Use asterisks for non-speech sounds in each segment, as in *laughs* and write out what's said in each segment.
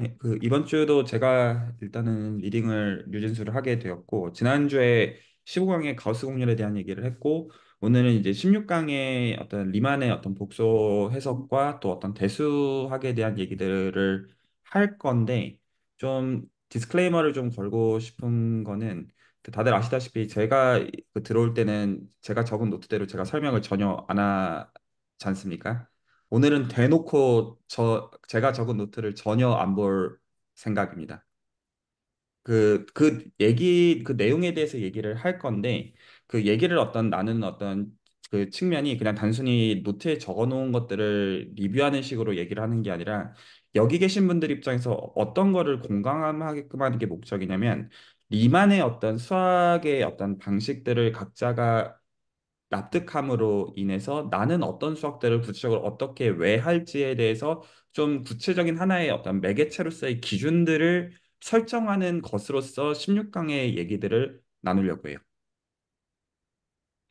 네, 그 이번 주도 제가 일단은 리딩을 뉴진스를 하게 되었고 지난주에 15강의 가우스 공률에 대한 얘기를 했고 오늘은 이제 16강의 어떤 리만의 어떤 복소 해석과 또 어떤 대수학에 대한 얘기들을 할 건데 좀 디스클레이머를 좀 걸고 싶은 거는 그 다들 아시다시피 제가 그 들어올 때는 제가 적은 노트대로 제가 설명을 전혀 안 하지 않습니까? 오늘은 대놓고 저 제가 적은 노트를 전혀 안 볼 생각입니다. 그, 그 얘기, 그 내용에 대해서 얘기를 할 건데, 그 얘기를 어떤 나는 어떤 그 측면이 그냥 단순히 노트에 적어 놓은 것들을 리뷰하는 식으로 얘기를 하는 게 아니라, 여기 계신 분들 입장에서 어떤 거를 공감하게끔 하는 게 목적이냐면, 리만의 어떤 수학의 어떤 방식들을 각자가 납득함으로 인해서 나는 어떤 수학들을 구체적으로 어떻게 왜 할지에 대해서 좀 구체적인 하나의 어떤 매개체로서의 기준들을 설정하는 것으로서 16강의 얘기들을 나누려고 해요.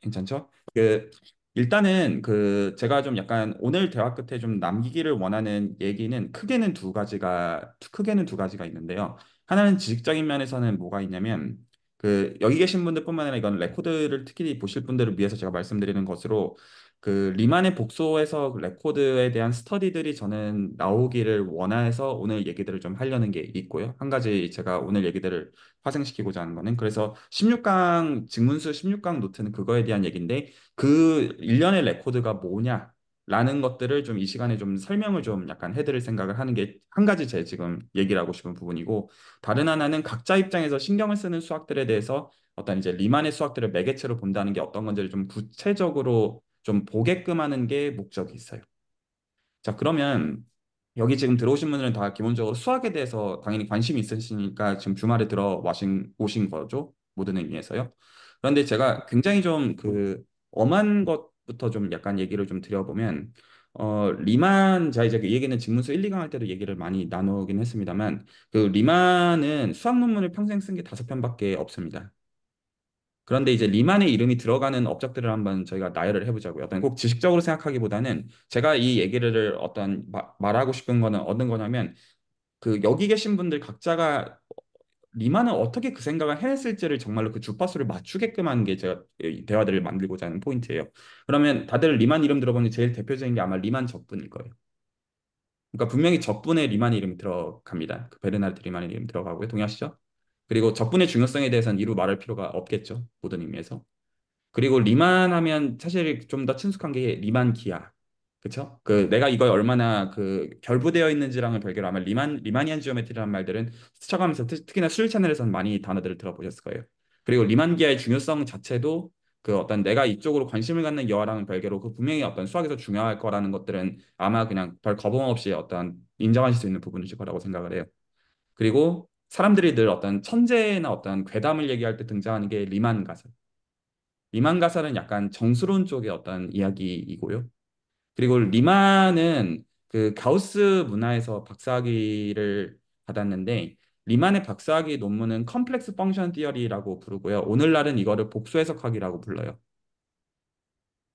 괜찮죠? 그 일단은 그 제가 좀 약간 오늘 대화 끝에 좀 남기기를 원하는 얘기는 크게는 두 가지가 크게는 두 가지가 있는데요. 하나는 지식적인 면에서는 뭐가 있냐면 그 여기 계신 분들뿐만 아니라 이건 레코드를 특히 보실 분들을 위해서 제가 말씀드리는 것으로 그 리만의 복소에서 그 레코드에 대한 스터디들이 저는 나오기를 원해서 오늘 얘기들을 좀 하려는 게 있고요. 한 가지 제가 오늘 얘기들을 화생시키고자 하는 거는 그래서 16강 증문수 16강 노트는 그거에 대한 얘기인데 그 일련의 레코드가 뭐냐 라는 것들을 좀 이 시간에 좀 설명을 좀 약간 해드릴 생각을 하는 게 한 가지 제 지금 얘기를 하고 싶은 부분이고 다른 하나는 각자 입장에서 신경을 쓰는 수학들에 대해서 어떤 이제 리만의 수학들을 매개체로 본다는 게 어떤 건지를 좀 구체적으로 좀 보게끔 하는 게 목적이 있어요. 자 그러면 여기 지금 들어오신 분들은 다 기본적으로 수학에 대해서 당연히 관심이 있으시니까 지금 주말에 들어와신 오신 거죠 모든 의미에서요. 그런데 제가 굉장히 좀 그 엄한 것 부터 좀 약간 얘기를 좀 드려보면 어, 리만 자 이제 그 얘기는 직문수 1, 2강 할 때도 얘기를 많이 나누긴 했습니다만 그 리만은 수학 논문을 평생 쓴 게 다섯 편밖에 없습니다. 그런데 이제 리만의 이름이 들어가는 업적들을 한번 저희가 나열을 해보자고요. 어떤 꼭 지식적으로 생각하기보다는 제가 이 얘기를 어떤 마, 말하고 싶은 거는 어떤 거냐면 그 여기 계신 분들 각자가 리만은 어떻게 그 생각을 해냈을지를 정말로 그 주파수를 맞추게끔 하는 게 제가 대화들을 만들고자 하는 포인트예요. 그러면 다들 리만 이름 들어보니 제일 대표적인 게 아마 리만 적분일 거예요. 그러니까 분명히 적분에 리만 이름이 들어갑니다. 그 베르나르트 리만의 이름 들어가고요. 동의하시죠? 그리고 적분의 중요성에 대해서는 이루 말할 필요가 없겠죠. 모든 의미에서. 그리고 리만 하면 사실 좀 더 친숙한 게 리만 기하 그렇죠그 내가 이거 얼마나 그 결부되어 있는지랑은 별개로 아마 리만 리마니안 지오메트리라는 말들은 스쳐가면서 특, 특히나 수일 채널에서는 많이 단어들을 들어보셨을 거예요. 그리고 리만기아의 중요성 자체도 그 어떤 내가 이쪽으로 관심을 갖는 여와랑은 별개로 그 분명히 어떤 수학에서 중요할 거라는 것들은 아마 그냥 별 거부감 없이 어떤 인정하실 수 있는 부분이실 거라고 생각을 해요. 그리고 사람들이 늘 어떤 천재나 어떤 괴담을 얘기할 때 등장하는 게 리만 가설. 리만 가설은 약간 정수론 쪽의 어떤 이야기이고요. 그리고 리만은 그 가우스 문화에서 박사학위를 받았는데 리만의 박사학위 논문은 컴플렉스 펑션 디어리라고 부르고요. 오늘날은 이거를 복소 해석학이라고 불러요.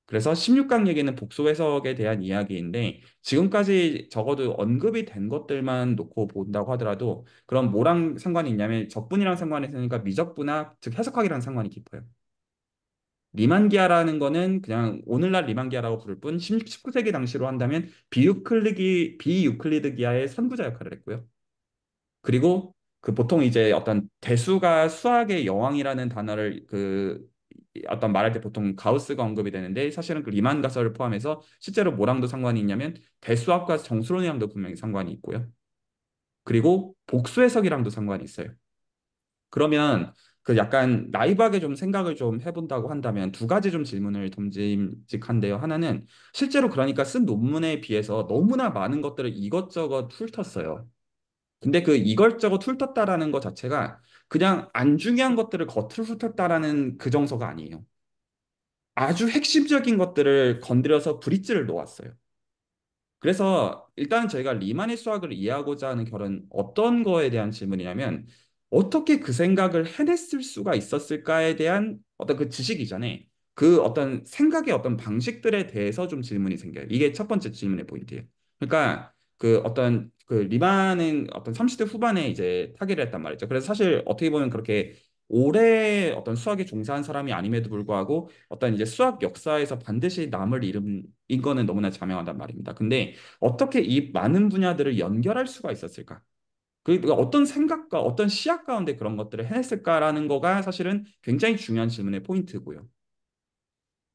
그래서 16강 얘기는 복소 해석에 대한 이야기인데 지금까지 적어도 언급이 된 것들만 놓고 본다고 하더라도 그럼 뭐랑 상관이 있냐면 적분이랑 상관이 있으니까 미적분학 즉 해석학이랑 상관이 깊어요. 리만기아라는 거는 그냥 오늘날 리만기아라고 부를 뿐 19세기 당시로 한다면 비유클리기 비유클리드기아의 선구자 역할을 했고요. 그리고 그 보통 이제 어떤 대수가 수학의 여왕이라는 단어를 그 어떤 말할 때 보통 가우스가 언급이 되는데 사실은 그 리만 가설을 포함해서 실제로 뭐랑도 상관이 있냐면 대수학과 정수론이랑도 분명히 상관이 있고요. 그리고 복수 해석이랑도 상관이 있어요. 그러면 그 약간 나이박에 좀 생각을 좀 해본다고 한다면 두 가지 좀 질문을 던 덤직한데요. 하나는 실제로 그러니까 쓴 논문에 비해서 너무나 많은 것들을 이것저것 훑었어요. 근데 그 이것저것 훑었다라는 것 자체가 그냥 안 중요한 것들을 겉을 훑었다라는 그 정서가 아니에요. 아주 핵심적인 것들을 건드려서 브릿지를 놓았어요. 그래서 일단 저희가 리만의 수학을 이해하고자 하는 결은 어떤 거에 대한 질문이냐면 어떻게 그 생각을 해냈을 수가 있었을까에 대한 어떤 그 지식이잖아요. 그 어떤 생각의 어떤 방식들에 대해서 좀 질문이 생겨요. 이게 첫 번째 질문의 포인트예요. 그러니까 그 어떤 그 리만은 어떤 30대 후반에 이제 타계를 했단 말이죠. 그래서 사실 어떻게 보면 그렇게 오래 어떤 수학에 종사한 사람이 아님에도 불구하고 어떤 이제 수학 역사에서 반드시 남을 이름인 거는 너무나 자명하단 말입니다. 근데 어떻게 이 많은 분야들을 연결할 수가 있었을까? 그 그러니까 어떤 생각과 어떤 시야 가운데 그런 것들을 해냈을까라는 거가 사실은 굉장히 중요한 질문의 포인트고요.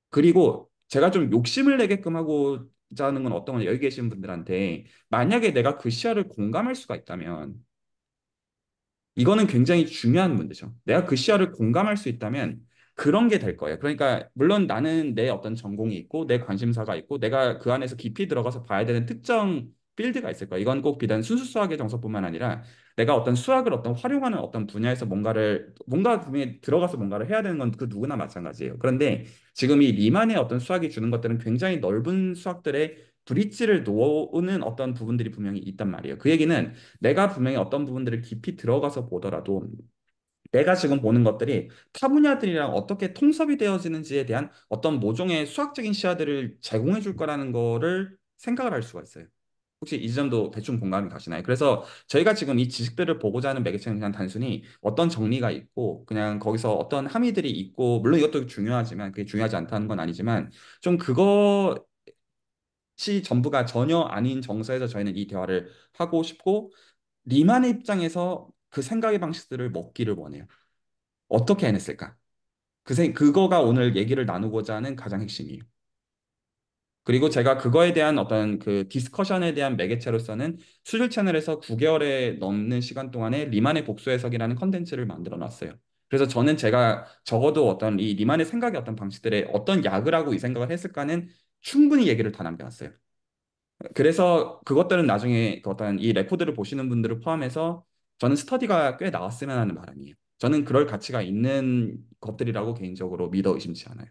그리고 제가 좀 욕심을 내게끔 하고자 하는 건 어떤 거냐 여기 계신 분들한테 만약에 내가 그 시야를 공감할 수가 있다면 이거는 굉장히 중요한 문제죠. 내가 그 시야를 공감할 수 있다면 그런 게 될 거예요. 그러니까 물론 나는 내 어떤 전공이 있고 내 관심사가 있고 내가 그 안에서 깊이 들어가서 봐야 되는 특정 필드가 있을 거야. 이건 꼭 비단 순수 수학의 정서뿐만 아니라 내가 어떤 수학을 어떤 활용하는 어떤 분야에서 뭔가를 뭔가 분에 들어가서 뭔가를 해야 되는 건 그 누구나 마찬가지예요. 그런데 지금 이 리만의 어떤 수학이 주는 것들은 굉장히 넓은 수학들의 브릿지를 놓는 어떤 부분들이 분명히 있단 말이에요. 그 얘기는 내가 분명히 어떤 부분들을 깊이 들어가서 보더라도 내가 지금 보는 것들이 타 분야들이랑 어떻게 통섭이 되어지는지에 대한 어떤 모종의 수학적인 시야들을 제공해 줄 거라는 거를 생각을 할 수가 있어요. 혹시 이 지점도 대충 공감이 가시나요? 그래서 저희가 지금 이 지식들을 보고자 하는 매개체는 그냥 단순히 어떤 정리가 있고 그냥 거기서 어떤 함의들이 있고 물론 이것도 중요하지만 그게 중요하지 않다는 건 아니지만 좀그것이 전부가 전혀 아닌 정서에서 저희는 이 대화를 하고 싶고 리만의 입장에서 그 생각의 방식들을 먹기를 원해요. 어떻게 해냈을까? 그 생, 그거가 오늘 얘기를 나누고자 하는 가장 핵심이에요. 그리고 제가 그거에 대한 어떤 그 디스커션에 대한 매개체로서는 수질 채널에서 9개월에 넘는 시간 동안에 리만의 복수 해석이라는 컨텐츠를 만들어 놨어요. 그래서 저는 제가 적어도 어떤 이 리만의 생각의 어떤 방식들에 어떤 약을 하고 이 생각을 했을까는 충분히 얘기를 다 남겨놨어요. 그래서 그것들은 나중에 그 어떤 이 레코드를 보시는 분들을 포함해서 저는 스터디가 꽤 나왔으면 하는 바람이에요. 저는 그럴 가치가 있는 것들이라고 개인적으로 믿어 의심치 않아요.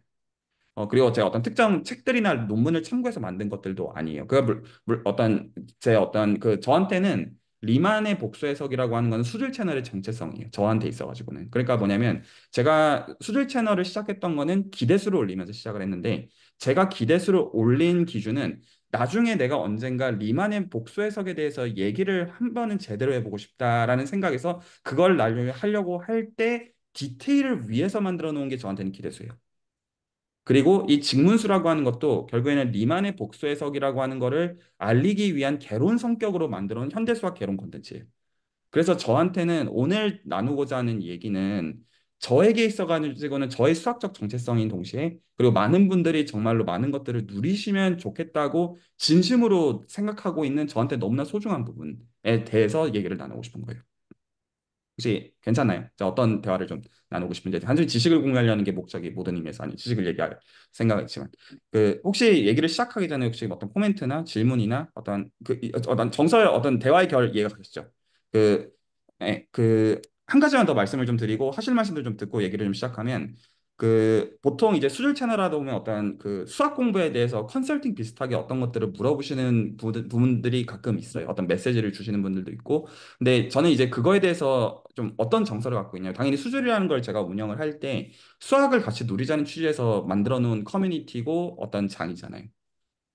어, 그리고 제가 어떤 특정 책들이나 논문을 참고해서 만든 것들도 아니에요. 그 물, 물, 어떤 제 어떤 그 저한테는 리만의 복수 해석이라고 하는 건 수질 채널의 정체성이에요. 저한테 있어가지고는. 그러니까 뭐냐면 제가 수질 채널을 시작했던 거는 기대수를 올리면서 시작을 했는데 제가 기대수를 올린 기준은 나중에 내가 언젠가 리만의 복수 해석에 대해서 얘기를 한 번은 제대로 해보고 싶다라는 생각에서 그걸 나중에 하려고 할 때 디테일을 위해서 만들어 놓은 게 저한테는 기대수예요. 그리고 이 직문수라고 하는 것도 결국에는 리만의 복수 해석이라고 하는 거를 알리기 위한 개론 성격으로 만들어 놓은 현대 수학 개론 콘텐츠예요. 그래서 저한테는 오늘 나누고자 하는 얘기는 저에게 있어가지고는 저의 수학적 정체성인 동시에 그리고 많은 분들이 정말로 많은 것들을 누리시면 좋겠다고 진심으로 생각하고 있는 저한테 너무나 소중한 부분에 대해서 얘기를 나누고 싶은 거예요. 혹시 괜찮나요? 어떤 대화를 좀 나누고 싶은데 단순히 지식을 공유하려는 게 목적이 모든 의미에서 아니 지식을 얘기할 생각이지만 그 혹시 얘기를 시작하기 전에 혹시 어떤 코멘트나 질문이나 어떤 그 어, 어떤 정서의 어떤 대화의 결 이해가 가셨죠? 그 예, 그한 가지만 더 말씀을 좀 드리고 하실 말씀들 좀 듣고 얘기를 좀 시작하면 그 보통 이제 수술 채널 하다 보면 어떤 그 수학 공부에 대해서 컨설팅 비슷하게 어떤 것들을 물어보시는 부, 분들이 가끔 있어요. 어떤 메시지를 주시는 분들도 있고. 근데 저는 이제 그거에 대해서 좀 어떤 정서를 갖고 있냐. 당연히 수술이라는 걸 제가 운영을 할 때 수학을 같이 누리자는 취지에서 만들어 놓은 커뮤니티고 어떤 장이잖아요.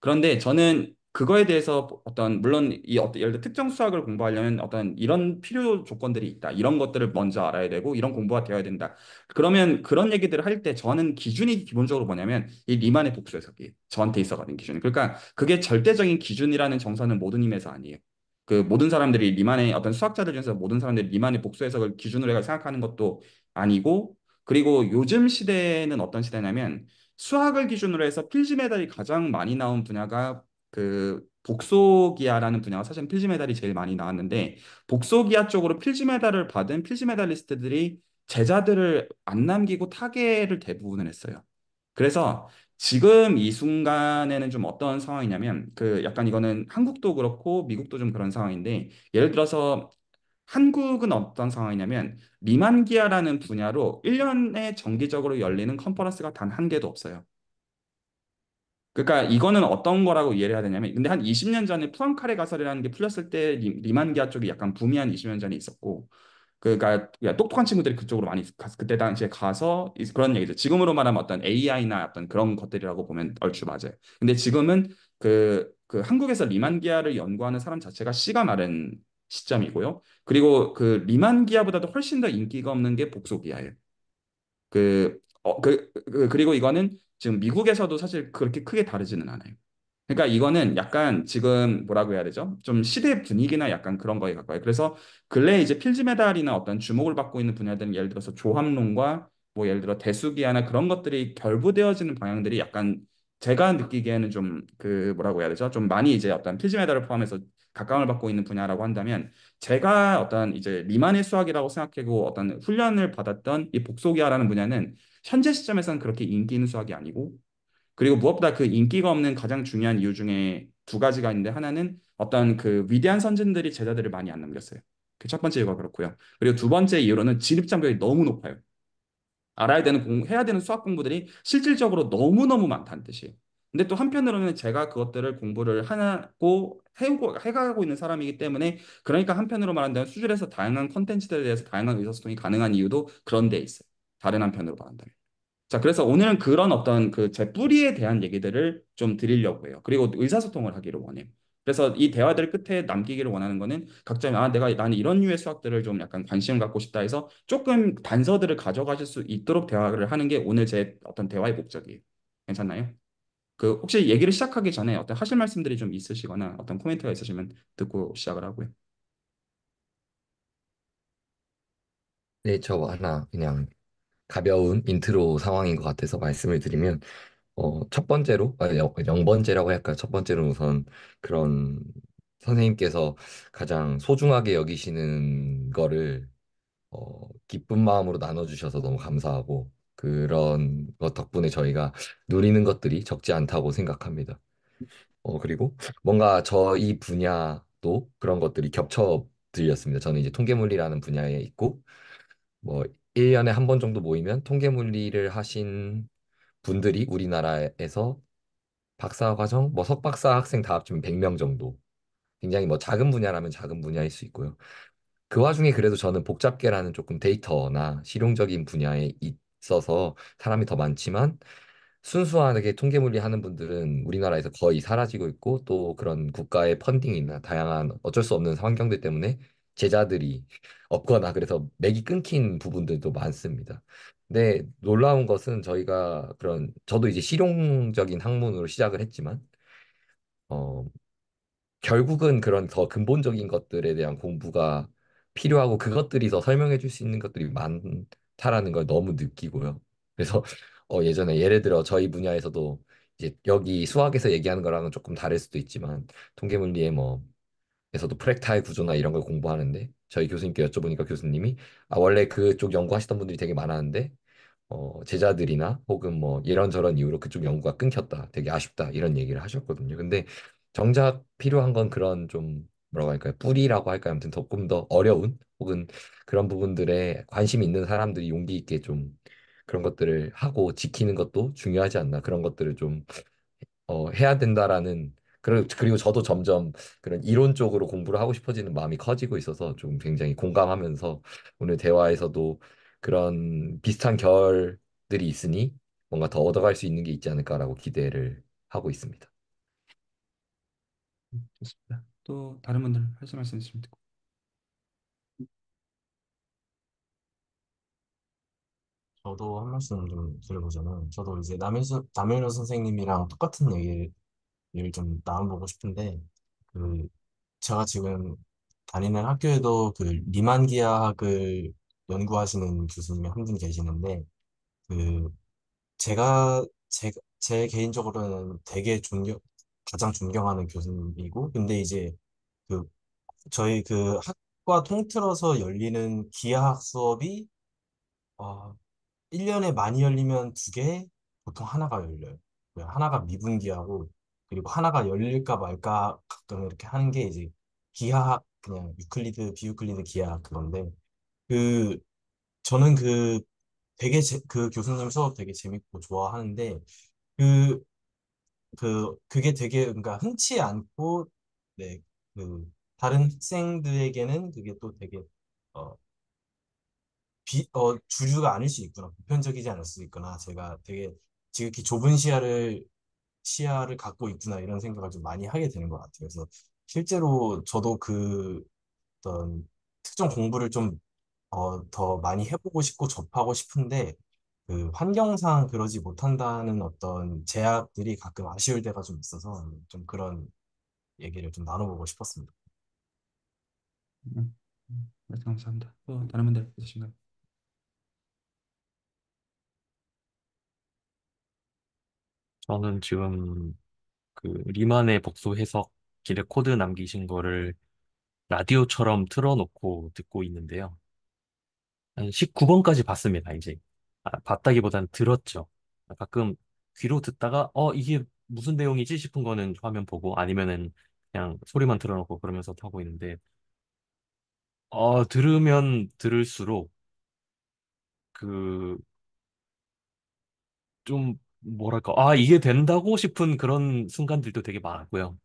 그런데 저는 그거에 대해서 어떤 물론 이 어떤 예를 들어 특정 수학을 공부하려면 어떤 이런 필요 조건들이 있다 이런 것들을 먼저 알아야 되고 이런 공부가 되어야 된다 그러면 그런 얘기들을 할 때 저는 기준이 기본적으로 뭐냐면 이 리만의 복수 해석이 저한테 있어가는 기준 그러니까 그게 절대적인 기준이라는 정서는 모든 힘에서 아니에요 그 모든 사람들이 리만의 어떤 수학자들 중에서 모든 사람들이 리만의 복수 해석을 기준으로 해서 생각하는 것도 아니고 그리고 요즘 시대는 어떤 시대냐면 수학을 기준으로 해서 필지 메달이 가장 많이 나온 분야가 그 복소기아라는 분야가 사실 필지 메달이 제일 많이 나왔는데 복소기아 쪽으로 필지 메달을 받은 필지 메달리스트들이 제자들을 안 남기고 타계를 대부분을 했어요. 그래서 지금 이 순간에는 좀 어떤 상황이냐면 그 약간 이거는 한국도 그렇고 미국도 좀 그런 상황인데 예를 들어서 한국은 어떤 상황이냐면 미만기아라는 분야로 1년에 정기적으로 열리는 컨퍼런스가 단 한 개도 없어요. 그러니까 이거는 어떤 거라고 이해를 해야 되냐면 근데 한 20년 전에 프랑카레 가설이라는 게 풀렸을 때 리만기아 쪽이 약간 부미한 20년 전에 있었고 그러니까 똑똑한 친구들이 그쪽으로 많이 가서 그때 당시에 가서 그런 얘기죠. 지금으로 말하면 어떤 AI나 어떤 그런 것들이라고 보면 얼추 맞아요. 근데 지금은 그, 그 한국에서 리만기아를 연구하는 사람 자체가 씨가 마른 시점이고요. 그리고 그 리만기아보다도 훨씬 더 인기가 없는 게 복소기아예요. 그, 어, 그, 그 그리고 이거는 지금 미국에서도 사실 그렇게 크게 다르지는 않아요. 그러니까 이거는 약간 지금 뭐라고 해야 되죠? 좀 시대 분위기나 약간 그런 거에 가까워요. 그래서 근래 이제 필즈 메달이나 어떤 주목을 받고 있는 분야들은 예를 들어서 조합론과 뭐 예를 들어 대수기화나 그런 것들이 결부되어지는 방향들이 약간 제가 느끼기에는 좀 그 뭐라고 해야 되죠? 좀 많이 이제 어떤 필즈 메달을 포함해서 각광을 받고 있는 분야라고 한다면 제가 어떤 이제 리만의 수학이라고 생각하고 어떤 훈련을 받았던 이복속기야라는 분야는 현재 시점에서는 그렇게 인기 있는 수학이 아니고 그리고 무엇보다 그 인기가 없는 가장 중요한 이유 중에 두 가지가 있는데 하나는 어떤 그 위대한 선진들이 제자들을 많이 안 남겼어요. 그 첫 번째 이유가 그렇고요. 그리고 두 번째 이유로는 진입장벽이 너무 높아요. 알아야 되는 공, 해야 되는 수학 공부들이 실질적으로 너무너무 많다는 뜻이에요. 근데 또 한편으로는 제가 그것들을 공부를 하고 해오고 해가고 있는 사람이기 때문에 그러니까 한편으로 말한다면 수준에서 다양한 컨텐츠들에 대해서 다양한 의사소통이 가능한 이유도 그런 데 있어요. 다른 한편으로 말한다면. 자, 그래서 오늘은 그런 어떤 그 제 뿌리에 대한 얘기들을 좀 드리려고 해요. 그리고 의사소통을 하기를 원해요. 그래서 이 대화들 끝에 남기기를 원하는 거는 각자 아 내가 나는 이런 류의 수학들을 좀 약간 관심 을 갖고 싶다 해서 조금 단서들을 가져가실 수 있도록 대화를 하는 게 오늘 제 어떤 대화의 목적이에요. 괜찮나요? 그 혹시 얘기를 시작하기 전에 어떤 하실 말씀들이 좀 있으시거나 어떤 코멘트가 있으시면 듣고 시작을 하고요. 네, 저 하나 그냥 가벼운 인트로 상황인 것 같아서 말씀을 드리면 어, 첫 번째로 아, 영, 번째라고 할까요? 첫 번째로 우선 그런 선생님께서 가장 소중하게 여기시는 거를 어, 기쁜 마음으로 나눠주셔서 너무 감사하고 그런 것 덕분에 저희가 누리는 것들이 적지 않다고 생각합니다. 어, 그리고 뭔가 저희 분야도 그런 것들이 겹쳐 들렸습니다. 저는 이제 통계물리라는 분야에 있고 뭐 1년에 한 번 정도 모이면 통계 물리를 하신 분들이 우리나라에서 박사 과정, 뭐 석박사 학생 다 합치면 100명 정도. 굉장히 뭐 작은 분야라면 작은 분야일 수 있고요. 그 와중에 그래도 저는 복잡계라는 조금 데이터나 실용적인 분야에 있어서 사람이 더 많지만 순수하게 통계 물리 하는 분들은 우리나라에서 거의 사라지고 있고 또 그런 국가의 펀딩이나 다양한 어쩔 수 없는 환경들 때문에 제자들이 없거나 그래서 맥이 끊긴 부분들도 많습니다. 근데 놀라운 것은 저희가 그런 저도 이제 실용적인 학문으로 시작을 했지만 어 결국은 그런 더 근본적인 것들에 대한 공부가 필요하고 그것들이 더 설명해 줄 수 있는 것들이 많다라는 걸 너무 느끼고요. 그래서 어 예전에 예를 들어 저희 분야에서도 이제 여기 수학에서 얘기하는 거랑은 조금 다를 수도 있지만 통계물리에뭐 에서도 프랙타의 구조나 이런 걸 공부하는데 저희 교수님께 여쭤보니까 교수님이 아 원래 그쪽 연구하시던 분들이 되게 많았는데 어 제자들이나 혹은 뭐 이런저런 이유로 그쪽 연구가 끊겼다 되게 아쉽다 이런 얘기를 하셨거든요 근데 정작 필요한 건 그런 좀 뭐라고 할까요 뿌리라고 할까요 아무튼 조금 더 어려운 혹은 그런 부분들에 관심 있는 사람들이 용기 있게 좀 그런 것들을 하고 지키는 것도 중요하지 않나 그런 것들을 좀 어, 해야 된다라는 그리고, 저도 점점 그런 이론 쪽으로 공부를 하고 싶어지는 마음이 커지고 있어서 좀 굉장히 공감하면서 오늘 대화에서도 그런 비슷한 결들이 있으니 뭔가 더 얻어갈 수 있는 게 있지 않을까라고 기대를 하고 있습니다. 음, 좋습니다. 또 다른 분들 하실 말씀 있으면 듣고. 저도 한 말씀 좀 드려보자면 저도 이제 남일, 남 선생님이랑 똑같은 얘기를 얘기를 좀 나눠보고 싶은데, 그, 제가 지금 다니는 학교에도 그 리만기하학을 연구하시는 교수님이 한 분 계시는데, 그, 제가, 제, 제 개인적으로는 되게 존경, 가장 존경하는 교수님이고, 근데 이제 그, 저희 그 학과 통틀어서 열리는 기하학 수업이, 어, 1년에 많이 열리면 두 개, 보통 하나가 열려요. 그 하나가 미분기하고, 그리고 하나가 열릴까 말까 가끔 이렇게 하는 게 이제 기하학 그냥 유클리드 비유클리드 기하학 그건데 그 저는 그 되게 제, 그 교수님 수업 되게 재밌고 좋아하는데 그 그 그 그게 되게 그러니까 흔치 않고 네 그 다른 학생들에게는 그게 또 되게 어 비, 어, 주류가 아닐 수 있구나, 보편적이지 않을 수있구나 제가 되게 지극히 좁은 시야를 시야를 갖고 있구나 이런 생각을 좀 많이 하게 되는 것 같아요. 그래서 실제로 저도 그 어떤 특정 공부를 좀 어, 더 많이 해보고 싶고 접하고 싶은데 그 환경상 그러지 못한다는 어떤 제약들이 가끔 아쉬울 때가 좀 있어서 좀 그런 얘기를 좀 나눠보고 싶었습니다. 음, 음 네, 감사합니다. 또 다른 분들 있으신가요? 저는 지금 그 리만의 복수 해석 길에 코드 남기신 거를 라디오처럼 틀어놓고 듣고 있는데요. 한 19번까지 봤습니다, 이제. 아, 봤다기보다는 들었죠. 가끔 귀로 듣다가, 어, 이게 무슨 내용이지 싶은 거는 화면 보고 아니면은 그냥 소리만 틀어놓고 그러면서 타고 있는데, 어, 들으면 들을수록 그좀 뭐랄까, 아, 이게 된다고 싶은 그런 순간들도 되게 많았고요.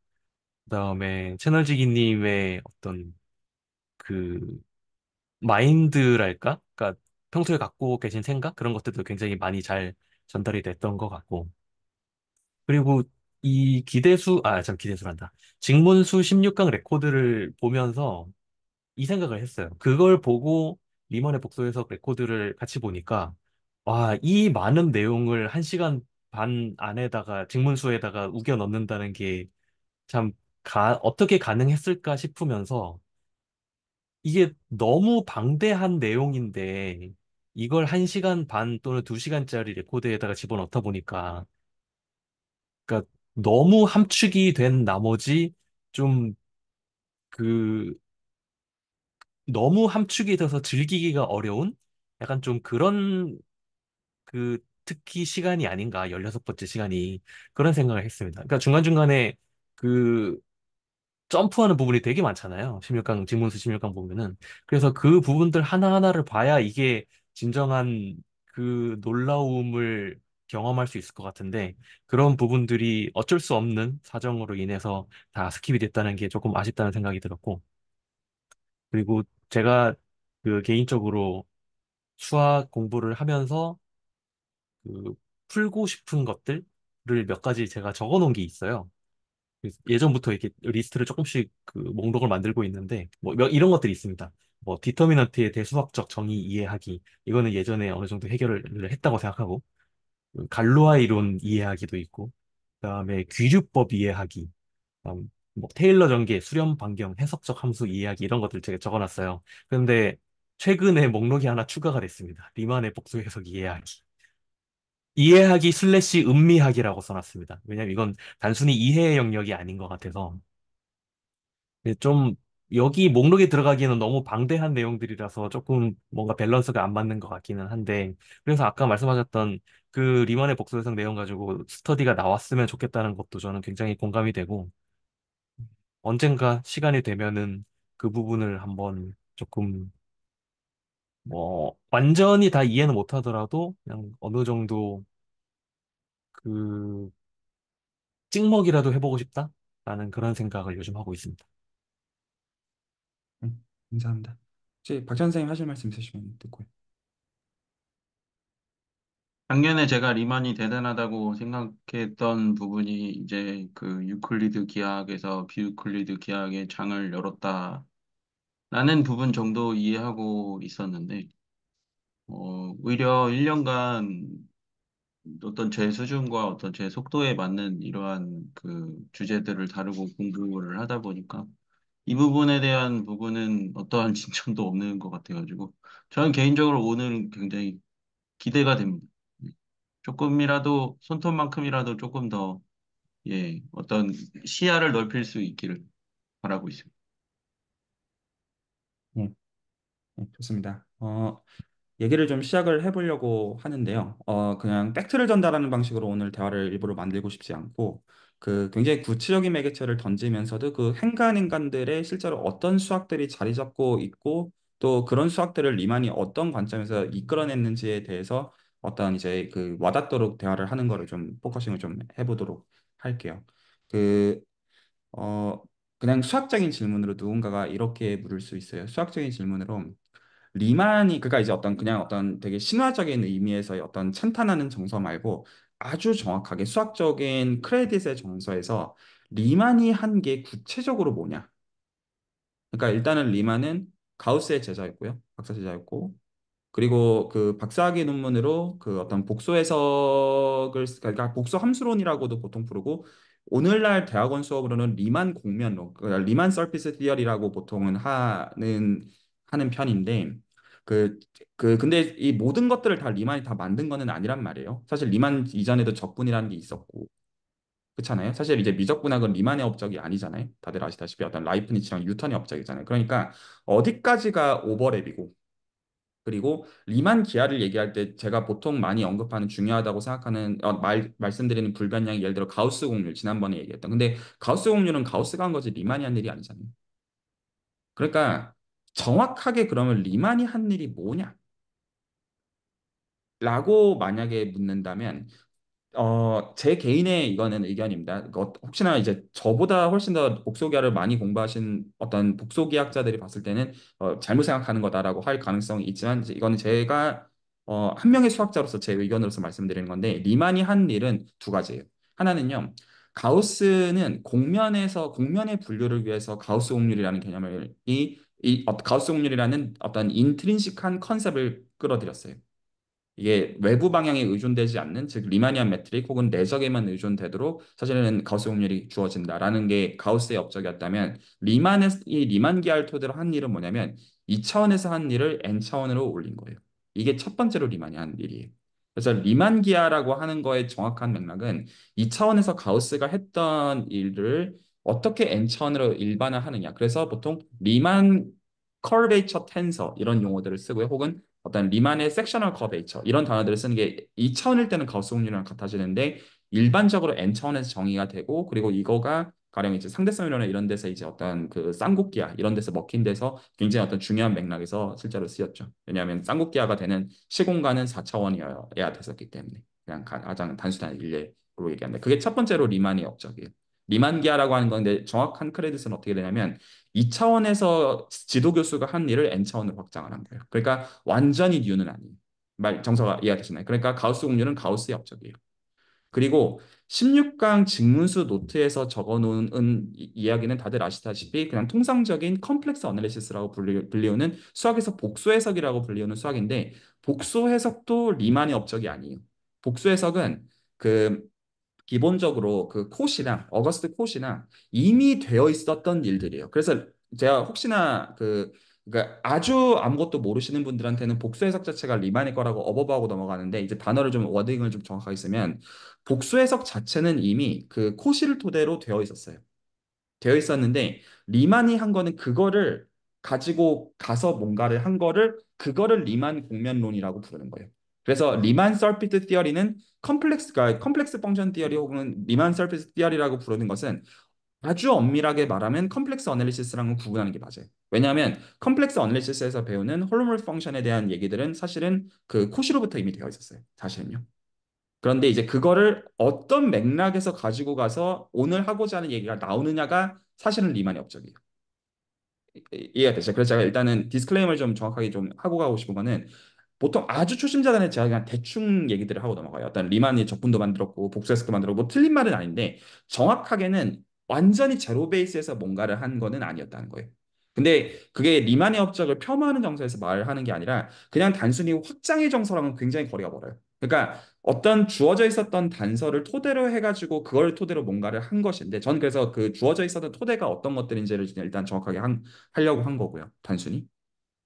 그다음에 채널지기님의 어떤 그 마인드랄까? 그러니까 평소에 갖고 계신 생각? 그런 것들도 굉장히 많이 잘 전달이 됐던 것 같고. 그리고 이 기대수, 아, 참, 기대수란다. 직문수 16강 레코드를 보면서 이 생각을 했어요. 그걸 보고 리먼의 복소에서 레코드를 같이 보니까 와, 이 많은 내용을 한시간반 안에다가 직문수에다가 우겨 넣는다는 게참 가, 어떻게 가능했을까 싶으면서 이게 너무 방대한 내용인데 이걸 한시간반 또는 두시간짜리 레코드에다가 집어넣다 보니까 그러니까 너무 함축이 된 나머지 좀 그 너무 함축이 돼서 즐기기가 어려운 약간 좀 그런 그 특히 시간이 아닌가, 16번째 시간이. 그런 생각을 했습니다. 그러니까 중간중간에 그 점프하는 부분이 되게 많잖아요. 16강, 지문수 16강 보면은. 그래서 그 부분들 하나하나를 봐야 이게 진정한 그 놀라움을 경험할 수 있을 것 같은데 그런 부분들이 어쩔 수 없는 사정으로 인해서 다 스킵이 됐다는 게 조금 아쉽다는 생각이 들었고 그리고 제가 그 개인적으로 수학 공부를 하면서 그 풀고 싶은 것들을 몇 가지 제가 적어 놓은 게 있어요. 그래서 예전부터 이렇게 리스트를 조금씩 그 목록을 만들고 있는데 뭐 이런 것들이 있습니다. 뭐 디터미넌트의 대수학적 정의 이해하기 이거는 예전에 어느 정도 해결을 했다고 생각하고 갈로아 이론 이해하기도 있고 그다음에 귀주법 이해하기 음뭐 테일러 전개 수렴 반경 해석적 함수 이해하기 이런 것들 제가 적어놨어요. 그런데 최근에 목록이 하나 추가가 됐습니다. 리만의 복수 해석 이해하기 이해하기 슬래시 음미하기라고 써놨습니다. 왜냐면 이건 단순히 이해의 영역이 아닌 것 같아서. 좀 여기 목록에 들어가기에는 너무 방대한 내용들이라서 조금 뭔가 밸런스가 안 맞는 것 같기는 한데 그래서 아까 말씀하셨던 그 리만의 복수 대상 내용 가지고 스터디가 나왔으면 좋겠다는 것도 저는 굉장히 공감이 되고 언젠가 시간이 되면은 그 부분을 한번 조금 뭐 완전히 다 이해는 못하더라도 그냥 어느 정도 그 찍먹이라도 해보고 싶다라는 그런 생각을 요즘 하고 있습니다. 음, 감사합니다. 혹시 박 선생님 하실 말씀 있으시면 듣고요. 작년에 제가 리만이 대단하다고 생각했던 부분이 이제 그 유클리드 기하학에서 비유클리드 기하학의 장을 열었다. 라는 부분 정도 이해하고 있었는데, 어, 오히려 1년간 어떤 제 수준과 어떤 제 속도에 맞는 이러한 그 주제들을 다루고 공부를 하다 보니까 이 부분에 대한 부분은 어떠한 *laughs* 진전도 없는 것 같아가지고 저는 개인적으로 오늘 굉장히 기대가 됩니다. 네. 조금이라도 손톱만큼이라도 조금 더 예, 어떤 시야를 넓힐 수 있기를 바라고 있습니다. 예. 예, 좋습니다. 어, 얘기를 좀 시작을 해보려고 하는데요. 어, 그냥 팩트를 전달하는 방식으로 오늘 대화를 일부러 만들고 싶지 않고, 그 굉장히 구체적인 매개체를 던지면서도 그 행간인간들의 실제로 어떤 수학들이 자리 잡고 있고, 또 그런 수학들을 리만이 어떤 관점에서 이끌어냈는지에 대해서 어떤 이제 그 와닿도록 대화를 하는 거를 좀 포커싱을 좀 해보도록 할게요. 그, 어, 그냥 수학적인 질문으로 누군가가 이렇게 물을 수 있어요. 수학적인 질문으로 리만이 그가 이제 어떤 그냥 어떤 되게 신화적인 의미에서의 어떤 찬탄하는 정서 말고 아주 정확하게 수학적인 크레딧의 정서에서 리만이 한 게 구체적으로 뭐냐. 그러니까 일단은 리만은 가우스의 제자였고요. 박사 제자였고 그리고 그 박사학위 논문으로 그 어떤 복소 해석을 그러니까 복소 함수론이라고도 보통 부르고 오늘날 대학원 수업으로는 리만 공면로 그러니까 리만 서피스 디어리라고 보통은 하는 하는 편인데 그, 그, 근데 이 모든 것들을 다 리만이 다 만든 거는 아니란 말이에요. 사실 리만 이전에도 적분이라는 게 있었고. 그렇잖아요. 사실 이제 미적분학은 리만의 업적이 아니잖아요. 다들 아시다시피 어떤 라이프니츠랑 유턴의 업적이잖아요. 그러니까 어디까지가 오버랩이고 그리고 리만 기아를 얘기할 때 제가 보통 많이 언급하는 중요하다고 생각하는 어, 말 말씀드리는 불변량이 예를 들어 가우스 공률 지난번에 얘기했던 근데 가우스 공률은 가우스가 한 거지 리만이 한 일이 아니잖아요. 그러니까 정확하게 그러면 리만이 한 일이 뭐냐? 라고 만약에 묻는다면 어, 제 개인의 이거는 의견입니다. 그 어, 혹시나 이제 저보다 훨씬 더 복소기학을 많이 공부하신 어떤 복소기학자들이 봤을 때는 어, 잘못 생각하는 거다라고 할 가능성이 있지만 이거는 제가 어, 한 명의 수학자로서 제 의견으로서 말씀드리는 건데 리만이 한 일은 두 가지예요. 하나는요. 가우스는 공면에서 공면의 분류를 위해서 가우스 확률이라는 개념을 이, 이 어, 가우스 확률이라는 어떤 인트린식한 컨셉을 끌어들였어요. 이게 외부 방향에 의존되지 않는 즉 리마니안 매트릭 혹은 내적에만 의존되도록 사실은 가우스 확률이 주어진다라는 게 가우스의 업적이었다면 리만의 이 리만 기하를 토대로 한 일은 뭐냐면 2차원에서 한 일을 n 차원으로 올린 거예요. 이게 첫 번째로 리만이 한 일이에요. 그래서 리만 기하라고 하는 거의 정확한 맥락은 2차원에서 가우스가 했던 일을 어떻게 n 차원으로 일반화하느냐. 그래서 보통 리만 커베이처 텐서 이런 용어들을 쓰고요. 혹은 어떤 리만의 섹셔널 컵에 있죠. 이런 단어들을 쓰는 게이차원일 때는 가우스 확률이랑 같아지는데 일반적으로 n 차원에서 정의가 되고 그리고 이거가 가령 이제 상대성 이론에 이런 데서 이제 어떤 그 쌍곡기하 이런 데서 먹힌 데서 굉장히 어떤 중요한 맥락에서 실제로 쓰였죠. 왜냐하면 쌍곡기하가 되는 시공간은 4차원이어야 됐었기 때문에 그냥 가장 단순한 일례로 얘기합니다. 그게 첫 번째로 리만의 업적이에요. 리만기아라고 하는 건데 정확한 크레딧은 어떻게 되냐면 2차원에서 지도 교수가 한 일을 n차원으로 확장을 한 거예요. 그러니까 완전히 뉴는 아니에요. 말 정서가 이해하셨나요? 그러니까 가우스 공류는 가우스의 업적이에요. 그리고 16강 직문수 노트에서 적어놓은 이야기는 다들 아시다시피 그냥 통상적인 컴플렉스 어널리시스라고 불리우는 수학에서 복수 해석이라고 불리우는 수학인데 복수 해석도 리만의 업적이 아니에요. 복수 해석은 그 기본적으로 그코시나 어거스트 코시나 이미 되어 있었던 일들이에요. 그래서 제가 혹시나 그 그러니까 아주 아무것도 모르시는 분들한테는 복수 해석 자체가 리만일 거라고 어버버하고 넘어가는데 이제 단어를 좀 워딩을 좀 정확하게 쓰면 복수 해석 자체는 이미 그 코시를 토대로 되어 있었어요. 되어 있었는데 리만이 한 거는 그거를 가지고 가서 뭔가를 한 거를 그거를 리만 공면론이라고 부르는 거예요. 그래서 리만 서피트 디어리는 컴플렉스가 그러니까 컴플렉스 펑션 디어리 혹은 리만 서피트 디어리라고 부르는 것은 아주 엄밀하게 말하면 컴플렉스 어널리시스랑은 구분하는 게 맞아요. 왜냐하면 컴플렉스 어널리시스에서 배우는 홀로몰 펑션에 대한 얘기들은 사실은 그 코시로부터 이미 되어 있었어요. 사실은요. 그런데 이제 그거를 어떤 맥락에서 가지고 가서 오늘 하고자 하는 얘기가 나오느냐가 사실은 리만의 업적이에요. 이해가 되죠? 그래서 제가 일단은 디스클레임을좀 정확하게 좀 하고 가고 싶은 거는 보통 아주 초심자 단에 제가 그냥 대충 얘기들을 하고 넘어가요. 어떤 리만이 적분도 만들었고 복수해도 만들었고 뭐 틀린 말은 아닌데 정확하게는 완전히 제로 베이스에서 뭔가를 한 거는 아니었다는 거예요. 근데 그게 리만의 업적을 폄하하는 정서에서 말하는 게 아니라 그냥 단순히 확장의 정서랑은 굉장히 거리가 멀어요. 그러니까 어떤 주어져 있었던 단서를 토대로 해가지고 그걸 토대로 뭔가를 한 것인데 저는 그래서 그 주어져 있었던 토대가 어떤 것들인지를 일단 정확하게 한, 하려고 한 거고요. 단순히.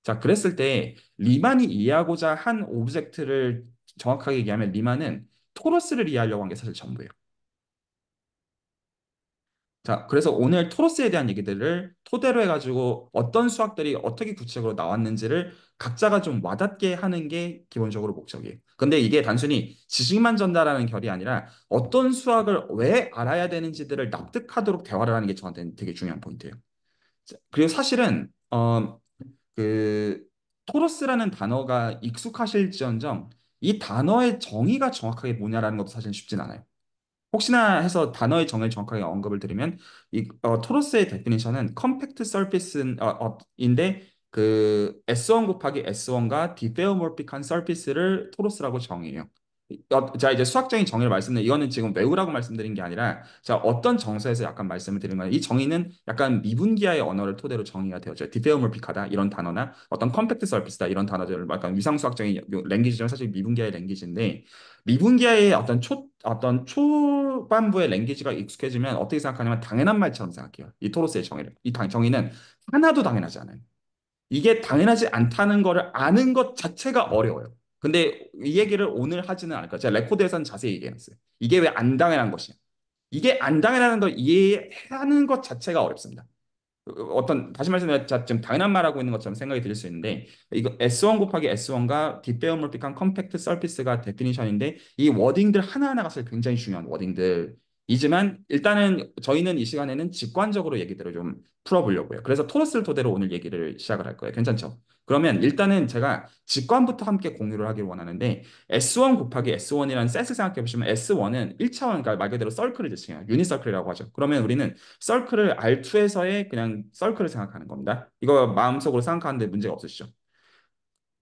자, 그랬을 때 리만이 이해하고자 한 오브젝트를 정확하게 얘기하면 리만은 토러스를 이해하려고 한 게 사실 전부예요. 자, 그래서 오늘 토러스에 대한 얘기들을 토대로 해가지고 어떤 수학들이 어떻게 구체적으로 나왔는지를 각자가 좀 와닿게 하는 게 기본적으로 목적이에요. 근데 이게 단순히 지식만 전달하는 결이 아니라 어떤 수학을 왜 알아야 되는지들을 납득하도록 대화를 하는 게 저한테는 되게 중요한 포인트예요. 그리고 사실은 어, 그 토로스라는 단어가 익숙하실지언정 이 단어의 정의가 정확하게 뭐냐라는 것도 사실 쉽진 않아요. 혹시나 해서 단어의 정의를 정확하게 언급을 드리면 이 어, 토로스의 데피니션은 컴팩트 서피스인데 그 S1 곱하기 S1과 디페오몰픽한 서피스를 토로스라고 정의해요. 어, 자 이제 수학적인 정의를 말씀드린 이거는 지금 외우라고 말씀드린 게 아니라 자 어떤 정서에서 약간 말씀을 드린 거예요. 이 정의는 약간 미분기하의 언어를 토대로 정의가 되어져요. 디페오물픽하다 이런 단어나 어떤 컴팩트 서피스다 이런 단어들 뭐 약간 위상 수학적인 랭귀지죠 사실 미분기하의 랭귀지인데 미분기하의 어떤 초 어떤 초반부의 랭귀지가 익숙해지면 어떻게 생각하냐면 당연한 말처럼 생각해요. 이 토로스의 정의를 이 당, 정의는 하나도 당연하지 않아요. 이게 당연하지 않다는 거를 아는 것 자체가 어려워요. 근데 이 얘기를 오늘 하지는 않을 거야. 제가 레코드에서는 자세히 얘기해놨어요. 이게 왜 안 당연한 것이냐 이게 안당연는걸 이해하는 것 자체가 어렵습니다. 어떤 다시 말씀드리면 지금 당연한 말하고 있는 것처럼 생각이 들 수 있는데 이거 S1 곱하기 S1과 디배어몰픽한 컴팩트 서피스가 데피니션인데 이 워딩들 하나하나가 사실 굉장히 중요한 워딩들 이지만 일단은 저희는 이 시간에는 직관적으로 얘기들을 좀 풀어보려고요. 그래서 토러스를 토대로 오늘 얘기를 시작을 할 거예요. 괜찮죠? 그러면 일단은 제가 직관부터 함께 공유를 하기를 원하는데 S1 곱하기 S1이라는 셋을 생각해보시면 S1은 1차원, 그러니까 말 그대로 썰클을 지칭해요. 유닛서클이라고 하죠. 그러면 우리는 썰클을 R2에서의 그냥 썰클을 생각하는 겁니다. 이거 마음속으로 생각하는데 문제가 없으시죠?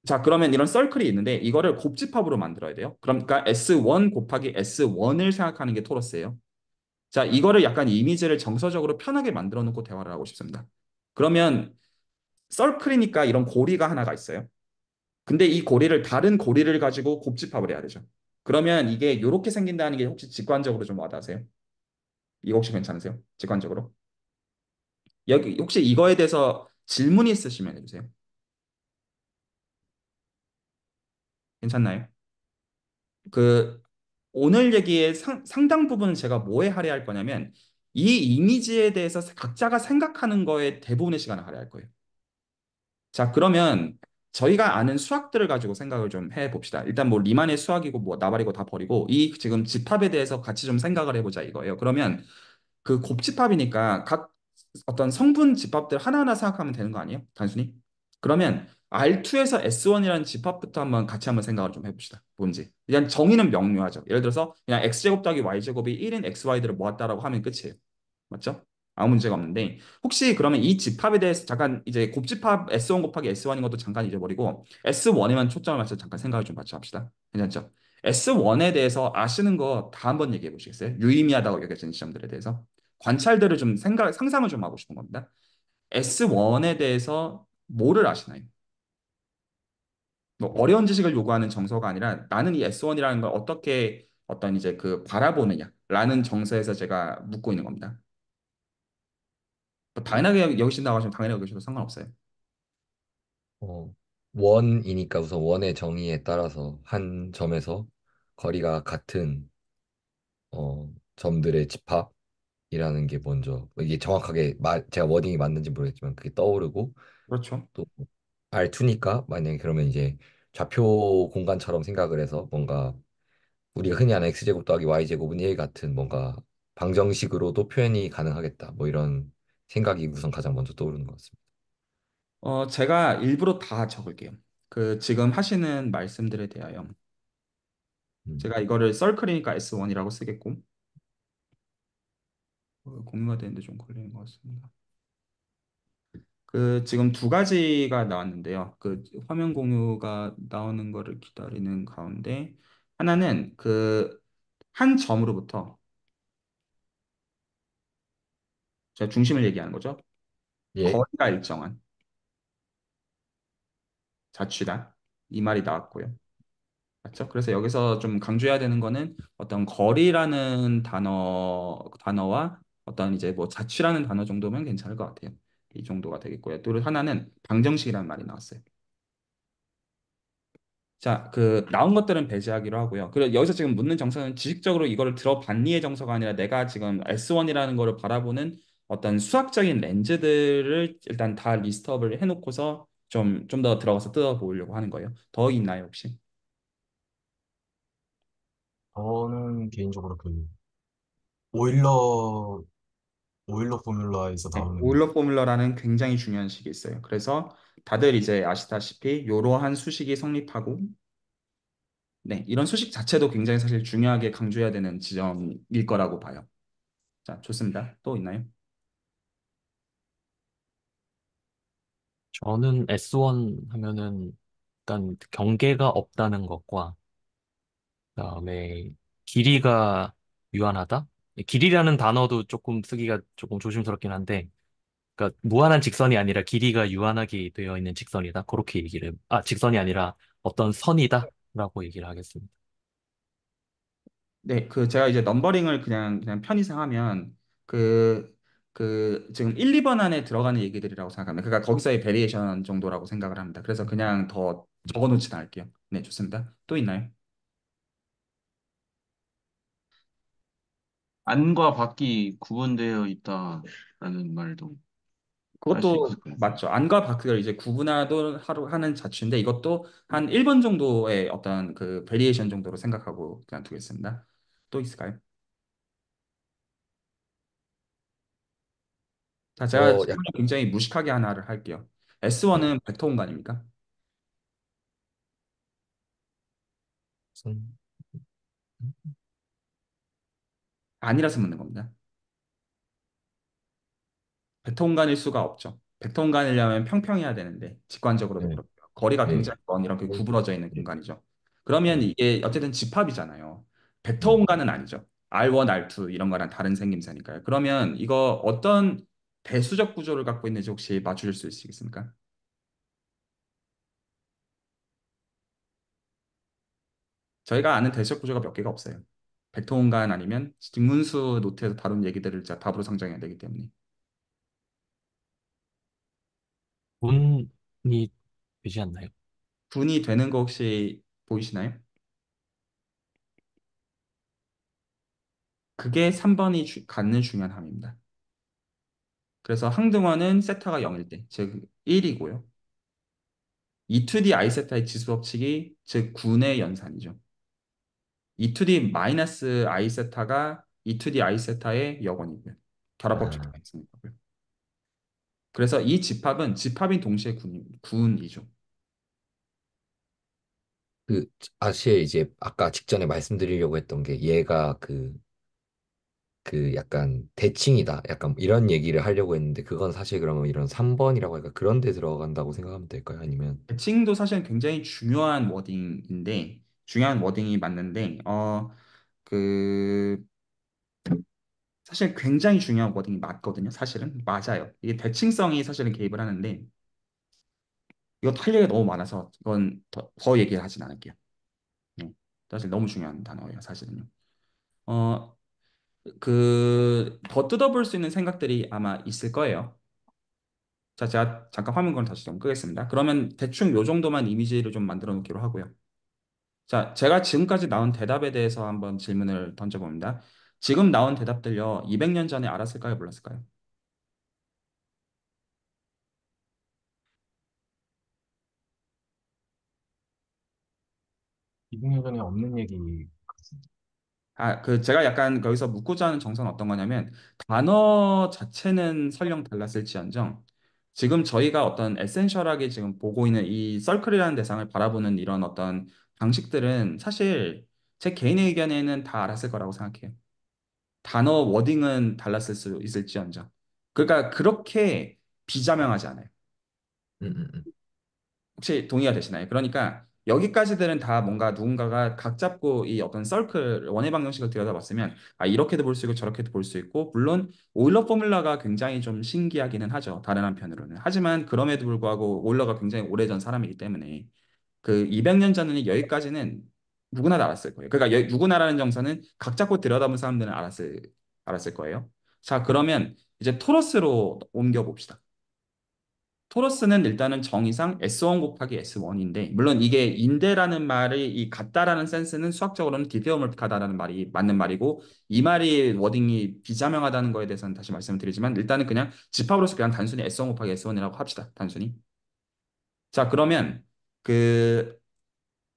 자 그러면 이런 썰클이 있는데 이거를 곱집합으로 만들어야 돼요. 그러니까 S1 곱하기 S1을 생각하는 게 토러스예요. 자, 이거를 약간 이미지를 정서적으로 편하게 만들어 놓고 대화를 하고 싶습니다. 그러면 썰클이니까 이런 고리가 하나가 있어요. 근데 이 고리를 다른 고리를 가지고 곱집합을 해야 되죠. 그러면 이게 이렇게 생긴다는 게 혹시 직관적으로 좀 와닿으세요? 이거 혹시 괜찮으세요? 직관적으로? 여기 혹시 이거에 대해서 질문이 있으시면 해주세요. 괜찮나요? 그 오늘 얘기의 상, 상당 부분은 제가 뭐에 할애할 거냐면 이 이미지에 대해서 각자가 생각하는 거에 대부분의 시간을 할애할 거예요. 자, 그러면 저희가 아는 수학들을 가지고 생각을 좀 해봅시다. 일단 뭐 리만의 수학이고 뭐 나발이고 다 버리고 이 지금 집합에 대해서 같이 좀 생각을 해보자 이거예요. 그러면 그 곱집합이니까 각 어떤 성분 집합들 하나하나 생각하면 되는 거 아니에요? 단순히? 그러면 R2에서 S1이라는 집합부터 한번 같이 한번 생각을 좀 해봅시다. 뭔지. 일단 정의는 명료하죠. 예를 들어서 그냥 x제곱 더하기 y제곱이 1인 xy들을 모았다라고 하면 끝이에요. 맞죠? 아무 문제가 없는데 혹시 그러면 이 집합에 대해서 잠깐 이제 곱집합 S1 곱하기 S1인 것도 잠깐 잊어버리고 S1에만 초점을 맞춰 잠깐 생각을 좀 맞춰 합시다. 괜찮죠? S1에 대해서 아시는 거 다 한번 얘기해 보시겠어요? 유의미하다고 여겨지는 지점들에 대해서 관찰들을 좀 생각 상상을 좀 하고 싶은 겁니다. S1에 대해서 뭐를 아시나요? 뭐 어려운 지식을 요구하는 정서가 아니라 나는 이 S1이라는 걸 어떻게 어떤 이제 그 바라보느냐라는 정서에서 제가 묻고 있는 겁니다. 뭐 당연하게 여기신다고 하시면 당연하게 여기셔도 상관없어요. 어, 원이니까 우선 원의 정의에 따라서 한 점에서 거리가 같은 어, 점들의 집합이라는 게 먼저 이게 정확하게 마, 제가 워딩이 맞는지 모르겠지만 그게 떠오르고 그렇죠. 또 R2니까 만약에 그러면 이제 좌표 공간처럼 생각을 해서 뭔가 우리가 흔히 아는 x제곱 더하기 y제곱은 1 같은 뭔가 방정식으로도 표현이 가능하겠다. 뭐 이런 생각이 우선 가장 먼저 떠오르는 것 같습니다. 어, 제가 일부러 다 적을게요. 그 지금 하시는 말씀들에 대하여 음. 제가 이거를 썰클이니까 S1이라고 쓰겠고 어, 공유가 되는데 좀 걸리는 것 같습니다. 그 지금 두 가지가 나왔는데요. 그 화면 공유가 나오는 거를 기다리는 가운데 하나는 그 한 점으로부터 제가 중심을 얘기하는 거죠. 예. 거리가 일정한 자취다. 이 말이 나왔고요. 맞죠? 그래서 여기서 좀 강조해야 되는 거는 어떤 거리라는 단어 단어와 어떤 이제 뭐 자취라는 단어 정도면 괜찮을 것 같아요. 이 정도가 되겠고요. 또 하나는 방정식이라는 말이 나왔어요. 자, 그 나온 것들은 배제하기로 하고요. 그리고 여기서 지금 묻는 정서는 지식적으로 이거를 들어봤니의 정서가 아니라 내가 지금 S1이라는 거를 바라보는 어떤 수학적인 렌즈들을 일단 다 리스트업을 해놓고서 좀 좀 더 들어가서 뜯어보려고 하는 거예요. 더 있나요, 혹시? 저는 개인적으로 그 오일러 오일러 포뮬러에서 네, 나오는 오일러 포뮬러라는 굉장히 중요한 식이 있어요. 그래서 다들 이제 아시다시피 이러한 수식이 성립하고 네, 이런 수식 자체도 굉장히 사실 중요하게 강조해야 되는 지점일 거라고 봐요. 자, 좋습니다. 또 있나요? 저는 S1 하면은 일단 경계가 없다는 것과 그다음에 길이가 유한하다? 길이라는 단어도 조금 쓰기가 조금 조심스럽긴 한데, 그러니까 무한한 직선이 아니라 길이가 유한하게 되어 있는 직선이다. 그렇게 얘기를, 아, 직선이 아니라 어떤 선이다라고 얘기를 하겠습니다. 네, 그 제가 이제 넘버링을 그냥 그냥 편의상 하면 그 그 지금 1, 2번 안에 들어가는 얘기들이라고 생각합니다. 그러니까 거기서의 베리에이션 정도라고 생각을 합니다. 그래서 그냥 더적어놓지 않을게요. 네, 좋습니다. 또 있나요? 안과 밖이 구분되어 있다라는 말도 그것도 맞죠. 안과 밖을 이제 구분하도 하는 자취인데 이것도 한 1번 정도의 어떤 그 밸리에이션 정도로 생각하고 그냥 두겠습니다. 또 있을까요? 자, 제가 어, 질문을 굉장히 무식하게 하나를 할게요. S1은 벡터 공간입니까? 아니라서 묻는 겁니다. 백통간일 수가 없죠. 백통간이려면 평평해야 되는데 직관적으로도 네. 그렇고 거리가 네. 굉장히 먼 이렇게 그 구부러져 있는 네. 공간이죠. 그러면 이게 어쨌든 집합이잖아요. 벡터온간은 아니죠. R1, R2 이런 거랑 다른 생김새니까요. 그러면 이거 어떤 대수적 구조를 갖고 있는지 혹시 맞추실 수 있으시겠습니까? 저희가 아는 대수적 구조가 몇 개가 없어요. 백통관 아니면 직문수 노트에서 다룬 얘기들을 제가 답으로 상정해야 되기 때문에 분이 되지 않나요? 분이 되는 거 혹시 보이시나요? 그게 3번이 주, 갖는 중요한 함입니다. 그래서 항등원은 세타가 0일 때, 즉 1이고요. E2D I세타의 지수 법칙이 즉 9의 연산이죠. E2D 마이너스 I세타가 E2D I세타의 역원이고요. 결합법 집합이 아. 있으니까. 그래서 이 집합은 집합인 동시에 군, 군이죠. 그 사실 이제 아까 직전에 말씀드리려고 했던 게 얘가 그그 그 약간 대칭이다 약간 이런 얘기를 하려고 했는데 그건 사실 그러면 이런 3번이라고 하니까 그런 데 들어간다고 생각하면 될까요? 아니면 대칭도 사실 굉장히 중요한 워딩인데 중요한 워딩이 맞는데 어그 사실 굉장히 중요한 워딩이 맞거든요. 사실은 맞아요. 이게 대칭성이 사실은 개입을 하는데 이거 탄력이 너무 많아서 이건 더, 더 얘기를 하진 않을게요. 네. 사실 너무 중요한 단어예요. 사실은요. 어그 더 뜯어볼 수 있는 생각들이 아마 있을 거예요. 자, 제가 잠깐 화면 걸 다시 좀 끄겠습니다. 그러면 대충 요 정도만 이미지를 좀 만들어 놓기로 하고요. 자, 제가 지금까지 나온 대답에 대해서 한번 질문을 던져봅니다. 지금 나온 대답들요, 200년 전에 알았을까요, 몰랐을까요? 200년 전에 없는 얘기. 아, 그 제가 약간 거기서 묻고자 하는 정서는 어떤 거냐면 단어 자체는 설령 달랐을지언정 지금 저희가 어떤 에센셜하게 지금 보고 있는 이 썰클이라는 대상을 바라보는 이런 어떤 방식들은 사실 제 개인의 의견에는 다 알았을 거라고 생각해요. 단어 워딩은 달랐을 수 있을지언정. 그러니까 그렇게 비자명하지 않아요. 음, 음, 음. 혹시 동의가 되시나요? 그러니까 여기까지들은 다 뭔가 누군가가 각 잡고 이 어떤 썰클 원의 방정식을 들여다봤으면 아 이렇게도 볼 수 있고 저렇게도 볼 수 있고 물론 오일러 포뮬라가 굉장히 좀 신기하기는 하죠 다른 한편으로는 하지만 그럼에도 불구하고 오일러가 굉장히 오래전 사람이기 때문에 그 200년 전에는 여기까지는 누구나 다 알았을 거예요. 그러니까 여, 누구나라는 정서는각 잡고 들여다본 사람들은 알았을 알았을 거예요. 자, 그러면 이제 토러스로 옮겨 봅시다. 토러스는 일단은 정의상 S1 곱하기 S1인데 물론 이게 인대라는 말이 이 같다라는 센스는 수학적으로는 디테오멀픽하다라는 말이 맞는 말이고 이 말이 워딩이 비자명하다는 거에 대해서는 다시 말씀을 드리지만 일단은 그냥 집합으로서 그냥 단순히 S1 곱하기 S1이라고 합시다. 단순히. 자 그러면 그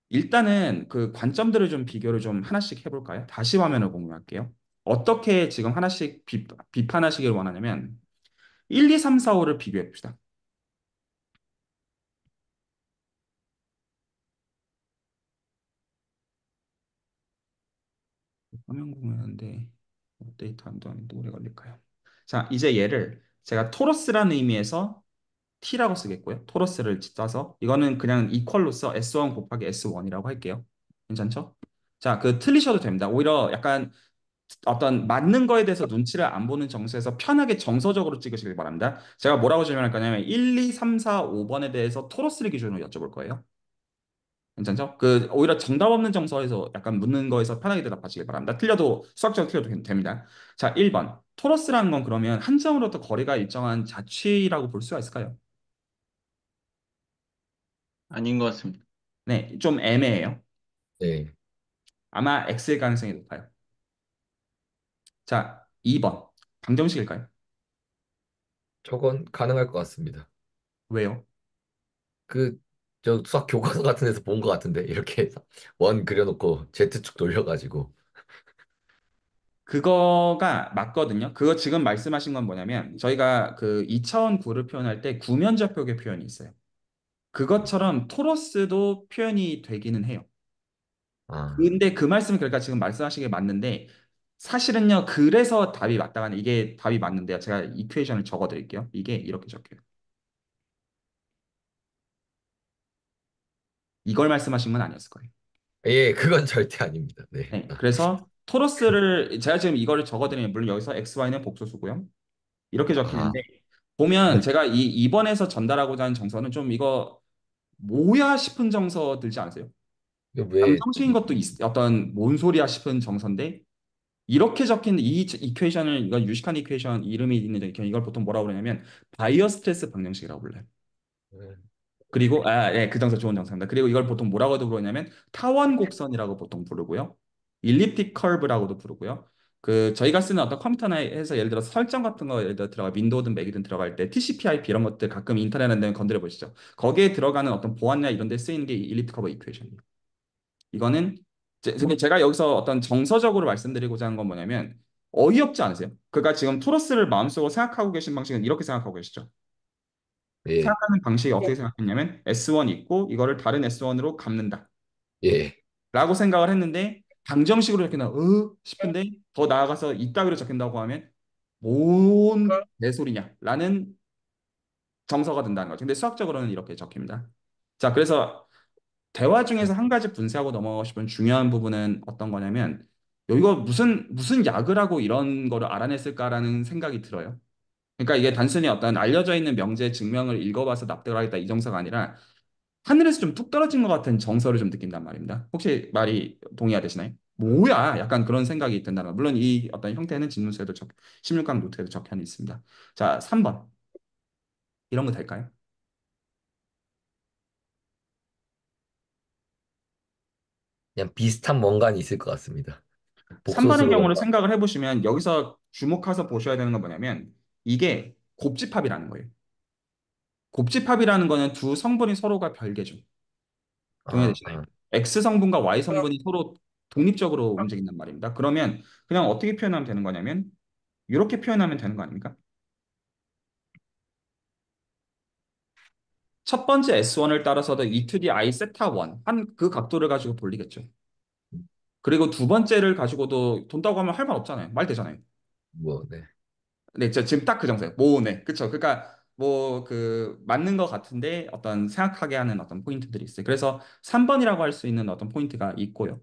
일단은 그 관점들을 좀 비교를 좀 하나씩 해볼까요? 다시 화면을 공유할게요. 어떻게 지금 하나씩 비, 비판하시길 원하냐면 1, 2, 3, 4, 5를 비교해 봅시다. 화면 공유하는데 업데이트 안도 아닌데 오래 걸릴까요? 자, 이제 얘를 제가 토러스라는 의미에서 t라고 쓰겠고요. 토러스를 짜서 이거는 그냥 이퀄로서 s1 곱하기 s1이라고 할게요. 괜찮죠? 자, 그 틀리셔도 됩니다. 오히려 약간 어떤 맞는 거에 대해서 눈치를 안 보는 정서에서 편하게 정서적으로 찍으시길 바랍니다. 제가 뭐라고 질문할 거냐면 1, 2, 3, 4, 5번에 대해서 토러스를 기준으로 여쭤볼 거예요. 괜찮죠? 그 오히려 정답 없는 정서에서 약간 묻는 거에서 편하게 대답하시길 바랍니다. 틀려도 수학적으로 틀려도 됩니다. 자, 1번. 토러스라는 건 그러면 한 점으로부터 거리가 일정한 자취라고 볼 수가 있을까요? 아닌 것 같습니다. 네, 좀 애매해요. 네. 아마 X일 가능성이 높아요. 자, 2번. 방정식일까요? 저건 가능할 것 같습니다. 왜요? 그, 저 수학 교과서 같은 데서 본 것 같은데, 이렇게 *laughs* 원 그려놓고 Z축 돌려가지고. 그거가 맞거든요. 그거 지금 말씀하신 건 뭐냐면, 저희가 그 2차원 구를 표현할 때 구면좌표계 표현이 있어요. 그것처럼 토로스도 표현이 되기는 해요. 아, 근데 그 말씀은 그러니까 지금 말씀하신 게 맞는데 사실은요. 그래서 답이 맞다가 는 이게 답이 맞는데요. 제가 이퀘이션을 적어 드릴게요. 이게 이렇게 적혀요. 이걸 말씀하신 건 아니었을 거예요. 예, 그건 절대 아닙니다. 네. 네. 그래서 토로스를 제가 지금 이거를 적어 드리면 물론 여기서 x, y는 복소수고요. 이렇게 적혀 있는데 아. 보면 제가 이 2번에서 전달하고자 하는 정서는 좀 이거 뭐야 싶은 정서 들지 않으세요? 감성적인 것도 있, 어떤 뭔 소리야 싶은 정서인데 이렇게 적힌 이 이퀘이션을 이건 유식한 이퀘이션 이름이 있는 이퀘이션 이걸 보통 뭐라고 그러냐면 바이어 스트레스 방정식이라고 불러요. 음. 그리고 아, 예, 그 정서 좋은 정서입니다. 그리고 이걸 보통 뭐라고도 부르냐면 타원 곡선이라고 보통 부르고요. 일리틱 커브라고도 부르고요. 그 저희가 쓰는 어떤 컴퓨터나 해서 예를 들어서 설정 같은 거 예를 들어 들어가 윈도우든 맥이든 들어갈 때 TCP/IP 이런 것들 가끔 인터넷 안되면 건드려 보시죠. 거기에 들어가는 어떤 보안이나 이런 데 쓰이는 게 일리트 커버 이퀘이션이에요. 이거는 제, 제가 여기서 어떤 정서적으로 말씀드리고자 한 건 뭐냐면 어이없지 않으세요? 그러니까 지금 토러스를 마음속으로 생각하고 계신 방식은 이렇게 생각하고 계시죠. 예. 생각하는 방식이 어떻게 예. 생각했냐면 S1 있고 이거를 다른 S1으로 갚는다. 예. 라고 생각을 했는데 당정식으로 적힌다. 으 싶은데 더 나아가서 이따위로 적힌다고 하면 뭔내 그러니까 소리냐라는 정서가 된다는 거죠. 근데 수학적으로는 이렇게 적힙니다. 자, 그래서 대화 중에서 한 가지 분쇄하고 넘어가고 싶은 중요한 부분은 어떤 거냐면 여기가 무슨 무슨 약을 하고 이런 거를 알아냈을까라는 생각이 들어요. 그러니까 이게 단순히 어떤 알려져 있는 명제 증명을 읽어봐서 납득을 하겠다 이 정서가 아니라 하늘에서 좀뚝 떨어진 것 같은 정서를 좀 느낀단 말입니다. 혹시 말이 동의하되시나요? 뭐야? 약간 그런 생각이 든다 물론 이 어떤 형태는 진문서에도 적, 16강 노트에도 적혀 있습니다. 자, 3번. 이런 거 될까요? 그냥 비슷한 뭔가는 있을 것 같습니다. 3번의 경우를 생각을 해보시면 여기서 주목해서 보셔야 되는 건 뭐냐면 이게 곱집합이라는 거예요. 곱집합이라는 거는 두 성분이 서로가 별개죠. 동의되시나요? 아, 네. X 성분과 Y 성분이 서로 독립적으로 움직인단 말입니다. 그러면 그냥 어떻게 표현하면 되는 거냐면 이렇게 표현하면 되는 거 아닙니까? 첫 번째 S1을 따라서도 E2D I 세타 1, 한 그 각도를 가지고 돌리겠죠. 그리고 두 번째를 가지고도 돈다고 하면 할 말 없잖아요. 말 되잖아요. 뭐, 네. 네, 저 지금 딱 그 정도예요. 뭐, 네. 그쵸. 그러니까 뭐그 맞는 것 같은데 어떤 생각하게 하는 어떤 포인트들이 있어요. 그래서 3번이라고 할 수 있는 어떤 포인트가 있고요.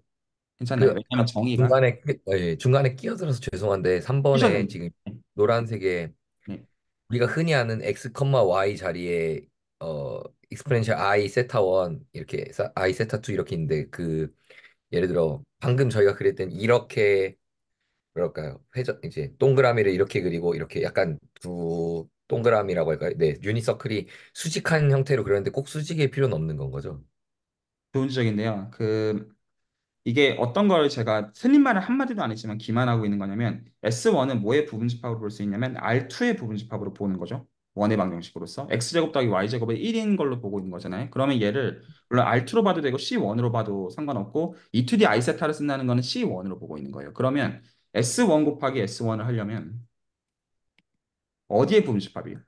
괜찮아요. 그 왜냐하면 아, 정의가 중간에 끼- 그, 어, 예, 중간에 끼어들어서 죄송한데 3번에 삐졌는데 지금 노란색에 네. 우리가 흔히 아는 x, y 자리에 어 익스포넨셜 i 세타 1 이렇게 사- i 세타 2 이렇게 있는데 그 예를 들어 방금 저희가 그랬던 이렇게 그럴까요 회전 이제 동그라미를 이렇게 그리고 이렇게 약간 두 동그라미라고 할까요? 네, 유니서클이 수직한 형태로 그러는데 꼭 수직일 필요는 없는 건 거죠. 좋은 지적인데요. 그 이게 어떤 걸 제가 틀린 말을 한마디도 아니지만 기만하고 있는 거냐면 S1은 뭐의 부분집합으로 볼 수 있냐면 R2의 부분집합으로 보는 거죠. 원의 방정식으로서 x제곱 더하기 y제곱의 1인 걸로 보고 있는 거잖아요. 그러면 얘를 물론 R2로 봐도 되고 C1으로 봐도 상관없고 E2D 아이세타를 쓴다는 거는 C1으로 보고 있는 거예요. 그러면 S1 곱하기 S1을 하려면 어디의 부분집합이에요?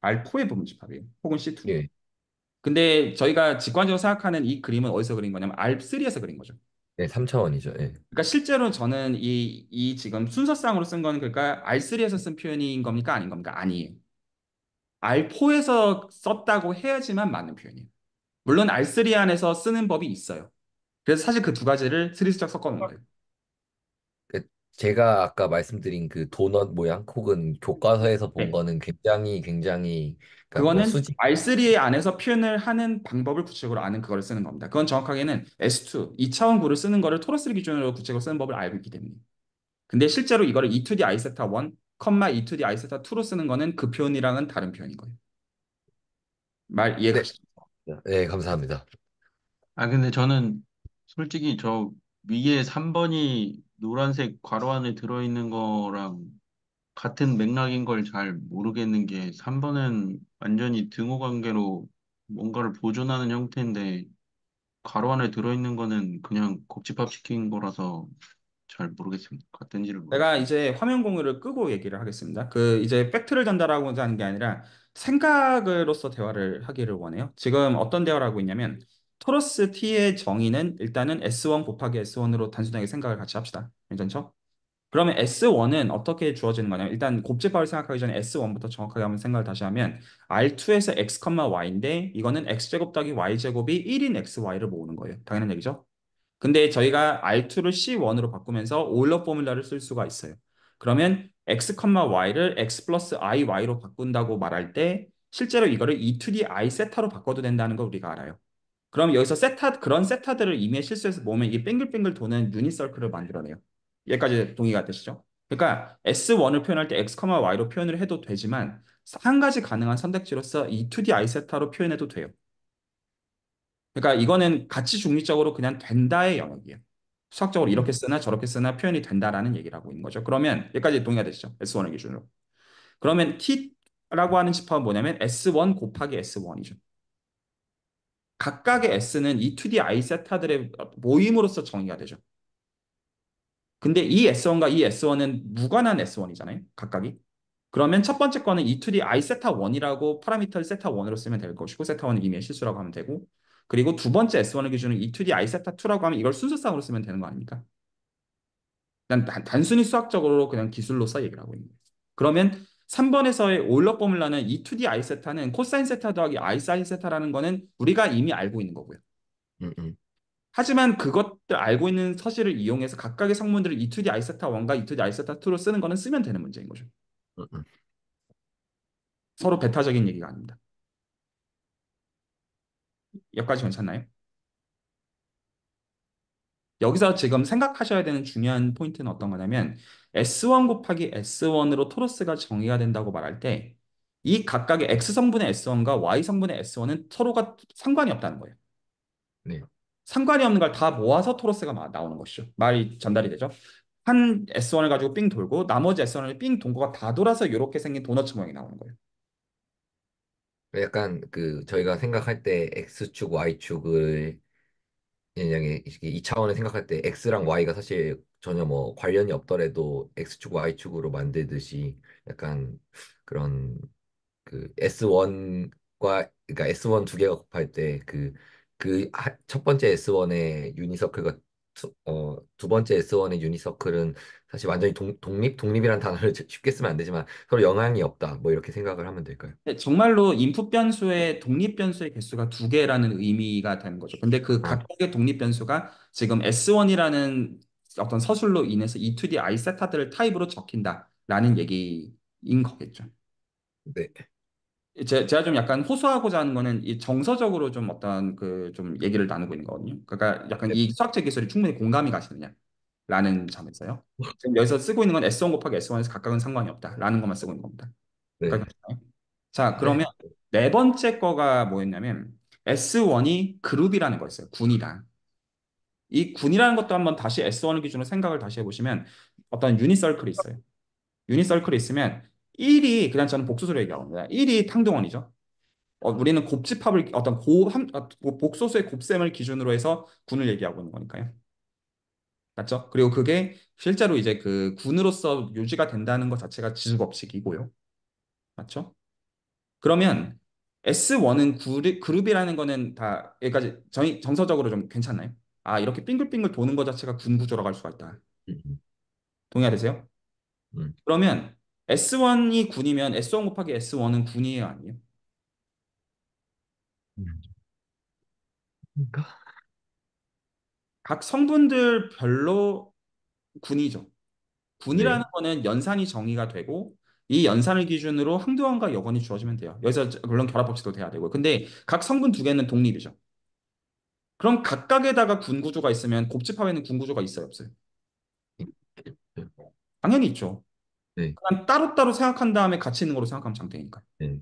R4의 부분집합이에요. 혹은 C2. 예. 근데 저희가 직관적으로 생각하는 이 그림은 어디서 그린 거냐면 R3에서 그린 거죠. 네, 3차원이죠. 예. 그러니까 실제로 저는 이, 이 지금 순서상으로 쓴 거는 그러니까 R3에서 쓴 표현인 겁니까? 아닌 겁니까? 아니에요. R4에서 썼다고 해야지만 맞는 표현이에요. 물론 R3 안에서 쓰는 법이 있어요. 그래서 사실 그 두 가지를 스리스적 섞어 놓은 어, 거예요. 제가 아까 말씀드린 그 도넛 모양 혹은 교과서에서 본 네. 거는 굉장히 굉장히 그러니까 뭐 그거는 수직 R3 안에서 표현을 하는 방법을 구체적으로 아는 그거를 쓰는 겁니다. 그건 정확하게는 S2, 2차원 구를 쓰는 거를 토러스 기준으로 구체적으로 쓰는 법을 알고 있기 때문에. 근데 실제로 이거를 E2D 아이세타 1, 컴마 E2D 아이세타 2로 쓰는 거는 그 표현이랑은 다른 표현인 거예요. 말 이해 네. 가시죠? 네, 감사합니다. 아, 근데 저는 솔직히 저 위에 3번이 노란색 괄호 안에 들어있는 거랑 같은 맥락인 걸 잘 모르겠는 게 3번은 완전히 등호 관계로 뭔가를 보존하는 형태인데 괄호 안에 들어있는 거는 그냥 곱씹합 시킨 거라서 잘 모르겠습니다. 같은지를 모르겠어요. 내가 이제 화면 공유를 끄고 얘기를 하겠습니다. 그 이제 팩트를 전달하고자 하는 게 아니라 생각으로서 대화를 하기를 원해요. 지금 어떤 대화를 하고 있냐면 토러스 T의 정의는 일단은 S1 곱하기 S1으로 단순하게 생각을 같이 합시다. 괜찮죠? 그러면 S1은 어떻게 주어지는 거냐면 일단 곱제파을 생각하기 전에 S1부터 정확하게 한번 생각을 다시 하면 R2에서 X, Y인데 이거는 X제곱 더하기 Y제곱이 1인 XY를 모으는 거예요. 당연한 얘기죠? 근데 저희가 R2를 C1으로 바꾸면서 오일러 포뮬러를쓸 수가 있어요. 그러면 X, Y를 X 플러스 IY로 바꾼다고 말할 때 실제로 이거를 E2D I 세타로 바꿔도 된다는 걸 우리가 알아요. 그럼 여기서 세타 그런 세타들을 임의 실수해서 모으면 이게 뱅글뱅글 도는 유닛서클을 만들어내요. 여기까지 동의가 되시죠? 그러니까 S1을 표현할 때 X, Y로 표현을 해도 되지만 한 가지 가능한 선택지로서 이 2D 아이세타로 표현해도 돼요. 그러니까 이거는 같이 중립적으로 그냥 된다의 영역이에요. 수학적으로 이렇게 쓰나 저렇게 쓰나 표현이 된다라는 얘기를 하고 있는 거죠. 그러면 여기까지 동의가 되시죠? S1을 기준으로. 그러면 T라고 하는 집합은 뭐냐면 S1 곱하기 S1이죠. 각각의 S는 이 2D I 세타들의 모임으로서 정의가 되죠. 근데 이 S1과 이 S1은 무관한 S1이잖아요. 각각이. 그러면 첫 번째 거는 e 2D I 세타 1이라고 파라미터를 세타 1으로 쓰면 될 것이고 세타 1은 이미 실수라고 하면 되고 그리고 두 번째 S1을 기준으로 e 2D I 세타 2라고 하면 이걸 순서쌍으로 쓰면 되는 거 아닙니까? 난 단순히 수학적으로 그냥 기술로서 얘기를 하고 있는 거예요. 그러면 3번에서의 올일러 포뮬라는 E2D 아이 세타는 코사인 세타 더하기 I 사인 세타라는 거는 우리가 이미 알고 있는 거고요. 음, 음. 하지만 그것들 알고 있는 서식을 이용해서 각각의 성분들을 E2D 아이 세타 1과 E2D 아이 세타 2로 쓰는 거는 쓰면 되는 문제인 거죠. 음, 서로 배타적인 얘기가 아닙니다. 여기까지 괜찮나요? 여기서 지금 생각하셔야 되는 중요한 포인트는 어떤 거냐면 S1 곱하기 S1으로 토러스가 정의가 된다고 말할 때 이 각각의 X성분의 S1과 Y성분의 S1은 서로가 상관이 없다는 거예요. 네. 상관이 없는 걸 다 모아서 토러스가 나오는 것이죠. 말이 전달이 되죠. 한 S1을 가지고 삥 돌고 나머지 S1을 삥돈 거가 다 돌아서 이렇게 생긴 도넛 모양이 나오는 거예요. 약간 그 저희가 생각할 때 X축, Y축을 그냥 이 차원을 생각할 때 X랑 Y가 사실 전혀 뭐 관련이 없더라도 X축, Y축으로 만들듯이 약간 그런 그 S1과 그러니까 S1 두 개가 곱할 때 그 그 첫 번째 S1의 유니서클과 두, 어, 두 번째 S1의 유니서클은 사실 완전히 동, 독립 독립이란 단어를 *laughs* 쉽게 쓰면 안 되지만 서로 영향이 없다 뭐 이렇게 생각을 하면 될까요? 네, 정말로 인풋 변수의 독립 변수의 개수가 두 개라는 의미가 되는 거죠. 근데 그 아. 각각의 독립 변수가 지금 S1이라는 어떤 서술로 인해서 E2D 아세타들을 타입으로 적힌다라는 얘기인 거겠죠. 네. 제, 제가 좀 약간 호소하고자 하는 거는 이 정서적으로 좀 어떤 그 좀 얘기를 나누고 있는 거거든요. 그러니까 약간 네. 이 수학적 기술이 충분히 공감이 가시느냐. 라는 점에서요. 지금 여기서 쓰고 있는 건 S1 곱하기 S1에서 각각은 상관이 없다라는 것만 쓰고 있는 겁니다. 네. 자, 그러면 네. 네. 번째 거가 뭐였냐면 S1이 그룹이라는 거였어요. 군이다. 이 군이라는 것도 한번 다시 S1을 기준으로 생각을 다시 해보시면 어떤 유니서클이 있어요. 유니서클이 있으면 1이 그냥 저는 복수수로 얘기하고 있니다 1이 탕동원이죠. 어, 우리는 곱집합을 어떤 고, 한, 어, 복소수의 곱셈을 기준으로 해서 군을 얘기하고 있는 거니까요. 맞죠? 그리고 그게 실제로 이제 그 군으로서 유지가 된다는 것 자체가 지수법칙이고요. 맞죠? 그러면 S1은 그룹, 이라는 거는 다 여기까지 정, 정서적으로 좀 괜찮나요? 아 이렇게 빙글빙글 도는 것 자체가 군 구조라고 할 수가 있다. 음. 동의하세요? 음. 그러면 S1이 군이면 S1 곱하기 S1은 군이에요 아니에요? 그러니까 각 성분들별로 군이죠. 군이라는 네. 거는 연산이 정의가 되고 이 연산을 기준으로 항두원과 여건이 주어지면 돼요. 여기서 물론 결합법칙도 돼야 되고 근데 각 성분 두 개는 독립이죠. 그럼 각각에다가 군 구조가 있으면 곱집합에는 군 구조가 있어요, 없어요? 네. 당연히 있죠. 네. 그냥 따로따로 생각한 다음에 같이 있는 걸로 생각하면 장땡이니까 네.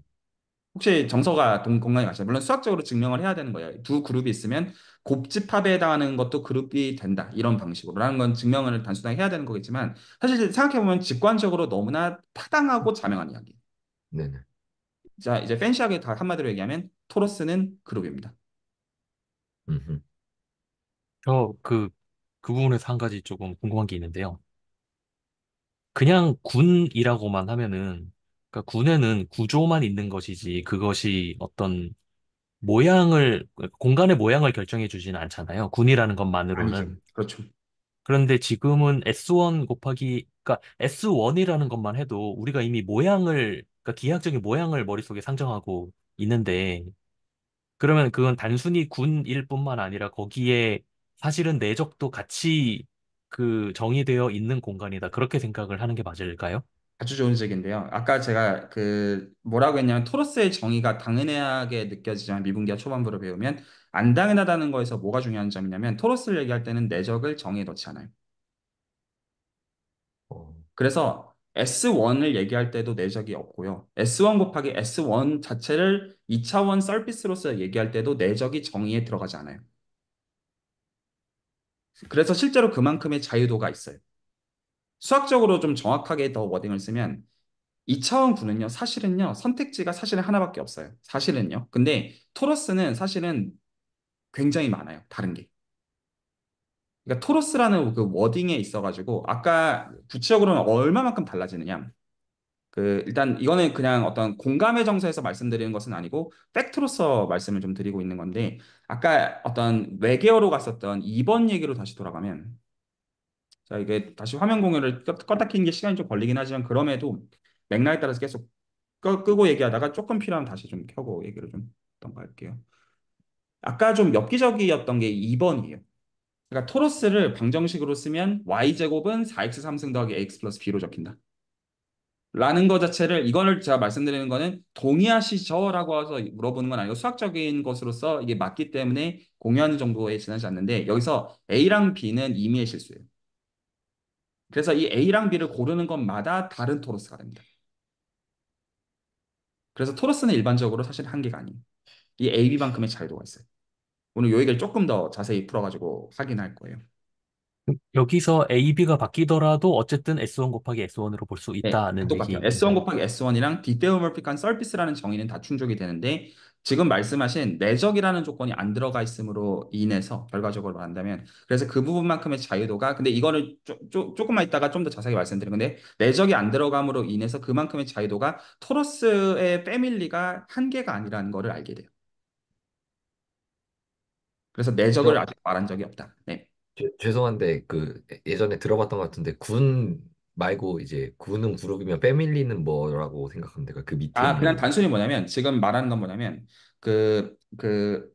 혹시 정서가 동, 건강이 가시죠? 물론 수학적으로 증명을 해야 되는 거예요. 두 그룹이 있으면 곱집합에 해당하는 것도 그룹이 된다. 이런 방식으로라는 건 증명을 단순하게 해야 되는 거겠지만 사실 생각해보면 직관적으로 너무나 타당하고 자명한 이야기. 네네. 자, 이제 팬시하게 다 한마디로 얘기하면 토로스는 그룹입니다. 음. 저 어, 그, 그 부분에서 한 가지 조금 궁금한 게 있는데요. 그냥 군이라고만 하면은 그러니까 군에는 구조만 있는 것이지 그것이 어떤 모양을 그러니까 공간의 모양을 결정해 주진 않잖아요. 군이라는 것만으로는. 아니죠. 그렇죠. 그런데 지금은 S1 곱하기 그러니까 S1이라는 것만 해도 우리가 이미 모양을 그러니까 기하학적인 모양을 머릿속에 상정하고 있는데 그러면 그건 단순히 군일 뿐만 아니라 거기에 사실은 내적도 같이 그 정의되어 있는 공간이다. 그렇게 생각을 하는 게 맞을까요? 아주 좋은 식인데요. 아까 제가 그 뭐라고 했냐면 토로스의 정의가 당연하게 느껴지지만 미분기와 초반부로 배우면 안 당연하다는 거에서 뭐가 중요한 점이냐면 토로스를 얘기할 때는 내적을 정의에 넣지 않아요. 그래서 S1을 얘기할 때도 내적이 없고요. S1 곱하기 S1 자체를 2차원 서피스로서 얘기할 때도 내적이 정의에 들어가지 않아요. 그래서 실제로 그만큼의 자유도가 있어요. 수학적으로 좀 정확하게 더 워딩을 쓰면 이차원 구는요, 사실은요, 선택지가 사실은 하나밖에 없어요. 사실은요. 근데 토러스는 사실은 굉장히 많아요. 다른 게. 그러니까 토러스라는 그 워딩에 있어가지고 아까 구체적으로는 얼마만큼 달라지느냐. 그 일단 이거는 그냥 어떤 공감의 정서에서 말씀드리는 것은 아니고 팩트로서 말씀을 좀 드리고 있는 건데 아까 어떤 외계어로 갔었던 2번 얘기로 다시 돌아가면 자, 이게 다시 화면 공유를 껐다 켜는 게 시간이 좀 걸리긴 하지만 그럼에도 맥락에 따라서 계속 끄, 고 얘기하다가 조금 필요하면 다시 좀 켜고 얘기를 좀 했던 거갈게요 아까 좀 엽기적이었던 게 2번이에요. 그러니까 토로스를 방정식으로 쓰면 y제곱은 4x 3승 더하기 x 플러스 b로 적힌다. 라는 것 자체를 이거를 제가 말씀드리는 거는 동의하시죠라고 해서 물어보는 건 아니고 수학적인 것으로서 이게 맞기 때문에 공유하는 정도에 지나지 않는데 여기서 a랑 b는 임의의 실수예요. 그래서 이 A랑 B를 고르는 것마다 다른 토러스가 됩니다. 그래서 토러스는 일반적으로 사실 한계가 아니에요. 이 AB만큼의 차이도가 있어요. 오늘 요 얘기를 조금 더 자세히 풀어가지고 확인할 거예요. 여기서 A, B가 바뀌더라도 어쨌든 S1 곱하기 S1으로 볼 수 있다는 똑같아요. 얘기. S1 곱하기 S1이랑 디테오멀픽한 서피스라는 정의는 다 충족이 되는데 지금 말씀하신 내적이라는 조건이 안 들어가 있음으로 인해서 결과적으로 말한다면 그래서 그 부분만큼의 자유도가 근데 이거를 쪼, 쪼, 조금만 있다가 좀 더 자세하게 말씀드리는 건데 내적이 안 들어감으로 인해서 그만큼의 자유도가 토러스의 패밀리가 한계가 아니라는 거를 알게 돼요. 그래서 내적을 아직 말한 적이 없다. 네. 죄- 죄송한데 그 예, 예전에 들어봤던 것 같은데 군 말고 이제 군은 그룹이면 패밀리는 뭐라고 생각하면 될까그 밑에 아, 그냥 있는 단순히 뭐냐면 지금 말하는 건 뭐냐면 그, 그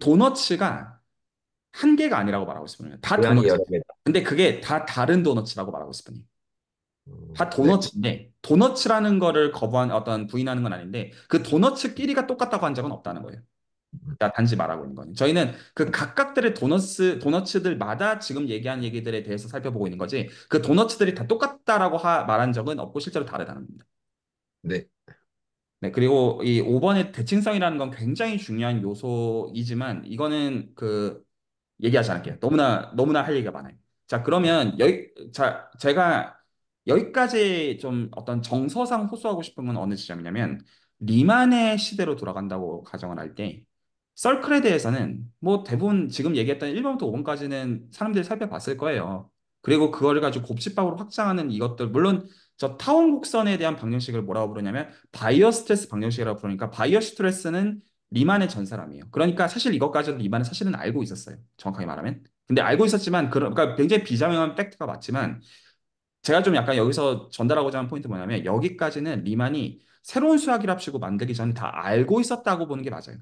도너츠가 한 개가 아니라고 말하고 싶어요. 다 고양이 도너츠. 여러 개다. 근데 그게 다 다른 도너츠라고 말하고 싶어요. 음, 다 네. 도너츠인데 도너츠라는 거를 거부한 어떤 부인하는 건 아닌데 그 도너츠끼리가 똑같다고 한 적은 없다는 거예요. 단지 말하고 있는 거는 저희는 그 각각들의 도너츠 도너츠들마다 지금 얘기한 얘기들에 대해서 살펴보고 있는 거지 그 도너츠들이 다 똑같다라고 하, 말한 적은 없고 실제로 다르다는 겁니다. 네. 네, 그리고 이 5번의 대칭성이라는 건 굉장히 중요한 요소이지만 이거는 그 얘기하지 않을게요. 너무나 너무나 할 얘기가 많아요. 자, 그러면 여기 자 제가 여기까지 좀 어떤 정서상 호소하고 싶은 건 어느 지점이냐면 리만의 시대로 돌아간다고 가정을 할때 썰클에 대해서는 뭐 대부분 지금 얘기했던 1번부터 5번까지는 사람들이 살펴봤을 거예요. 그리고 그거를 가지고 곱씹밥으로 확장하는 이것들 물론 저 타원 곡선에 대한 방정식을 뭐라고 부르냐면 바이어 스트레스 방정식이라고 부르니까 바이어 스트레스는 리만의 전사람이에요. 그러니까 사실 이것까지도 리만은 사실은 알고 있었어요. 정확하게 말하면. 근데 알고 있었지만 그러니까 굉장히 비자명한 팩트가 맞지만 제가 좀 약간 여기서 전달하고자 하는 포인트 뭐냐면 여기까지는 리만이 새로운 수학이랍시고 만들기 전에 다 알고 있었다고 보는 게 맞아요.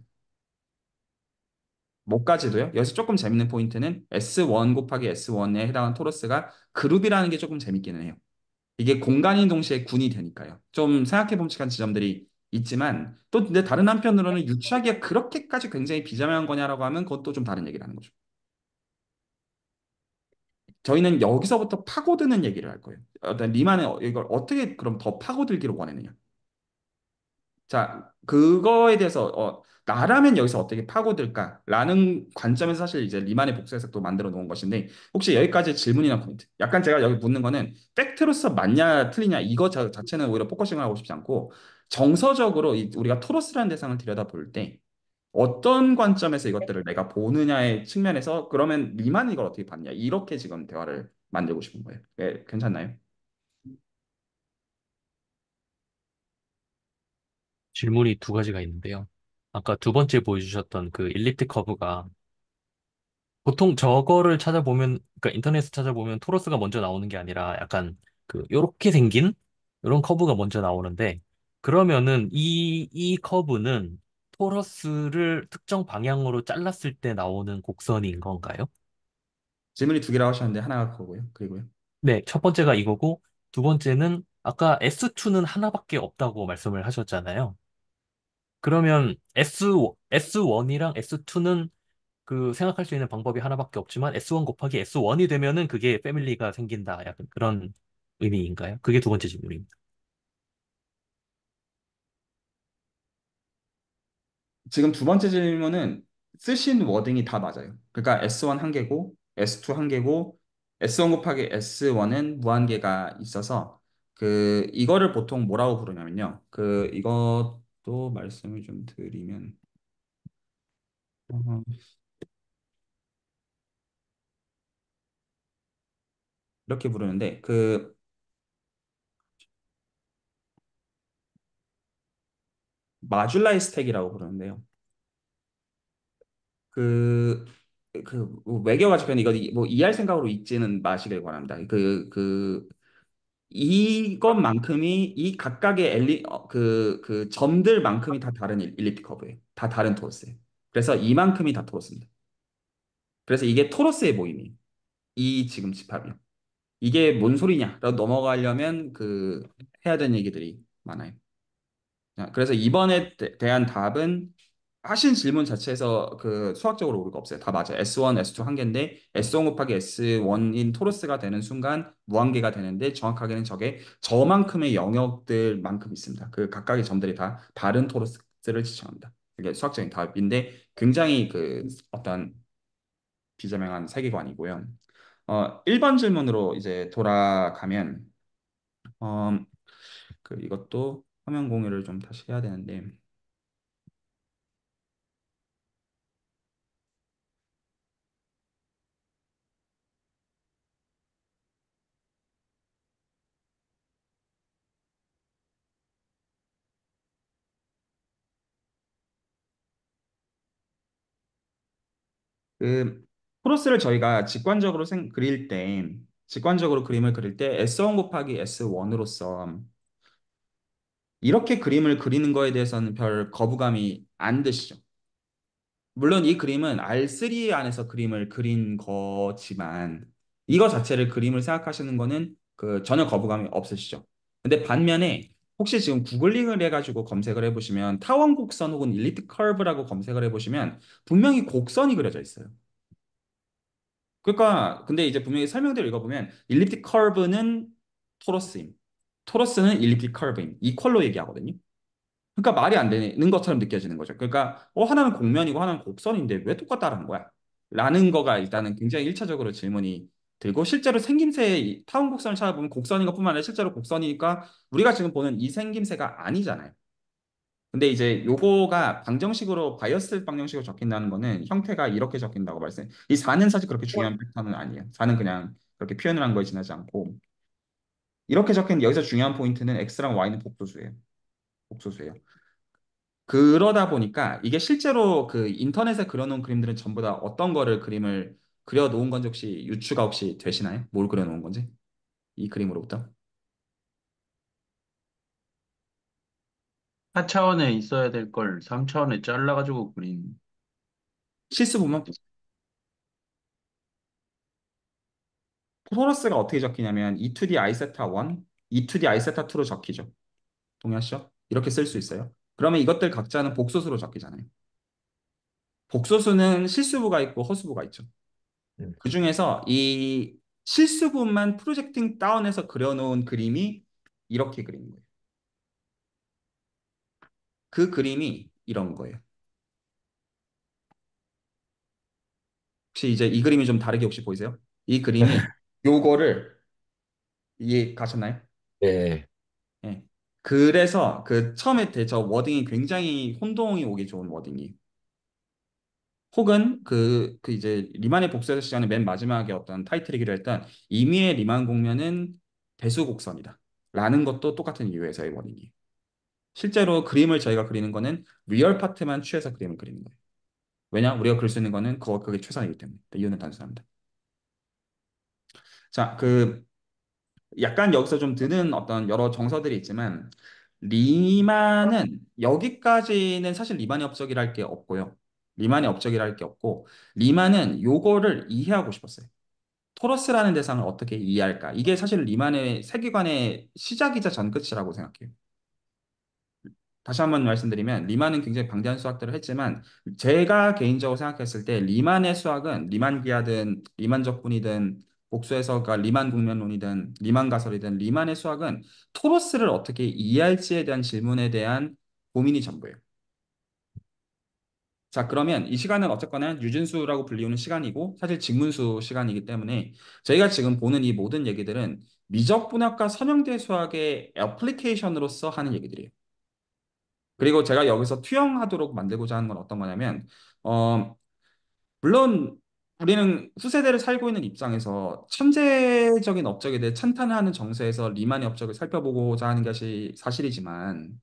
뭐까지도요? 여기서 조금 재밌는 포인트는 S1 곱하기 S1에 해당한 토러스가 그룹이라는 게 조금 재밌기는 해요. 이게 공간인 동시에 군이 되니까요. 좀 생각해 봄직한 지점들이 있지만 또 근데 다른 한편으로는 유추하기가 그렇게까지 굉장히 비자명한 거냐라고 하면 그것도 좀 다른 얘기를 하는 거죠. 저희는 여기서부터 파고드는 얘기를 할 거예요. 어떤 리만은 어, 이걸 어떻게 그럼 더 파고들기로 원했느냐. 자, 그거에 대해서 어, 나라면 여기서 어떻게 파고들까라는 관점에서 사실 이제 리만의 복수 해석도 만들어 놓은 것인데 혹시 여기까지 질문이나 코멘트 약간 제가 여기 묻는 거는 팩트로서 맞냐 틀리냐 이거 자, 체는 오히려 포커싱을 하고 싶지 않고 정서적으로 이, 우리가 토로스라는 대상을 들여다볼 때 어떤 관점에서 이것들을 내가 보느냐의 측면에서 그러면 리만 이걸 어떻게 봤냐 이렇게 지금 대화를 만들고 싶은 거예요 네, 괜찮나요? 질문이 두 가지가 있는데요 아까 두 번째 보여주셨던 그 일리프틱 커브가 보통 저거를 찾아보면, 그러니까 인터넷에서 찾아보면 토러스가 먼저 나오는 게 아니라 약간 그 요렇게 생긴 이런 커브가 먼저 나오는데 그러면은 이, 이 커브는 토러스를 특정 방향으로 잘랐을 때 나오는 곡선인 건가요? 질문이 두 개라고 하셨는데 하나가 그거고요. 그리고요. 네, 첫 번째가 이거고 두 번째는 아까 S2는 하나밖에 없다고 말씀을 하셨잖아요. 그러면 S, S1이랑 S2는 그 생각할 수 있는 방법이 하나밖에 없지만 S1 곱하기 S1이 되면은 그게 패밀리가 생긴다. 약간 그런 의미인가요? 그게 두 번째 질문입니다. 지금 두 번째 질문은 쓰신 워딩이 다 맞아요. 그러니까 S1 한 개고 S2 한 개고 S1 곱하기 S1은 무한계가 있어서 그 이거를 보통 뭐라고 부르냐면요. 그 이거 또 말씀을 좀 드리면 어, 이렇게 부르는데 그 마줄라이 스택이라고 부르는데요. 그, 그 외교가 저는 이거 뭐 이해할 생각으로 있지는 마시길 바랍니다 그, 그 이것만큼이 이 각각의 엘리 어, 그, 그 점들만큼이 다 다른 일- 리프 커브예요. 다 다른 토로스예요. 그래서 이만큼이 다 토로스입니다. 그래서 이게 토로스의 모임이이 지금 집합이요. 이게 뭔 소리냐라고 넘어가려면 그 해야 되는 얘기들이 많아요. 그래서 이번에 대, 한 답은 하신 질문 자체에서 그 수학적으로 오류가 없어요. 다 맞아요. S1, S2 한 개인데 S0 곱하기 S1인 토러스가 되는 순간 무한계가 되는데 정확하게는 저게 저만큼의 영역들만큼 있습니다. 그 각각의 점들이 다 다른 토러스를 지칭합니다. 이게 수학적인 답인데 굉장히 그 어떤 비자명한 세계관이고요. 어, 1번 질문으로 이제 돌아가면 어, 그 이것도 화면 공유를 좀 다시 해야 되는데 그 크로스를 저희가 직관적으로 생, 그릴 때 직관적으로 그림을 그릴 때 S1 곱하기 S1으로서 이렇게 그림을 그리는 거에 대해서는 별 거부감이 안 드시죠. 물론 이 그림은 R3 안에서 그림을 그린 거지만 이거 자체를 그림을 생각하시는 거는 그 전혀 거부감이 없으시죠. 근데 반면에 혹시 지금 구글링을 해가지고 검색을 해보시면 타원 곡선 혹은 일리트 커브라고 검색을 해보시면 분명히 곡선이 그려져 있어요. 그러니까 근데 이제 분명히 설명대로 읽어보면 일리트 커브는 토러스임, 토러스는 일리트 커브임, 이퀄로 얘기하거든요. 그러니까 말이 안 되는 것처럼 느껴지는 거죠. 그러니까 어 하나는 곡면이고 하나는 곡선인데 왜 똑같다라는 거야? 라는 거가 일단은 굉장히 일차적으로 질문이 들고 실제로 생김새의 타운 곡선을 찾아보면 곡선인 것뿐만 아니라 실제로 곡선이니까 우리가 지금 보는 이 생김새가 아니잖아요. 근데 이제 요거가 방정식으로 바이어스 방정식으로 적힌다는 거는 형태가 이렇게 적힌다고 말씀. 이 4는 사실 그렇게 중요한 네. 패턴은 아니에요. 4는 그냥 그렇게 표현을 한 거에 지나지 않고 이렇게 적힌 여기서 중요한 포인트는 x랑 y는 복소수예요. 복소수예요. 그러다 보니까 이게 실제로 그 인터넷에 그려놓은 그림들은 전부 다 어떤 거를 그림을 그려놓은 건지 혹시 유추가 혹시 되시나요? 뭘 그려놓은 건지? 이 그림으로부터? 4 차원에 있어야 될 걸3 차원에 잘라가지고 그린 실수 보면 포토러스가 어떻게 적히냐면 E2D 아세타 1, E2D 아세타 2로 적히죠. 동의하시죠? 이렇게 쓸 수 있어요. 그러면 이것들 각자는 복소수로 적히잖아요. 복소수는 실수부가 있고 허수부가 있죠. 음. 그 중에서 이 실수분만 프로젝팅 다운해서 그려놓은 그림이 이렇게 그린 거예요. 그 그림이 이런 거예요. 혹시 이제 이 그림이 좀 다르게 혹시 보이세요? 이 그림이 *laughs* 요거를 이해 가셨나요? 네. 네. 그래서 그 처음에 저 워딩이 굉장히 혼동이 오기 좋은 워딩이에요. 혹은 그, 그 이제 리만의 복수에서 시작하는 맨 마지막에 어떤 타이틀이기로 했던 이미의 리만 공면은 배수곡선이다. 라는 것도 똑같은 이유에서의 원인이에요. 실제로 그림을 저희가 그리는 거는 리얼 파트만 취해서 그림을 그리는 거예요. 왜냐? 우리가 그릴 수 있는 거는 그거, 그게 최선이기 때문에. 네, 이유는 단순합니다. 자, 그 약간 여기서 좀 드는 어떤 여러 정서들이 있지만 리만은 여기까지는 사실 리만의 업적이랄 게 없고요. 리만의 업적이라 할 게 없고 리만은 요거를 이해하고 싶었어요. 토러스라는 대상을 어떻게 이해할까? 이게 사실 리만의 세계관의 시작이자 전끝이라고 생각해요. 다시 한번 말씀드리면 리만은 굉장히 방대한 수학들을 했지만 제가 개인적으로 생각했을 때 리만의 수학은 리만 기하든 리만 적분이든 복수에서 그러니까 리만 국면론이든 리만 가설이든 리만의 수학은 토로스를 어떻게 이해할지에 대한 질문에 대한 고민이 전부예요. 자, 그러면 이 시간은 어쨌거나 유진수라고 불리우는 시간이고 사실 직문수 시간이기 때문에 저희가 지금 보는 이 모든 얘기들은 미적 분학과 선형대 수학의 애플리케이션으로서 하는 얘기들이에요. 그리고 제가 여기서 투영하도록 만들고자 하는 건 어떤 거냐면 어 물론 우리는 후세대를 살고 있는 입장에서 천재적인 업적에 대해 찬탄하는 정서에서 리만의 업적을 살펴보고자 하는 것이 사실이지만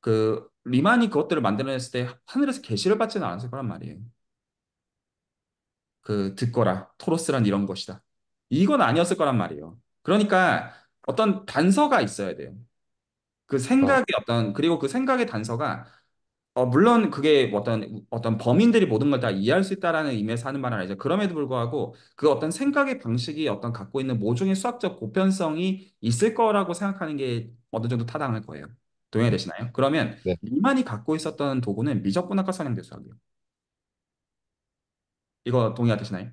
그 리만이 그것들을 만들어냈을 때 하늘에서 계시를 받지는 않았을 거란 말이에요. 그 듣거라 토로스란 이런 것이다. 이건 아니었을 거란 말이에요. 그러니까 어떤 단서가 있어야 돼요. 그 생각의 어. 떤 그리고 그 생각의 단서가 어, 물론 그게 뭐 어떤 어떤 범인들이 모든 걸 다 이해할 수 있다라는 의미에서 하는 말은 아니죠. 그럼에도 불구하고 그 어떤 생각의 방식이 어떤 갖고 있는 모종의 수학적 보편성이 있을 거라고 생각하는 게 어느 정도 타당할 거예요. 네. 동의되시나요? 그러면 네. 리만이 갖고 있었던 도구는 미적분학과 선형대수학이에요. 이거 동의가 되시나요?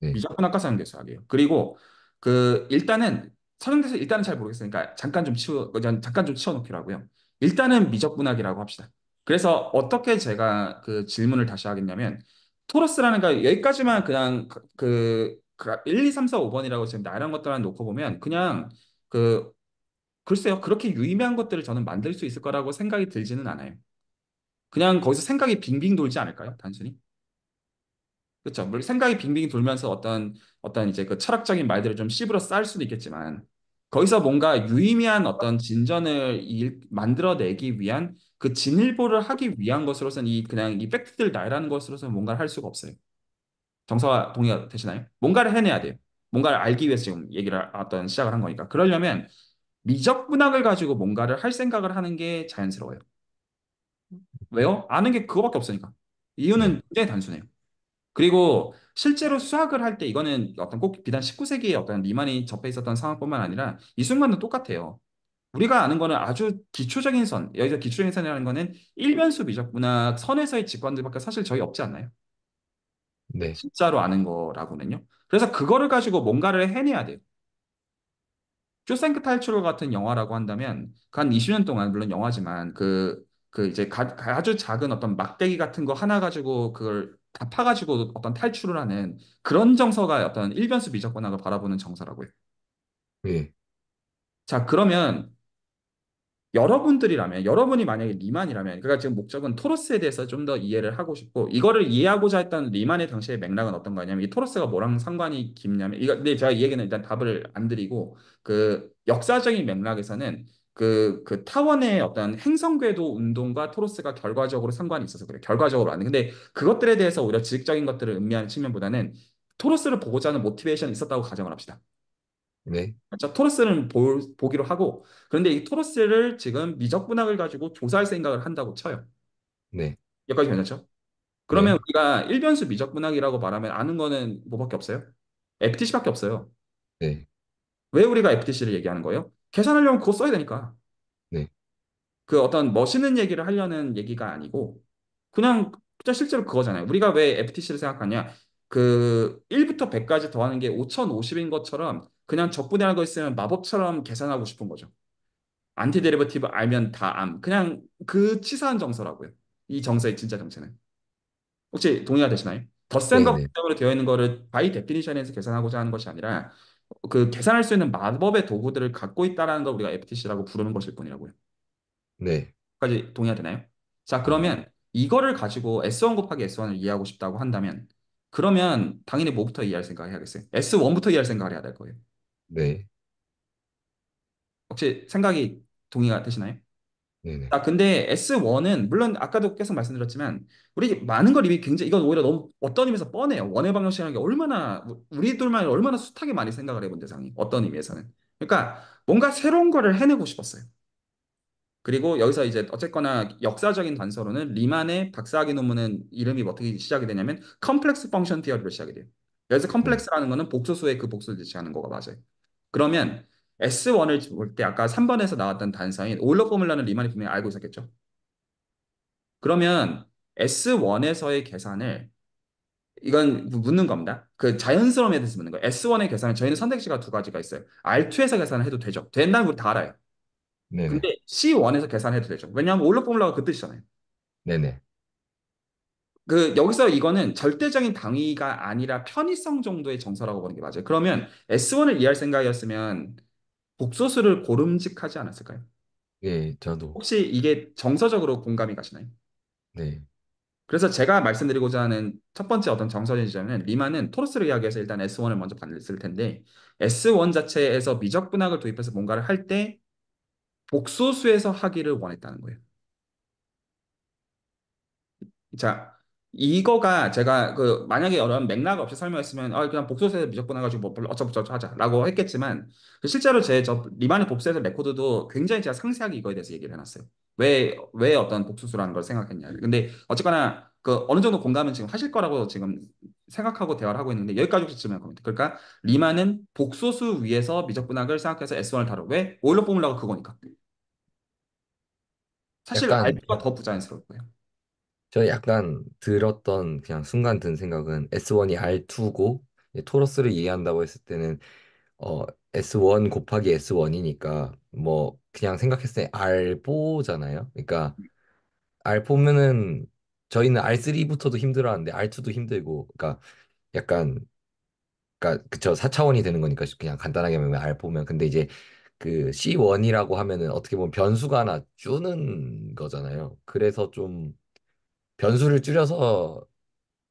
네. 미적분학과 선형대수학이에요. 그리고 그 일단은 선형대수 일단은 잘 모르겠으니까 잠깐 좀 치워 잠깐 좀 치워놓기라고요. 일단은 미적분학이라고 합시다. 그래서 어떻게 제가 그 질문을 다시 하겠냐면 토러스라는 거 여기까지만 그냥 그, 그 1, 그 2, 3, 4, 5번이라고 지금 나열 것들만 놓고 보면 그냥 그 글쎄요, 그렇게 유의미한 것들을 저는 만들 수 있을 거라고 생각이 들지는 않아요. 그냥 거기서 생각이 빙빙 돌지 않을까요? 단순히. 그렇죠. 물론 생각이 빙빙 돌면서 어떤 어떤 이제 그 철학적인 말들을 좀 씹으러 쌓을 수도 있겠지만 거기서 뭔가 유의미한 어떤 진전을 일, 만들어내기 위한 그 진일보를 하기 위한 것으로서는 이 그냥 이 팩트들 나열하는 것으로서는 뭔가를 할 수가 없어요. 정서와 동의가 되시나요? 뭔가를 해내야 돼요. 뭔가를 알기 위해서 지금 얘기를 어떤 시작을 한 거니까. 그러려면 미적 분학을 가지고 뭔가를 할 생각을 하는 게 자연스러워요. 왜요? 아는 게 그거밖에 없으니까. 이유는 네. 굉장히 단순해요. 그리고 실제로 수학을 할 때 이거는 어떤 꼭 비단 19세기에 어떤 리만이 접해 있었던 상황뿐만 아니라 이 순간도 똑같아요. 우리가 아는 거는 아주 기초적인 선, 여기서 기초적인 선이라는 거는 일변수 미적분학 선에서의 직관들밖에 사실 저희 없지 않나요? 네. 진짜로 아는 거라고는요. 그래서 그거를 가지고 뭔가를 해내야 돼요. 쇼생크 탈출 같은 영화라고 한다면 그한 20년 동안 물론 영화지만 그그 그 이제 가, 아주 작은 어떤 막대기 같은 거 하나 가지고 그걸 다 파가지고 어떤 탈출을 하는 그런 정서가 어떤 일변수 미적분학을 바라보는 정서라고요. 해 예. 자 그러면 여러분들이라면 여러분이 만약에 리만이라면 그러니까 지금 목적은 토로스에 대해서 좀 더 이해를 하고 싶고 이거를 이해하고자 했던 리만의 당시의 맥락은 어떤 거냐면 이 토로스가 뭐랑 상관이 깊냐면 이거 근데 제가 이 얘기는 일단 답을 안 드리고 그 역사적인 맥락에서는 그, 그 타원의 어떤 행성궤도 운동과 토로스가 결과적으로 상관이 있어서 그래 결과적으로 아는 근데 그것들에 대해서 오히려 지식적인 것들을 의미하는 측면보다는 토로스를 보고자 하는 모티베이션이 있었다고 가정을 합시다. 네. 자, 토러스는 보, 보기로 하고 그런데 이 토러스를 지금 미적분학을 가지고 조사할 생각을 한다고 쳐요. 네. 여기까지 괜찮죠? 그러면 네. 우리가 일변수 미적분학이라고 말하면 아는 거는 뭐밖에 없어요? FTC밖에 없어요. 네. 왜 우리가 FTC를 얘기하는 거예요? 계산하려면 그거 써야 되니까. 네. 그 어떤 멋있는 얘기를 하려는 얘기가 아니고 그냥 진짜 실제로 그거잖아요. 우리가 왜 FTC를 생각하냐? 그 1부터 100까지 더하는 게 5050인 것처럼 그냥 적분해하고 있으면 마법처럼 계산하고 싶은 거죠. 안티데리버티브 알면 다 암. 그냥 그 치사한 정서라고요. 이 정서의 진짜 정체는. 혹시 동의가 되시나요? 더센 네, 네. 법으로 되어 있는 거를 바이 데피니션에서 계산하고자 하는 것이 아니라 그 계산할 수 있는 마법의 도구들을 갖고 있다라는 걸 우리가 FTC라고 부르는 것일 뿐이라고요. 네. 까지 동의가 되나요? 자, 그러면 이거를 가지고 S1 곱하기 S1을 이해하고 싶다고 한다면 그러면 당연히 뭐부터 이해할 생각을 해야겠어요? S1부터 이해할 생각을 해야 될 거예요. 네. 혹시 생각이 동의가 되시나요? 네네. 아, 근데 S1은 물론 아까도 계속 말씀드렸지만 우리 많은 걸 이미 굉장히 이건 오히려 너무 어떤 의미에서 뻔해요. 원외 방정식이라는 게 얼마나 우- 리둘만 얼마나 숱하게 많이 생각을 해본 대상이 어떤 의미에서는. 그러니까 뭔가 새로운 거를 해내고 싶었어요. 그리고 여기서 이제 어쨌거나 역사적인 단서로는 리만의 박사학위 논문은 이름이 어떻게 시작이 되냐면 컴플렉스 펑션 티어리로 시작이 돼요. 그래서 컴플렉스라는 거는 복소수의 그 복수를 제시하는 거가 맞아요. 그러면 S1을 볼 때 아까 3번에서 나왔던 단서인 올러 포뮬라는 리만이 분명히 알고 있었겠죠. 그러면 S1에서의 계산을 이건 묻는 겁니다. 그 자연스러움에 대해서 묻는 거예요. S1의 계산은 저희는 선택지가 두 가지가 있어요. R2에서 계산을 해도 되죠. 된다는 걸다 알아요. 네네. 근데 C1에서 계산해도 되죠. 왜냐하면 올러 포뮬라가 그 뜻이잖아요. 네네. 그 여기서 이거는 절대적인 당위가 아니라 편의성 정도의 정서라고 보는 게 맞아요. 그러면 S1을 이해할 생각이었으면 복소수를 고름직하지 않았을까요? 예, 저도. 혹시 이게 정서적으로 공감이 가시나요? 네. 그래서 제가 말씀드리고자 하는 첫 번째 어떤 정서적인 지점은 리마는토르스를 이야기해서 일단 S1을 먼저 봤을 텐데 S1 자체에서 미적분학을 도입해서 뭔가를 할 때 복소수에서 하기를 원했다는 거예요. 자, 이거가 제가 그 만약에 이런 맥락 없이 설명했으면 아 그냥 복수에서 무조건 해가지고 뭐 별로 어쩌고저쩌고 하자라고 했겠지만 그 실제로 제저 리만의 복수에서 레코드도 굉장히 제가 상세하게 이거에 대해서 얘기를 해놨어요. 왜 왜 어떤 복소수라는걸 생각했냐. 근데 어쨌거나 그 어느 정도 공감은 지금 하실 거라고 지금 생각하고 대화를 하고 있는데 여기까지 혹시 질문할 겁니다. 그러니까 리만은 복소수 위에서 미적분학을 생각해서 S1을 다뤄. 왜? 오일러 포뮬러가 그거니까. 사실 약간... 알파가 더 부자연스러울 거예요. 저 약간 들었던 그냥 순간 든 생각은 S1이 R2고 토러스를 이해한다고 했을 때는 어 S1 곱하기 S1이니까 뭐 그냥 생각했을 때 R4잖아요. 그러니까 R4면은 저희는 R3부터도 힘들어하는데 R2도 힘들고 그러니까 약간 그러니까 그쵸 4차원이 되는 거니까 그냥 간단하게 말하면 R4면 근데 이제 그 C1이라고 하면은 어떻게 보면 변수가 하나 주는 거잖아요. 그래서 좀 변수를 줄여서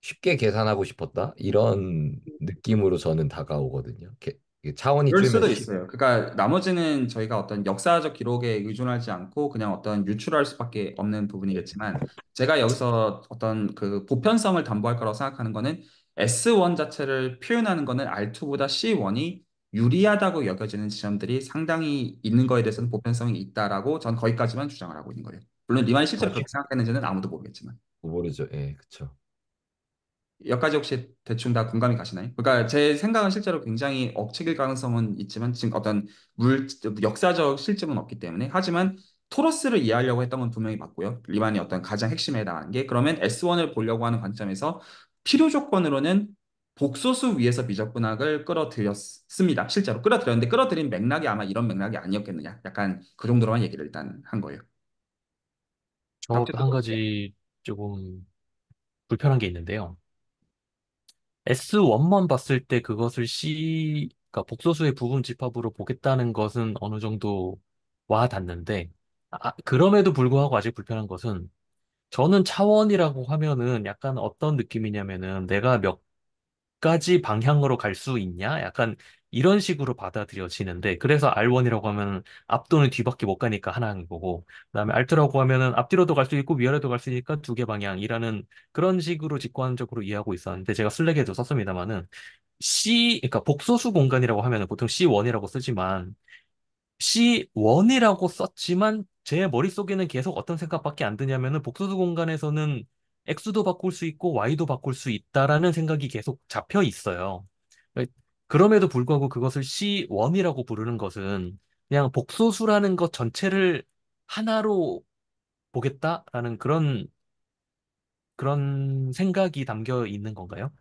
쉽게 계산하고 싶었다 이런 느낌으로 저는 다가오거든요. 차원이 그럴 수도 있어요. 그러니까 나머지는 저희가 어떤 역사적 기록에 의존하지 않고 그냥 어떤 유추할 수밖에 없는 부분이겠지만 제가 여기서 어떤 그 보편성을 담보할 거라고 생각하는 거는 S1 자체를 표현하는 거는 R2보다 C1이 유리하다고 여겨지는 지점들이 상당히 있는 거에 대해서는 보편성이 있다라고 전 거기까지만 주장을 하고 있는 거예요. 물론 리만이 실제로 그렇게 생각했는지는 아무도 모르겠지만. 모르죠. 예, 그쵸. 여기까지 혹시 대충 다 공감이 가시나요? 그러니까 제 생각은 실제로 굉장히 억측일 가능성은 있지만 지금 어떤 물 역사적 실증은 없기 때문에 하지만 토러스를 이해하려고 했던 건 분명히 맞고요. 리만이 어떤 가장 핵심에 해당하는 게 그러면 S1을 보려고 하는 관점에서 필요 조건으로는 복소수 위에서 미적분학을 끌어들였습니다. 실제로 끌어들였는데 끌어들인 맥락이 아마 이런 맥락이 아니었겠느냐. 약간 그 정도로만 얘기를 일단 한 거예요. 저 어, 각자 한 그거 가지 조금 불편한 게 있는데요. S1만 봤을 때 그것을 C, 그러니까 복소수의 부분 집합으로 보겠다는 것은 어느 정도 와 닿는데, 아, 아, 그럼에도 불구하고 아직 불편한 것은 저는 차원이라고 하면은 약간 어떤 느낌이냐면은 내가 몇 가지 방향으로 갈 수 있냐? 약간 이런 식으로 받아들여지는데 그래서 R1이라고 하면 앞도는 뒤밖에 못 가니까 하나인 거고 그다음에 R2라고 하면은 앞뒤로도 갈 수 있고 위아래도 갈 수 있으니까 두 개 방향이라는 그런 식으로 직관적으로 이해하고 있었는데 제가 슬랙에도 썼습니다만은 C 그러니까 복소수 공간이라고 하면은 보통 C1이라고 쓰지만 C1이라고 썼지만 제 머릿속에는 계속 어떤 생각밖에 안 드냐면은 복소수 공간에서는 X도 바꿀 수 있고 Y도 바꿀 수 있다라는 생각이 계속 잡혀 있어요. 그럼에도 불구하고 그것을 C1이라고 부르는 것은 그냥 복소수라는 것 전체를 하나로 보겠다라는 그런 그런 생각이 담겨 있는 건가요?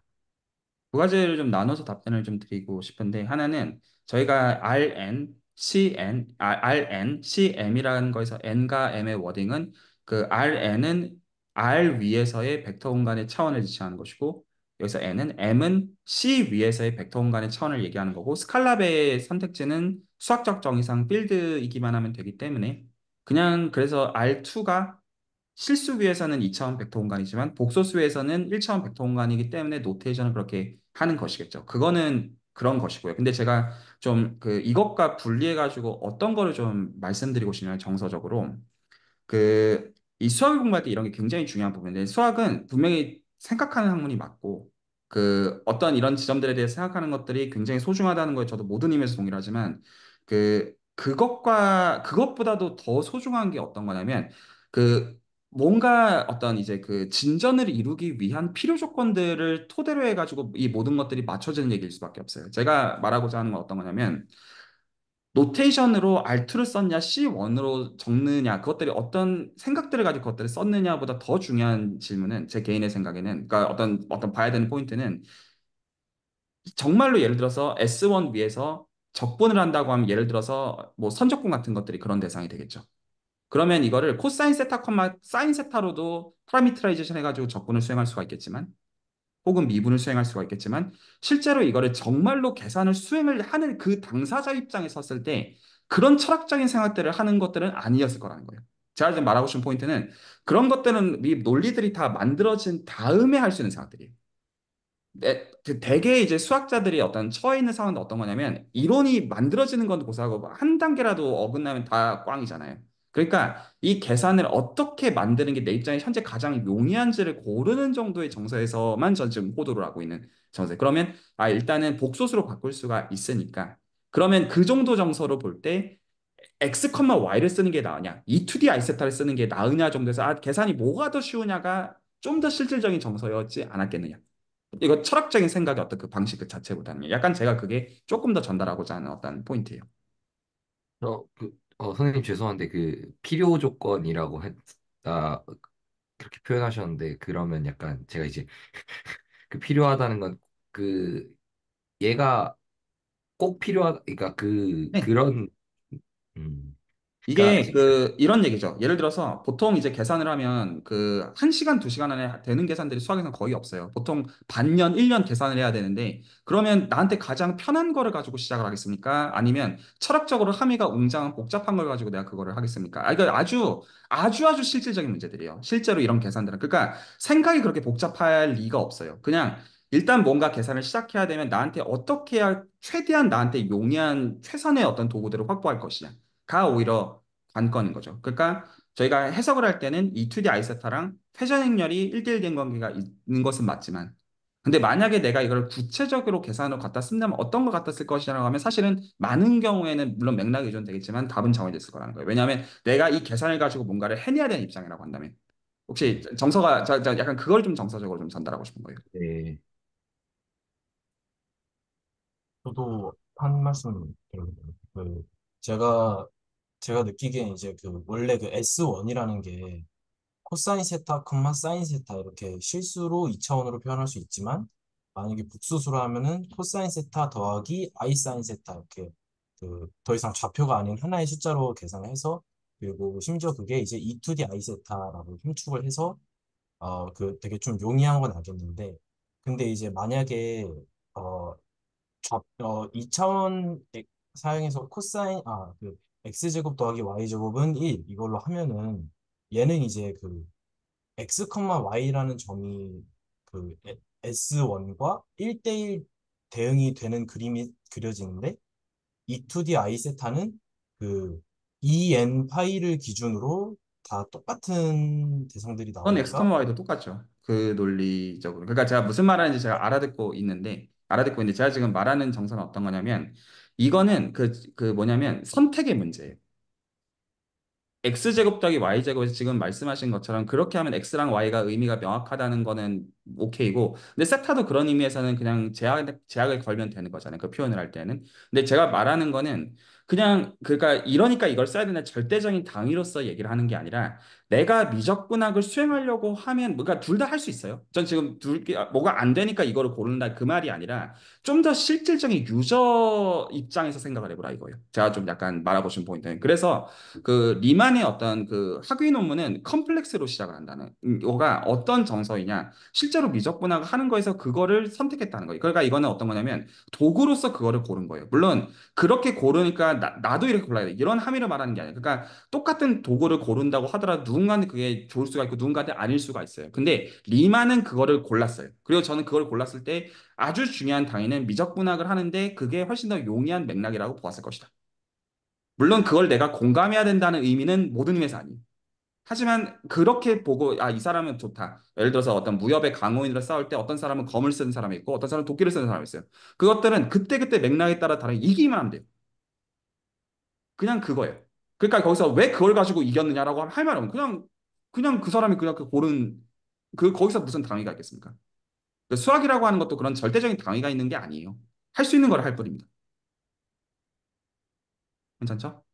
두 가지를 좀 나눠서 답변을 좀 드리고 싶은데 하나는 저희가 RN, CN, 아, RN, CM이라는 거에서 N과 M의 워딩은 그 RN은 R 위에서의 벡터 공간의 차원을 지시하는 것이고 여기서 n은 m은 c 위에서의 벡터 공간의 차원을 얘기하는 거고 스칼라베의 선택지는 수학적 정의상 필드이기만 하면 되기 때문에 그냥 그래서 R2가 실수 위에서는 2차원 벡터 공간이지만 복소수 위 에서는 1차원 벡터 공간이기 때문에 노테이션을 그렇게 하는 것이겠죠. 그거는 그런 것이고요. 근데 제가 좀 그 이것과 분리해 가지고 어떤 거를 좀 말씀드리고 싶냐면 정서적으로 그 이 수학을 공부할 때 이런 게 굉장히 중요한 부분인데 수학은 분명히 생각하는 학문이 맞고 그 어떤 이런 지점들에 대해 생각하는 것들이 굉장히 소중하다는 거에 저도 모든 힘에서 동의를 하지만 그 그것과 그것보다도 더 소중한 게 어떤 거냐면 그 뭔가 어떤 이제 그 진전을 이루기 위한 필요 조건들을 토대로 해가지고 이 모든 것들이 맞춰지는 얘기일 수밖에 없어요. 제가 말하고자 하는 건 어떤 거냐면 노테이션으로 R투를 썼냐 C1으로 적느냐 그것들이 어떤 생각들을 가지고 그것들을 썼느냐보다 더 중요한 질문은 제 개인의 생각에는 그러니까 어떤 어떤 봐야 되는 포인트는 정말로 예를 들어서 S1 위에서 적분을 한다고 하면 예를 들어서 뭐 선적분 같은 것들이 그런 대상이 되겠죠. 그러면 이거를 코사인 세타 컴마 사인 세타로도 파라미터라이제이션 해가지고 적분을 수행할 수가 있겠지만 혹은 미분을 수행할 수가 있겠지만 실제로 이거를 정말로 계산을 수행을 하는 그 당사자 입장에 섰을 때 그런 철학적인 생각들을 하는 것들은 아니었을 거라는 거예요. 제가 지금 말하고 싶은 포인트는 그런 것들은 이 논리들이 다 만들어진 다음에 할 수 있는 생각들이에요. 네, 그 대개 이제 수학자들이 어떤 처해 있는 상황은 어떤 거냐면 이론이 만들어지는 건 고사하고 뭐 한 단계라도 어긋나면 다 꽝이잖아요. 그러니까 이 계산을 어떻게 만드는 게 내 입장에 현재 가장 용이한지를 고르는 정도의 정서에서만 전 지금 호도를 하고 있는 정서. 그러면 아 일단은 복소수로 바꿀 수가 있으니까. 그러면 그 정도 정서로 볼 때 x, y를 쓰는 게 나으냐, e2d 아이세타를 쓰는 게 나으냐 정도에서 아 계산이 뭐가 더 쉬우냐가 좀 더 실질적인 정서였지 않았겠느냐. 이거 철학적인 생각의 어떤 그 방식 그 자체보다는 약간 제가 그게 조금 더 전달하고자 하는 어떤 포인트예요. 어, 그 어, 선생님 죄송한데 그 필요 조건이라고 했다 아, 그렇게 표현하셨는데 그러면 약간 제가 이제 *laughs* 그 필요하다는 건 그 얘가 꼭 필요하 그러니까 그 네. 그런 음. 그러니까 이게 그, 그 이런 얘기죠. 예를 들어서 보통 이제 계산을 하면 그 1시간, 2시간 안에 되는 계산들이 수학에서는 거의 없어요. 보통 반년, 1년 계산을 해야 되는데 그러면 나한테 가장 편한 거를 가지고 시작을 하겠습니까? 아니면 철학적으로 함의가 웅장한 복잡한 걸 가지고 내가 그거를 하겠습니까? 아, 이거 그러니까 아주 아주 아주 실질적인 문제들이에요. 실제로 이런 계산들은 그러니까 생각이 그렇게 복잡할 리가 없어요. 그냥 일단 뭔가 계산을 시작해야 되면 나한테 어떻게 해야 최대한 나한테 용이한 최선의 어떤 도구들을 확보할 것이냐. 가 오히려 관건인 거죠. 그러니까 저희가 해석을 할 때는 이 2D 아이세타랑 회전 행렬이 1대1 된 관계가 있는 것은 맞지만 근데 만약에 내가 이걸 구체적으로 계산으로 갖다 쓴다면 어떤 것 같았을 것이라고 하면 사실은 많은 경우에는 물론 맥락이 의존되겠지만 답은 정해졌을 거라는 거예요. 왜냐하면 내가 이 계산을 가지고 뭔가를 해내야 되는 입장이라고 한다면 혹시 정서가 자, 자, 약간 그걸 좀 정서적으로 좀 전달하고 싶은 거예요. 네. 저도 한 말씀 드립니그 제가 제가 느끼기엔 이제 그 원래 그 S1이라는 게 코사인 세타, 콤마 사인 세타 이렇게 실수로 2차원으로 표현할 수 있지만 만약에 복수수로 하면은 코사인 세타 더하기 아이 사인 세타 이렇게 그 더 이상 좌표가 아닌 하나의 숫자로 계산해서 그리고 심지어 그게 이제 E2D 아이 세타라고 함축을 해서 어 그 되게 좀 용이한 건 알겠는데 근데 이제 만약에 어 좌어 2차원 어 사용해서 코사인 아그 x제곱 더하기 y제곱은 1 이걸로 하면은 얘는 이제 그 x, y라는 점이 그 S1과 1대1 대응이 되는 그림이 그려지는데 E2D I세타는 그 EN 파이를 기준으로 다 똑같은 대상들이 나오니까 X, Y도 똑같죠. 그 논리적으로. 그러니까 제가 무슨 말하는지 제가 알아듣고 있는데 알아듣고 있는데 제가 지금 말하는 정서는 어떤 거냐면 이거는 그, 그 뭐냐면 선택의 문제예요. x제곱 더하기 y제곱에서 지금 말씀하신 것처럼 그렇게 하면 x랑 y가 의미가 명확하다는 거는 오케이고 근데 세타도 그런 의미에서는 그냥 제약, 제약을 걸면 되는 거잖아요. 그 표현을 할 때는. 근데 제가 말하는 거는 그냥 그러니까 이러니까 이걸 써야 되는 절대적인 당위로서 얘기를 하는 게 아니라 내가 미적분학을 수행하려고 하면 그러니까 둘 다 할 수 있어요. 전 지금 둘 아, 뭐가 안 되니까 이거를 고른다 그 말이 아니라 좀 더 실질적인 유저 입장에서 생각을 해보라 이거예요. 제가 좀 약간 말아보신 포인트는 그래서 그 리만의 어떤 그 학위 논문은 컴플렉스로 시작을 한다는 이거가 어떤 정서이냐 실제로 미적분학을 하는 거에서 그거를 선택했다는 거예요. 그러니까 이거는 어떤 거냐면 도구로서 그거를 고른 거예요. 물론 그렇게 고르니까 그 나, 도 이렇게 골라야 돼. 이런 함의를 말하는 게 아니야. 그러니까 똑같은 도구를 고른다고 하더라도 누군가는 그게 좋을 수가 있고 누군가는 아닐 수가 있어요. 근데 리만은 그거를 골랐어요. 그리고 저는 그걸 골랐을 때 아주 중요한 당위는 미적분학을 하는데 그게 훨씬 더 용이한 맥락이라고 보았을 것이다. 물론 그걸 내가 공감해야 된다는 의미는 모든 의미에서 아니에요. 하지만 그렇게 보고 아 이 사람은 좋다. 예를 들어서 어떤 무협의 강호인으로 싸울 때 어떤 사람은 검을 쓰는 사람이 있고 어떤 사람은 도끼를 쓰는 사람이 있어요. 그것들은 그때그때 맥락에 따라 다른 이기만 하면 돼요. 그냥 그거예요. 그러니까 거기서 왜 그걸 가지고 이겼느냐라고 할말은 그냥 그냥 그 사람이 그냥 그 고른 그 거기서 무슨 당위가 있겠습니까? 그 수학이라고 하는 것도 그런 절대적인 당위가 있는 게 아니에요. 할 수 있는 걸 할 뿐입니다. 괜찮죠?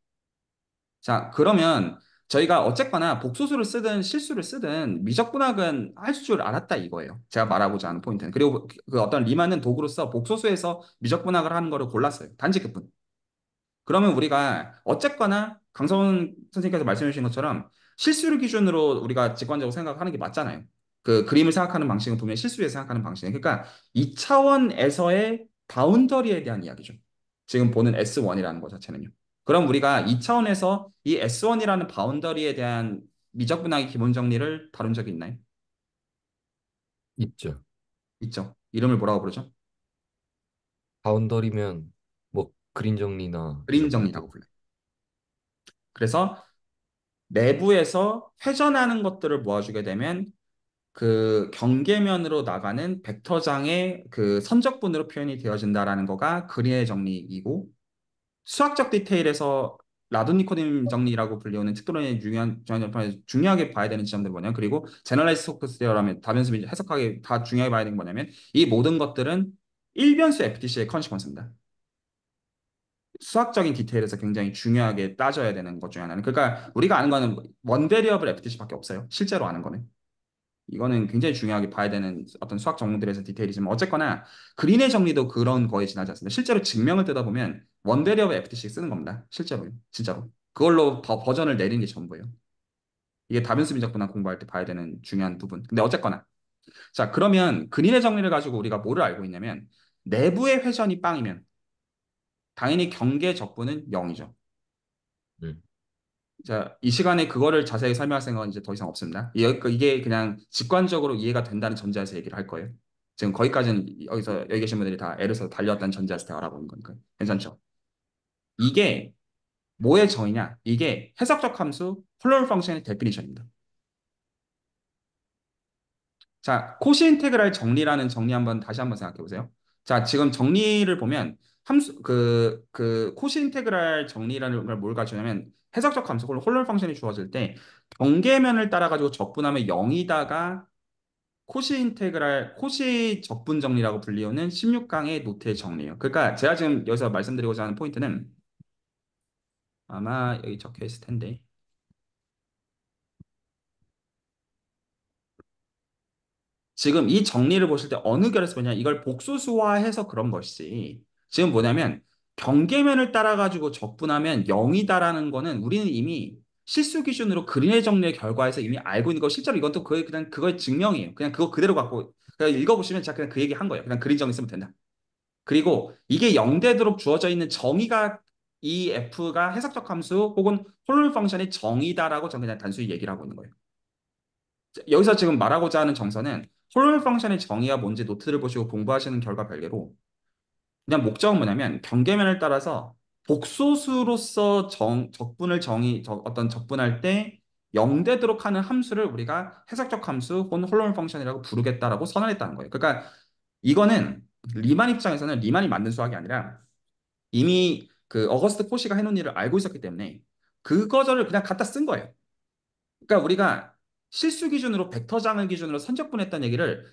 자 그러면 저희가 어쨌거나 복소수를 쓰든 실수를 쓰든 미적분학은 할 줄 알았다 이거예요. 제가 말하고자 하는 포인트는. 그리고 그 어떤 리만은 도구로서 복소수에서 미적분학을 하는 거를 골랐어요. 단지 그뿐. 그러면 우리가 어쨌거나 강성훈 선생님께서 말씀해 주신 것처럼 실수를 기준으로 우리가 직관적으로 생각하는 게 맞잖아요. 그 그림을 생각하는 방식은 분명히 실수에 생각하는 방식. 그러니까 2 차원에서의 바운더리에 대한 이야기죠. 지금 보는 S1이라는 것 자체는요. 그럼 우리가 2 차원에서 이 S1이라는 바운더리에 대한 미적 분학의 기본 정리를 다룬 적이 있나요? 있죠. 있죠. 이름을 뭐라고 부르죠? 바운더리면 그린 정리나 그린 정리라고 불러요. 그래서 내부에서 회전하는 것들을 모아주게 되면 그 경계면으로 나가는 벡터장의 그 선적분으로 표현이 되어진다라는 거가 그린의 정리이고 수학적 디테일에서 라돈니코딤 정리라고 불리우는 특도론의 중요한 중요하게 봐야 되는 지점들 뭐냐 그리고 제너라이즈 스토크스 디어라면 다변수 해석하기 다 중요하게 봐야 되는 게 뭐냐면 이 모든 것들은 일변수 FTC의 컨시퀀스입니다. 수학적인 디테일에서 굉장히 중요하게 따져야 되는 것 중에 하나는 그러니까 우리가 아는 거는 원베리어블 FTC밖에 없어요. 실제로 아는 거는. 이거는 굉장히 중요하게 봐야 되는 어떤 수학 전공들에서 디테일이지만 어쨌거나 그린의 정리도 그런 거에 지나지 않습니다. 실제로 증명을 뜨다 보면 원베리어블 FTC 쓰는 겁니다. 실제로 진짜로. 그걸로 버, 전을 내린 게 전부예요. 이게 다변수 민적분학 공부할 때 봐야 되는 중요한 부분. 근데 어쨌거나 자 그러면 그린의 정리를 가지고 우리가 뭐를 알고 있냐면 내부의 회전이 빵이면 당연히 경계 적분은 0이죠. 네. 자, 이 시간에 그거를 자세히 설명할 생각은 이제 더 이상 없습니다. 이게 그냥 직관적으로 이해가 된다는 전제에서 얘기를 할 거예요. 지금 거기까지는 여기서 여기 계신 분들이 다 애를 써서 달려왔다는 전제에서 대화를 하고 있는 거니까 괜찮죠? 이게 뭐의 정의냐? 이게 해석적 함수 플로럴 펑션의 데피니션입니다. 자, 코시 인테그랄 정리라는 정리 한번 다시 한번 생각해 보세요. 자, 지금 정리를 보면 함수 그그 그 코시 인테그랄 정리라는 걸 뭘 가지냐면 해석적 감소홀로 홀론 펑션이 주어질 때 경계면을 따라 가지고 적분하면 0이다가 코시 인테그랄 코시 적분 정리라고 불리우는 16강의 노트의 정리예요. 그러니까 제가 지금 여기서 말씀드리고자 하는 포인트는 아마 여기 적혀 있을 텐데 지금 이 정리를 보실 때 어느 결에서 보냐 이걸 복수수화해서 그런 것이 지금 뭐냐면 경계면을 따라가지고 적분하면 0이다라는 거는 우리는 이미 실수 기준으로 그린의 정리의 결과에서 이미 알고 있는 거 실제로 이건 또 그게 그냥 그거의 증명이에요. 그냥 그거 그대로 갖고 그냥 읽어보시면 제가 그냥 그 얘기 한 거예요. 그냥 그린 정리 쓰면 된다. 그리고 이게 0되도록 주어져 있는 정의가 이 f가 해석적 함수 혹은 홀 펑션의 정의다라고 저는 그냥 단순히 얘기를 하고 있는 거예요. 여기서 지금 말하고자 하는 정서는 홀 펑션의 정의가 뭔지 노트를 보시고 공부하시는 결과 별개로 그냥 목적은 뭐냐면 경계면을 따라서 복소수로서 정, 적분을 정의 적, 어떤 적분할 때 0되도록 하는 함수를 우리가 해석적 함수 혹은 홀로원 펑션이라고 부르겠다라고 선언했다는 거예요. 그러니까 이거는 리만 입장에서는 리만이 만든 수학이 아니라 이미 그 어거스트 포시가 해놓은 일을 알고 있었기 때문에 그 거절을 그냥 갖다 쓴 거예요. 그러니까 우리가 실수 기준으로 벡터장을 기준으로 선적분했던 얘기를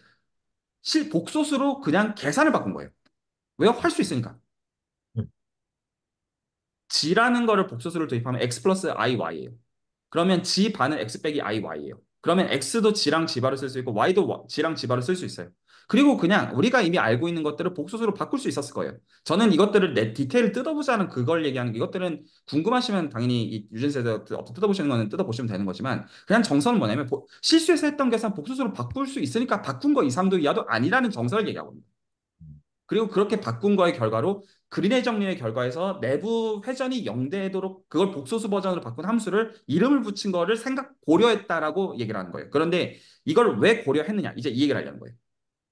실 복소수로 그냥 계산을 바꾼 거예요. 왜요? 할 수 있으니까. 음. g라는 거를 복수수를 도입하면 x 플러스 iy예요. 그러면 g 반은 x 빼기 iy예요. 그러면 x도 g랑 g 바로 쓸수 있고 y도 g랑 g 바로 쓸수 있어요. 그리고 그냥 우리가 이미 알고 있는 것들을 복수수로 바꿀 수 있었을 거예요. 저는 이것들을 내 디테일 뜯어보자는 그걸 얘기하는 이것들은 궁금하시면 당연히 유진세대 뜯어보시는 거는 뜯어보시면 되는 거지만 그냥 정서는 뭐냐면 실수해서 했던 계산 복수수로 바꿀 수 있으니까 바꾼 거 이상도 이하도 아니라는 정서를 얘기하고 있는 그리고 그렇게 바꾼 거의 결과로 그린의 정리의 결과에서 내부 회전이 0대도록 그걸 복소수 버전으로 바꾼 함수를 이름을 붙인 거를 생각 고려했다라고 얘기를 하는 거예요. 그런데 이걸 왜 고려했느냐 이제 이 얘기를 하려는 거예요.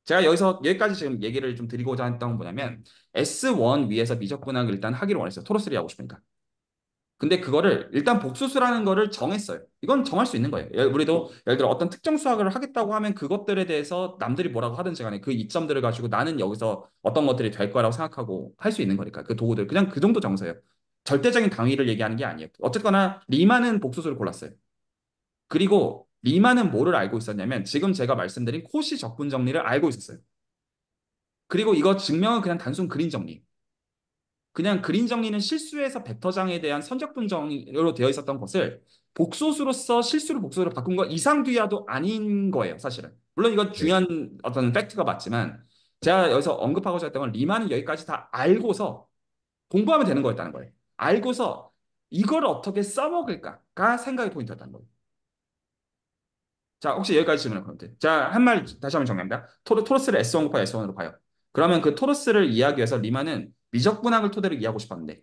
제가 여기서 여기까지 지금 얘기를 좀 드리고자 했던 건 뭐냐면 S1 위에서 미적분학을 일단 하기를 원했어요. 토로스를 하고 싶으니까. 근데 그거를 일단 복수수라는 거를 정했어요. 이건 정할 수 있는 거예요. 예, 우리도 예를 들어 어떤 특정 수학을 하겠다고 하면 그것들에 대해서 남들이 뭐라고 하든지 간에 그 이점들을 가지고 나는 여기서 어떤 것들이 될 거라고 생각하고 할 수 있는 거니까 그 도구들 그냥 그 정도 정서예요. 절대적인 당위를 얘기하는 게 아니에요. 어쨌거나 리만은 복수수를 골랐어요. 그리고 리만은 뭐를 알고 있었냐면 지금 제가 말씀드린 코시 적분 정리를 알고 있었어요. 그리고 이거 증명은 그냥 단순 그림 정리. 그냥 그린 정리는 실수에서 벡터장에 대한 선적분 정의로 되어 있었던 것을 복소수로서 실수로 복소로 바꾼 거 이상뒤야도 아닌 거예요, 사실은. 물론 이건 중요한 네. 어떤 팩트가 맞지만 제가 여기서 언급하고자 했던 건 리만은 여기까지 다 알고서 공부하면 되는 거였다는 거예요. 알고서 이걸 어떻게 써먹을까가 생각의 포인트였다는 거예요. 자, 혹시 여기까지 질문할 건데. 자, 한 말 다시 한번 정리합니다. 토르, 토로스를 s 1과화 S1으로 봐요. 그러면 그 토로스를 이야기해서 리만은 미적분학을 토대로 이해하고 싶었는데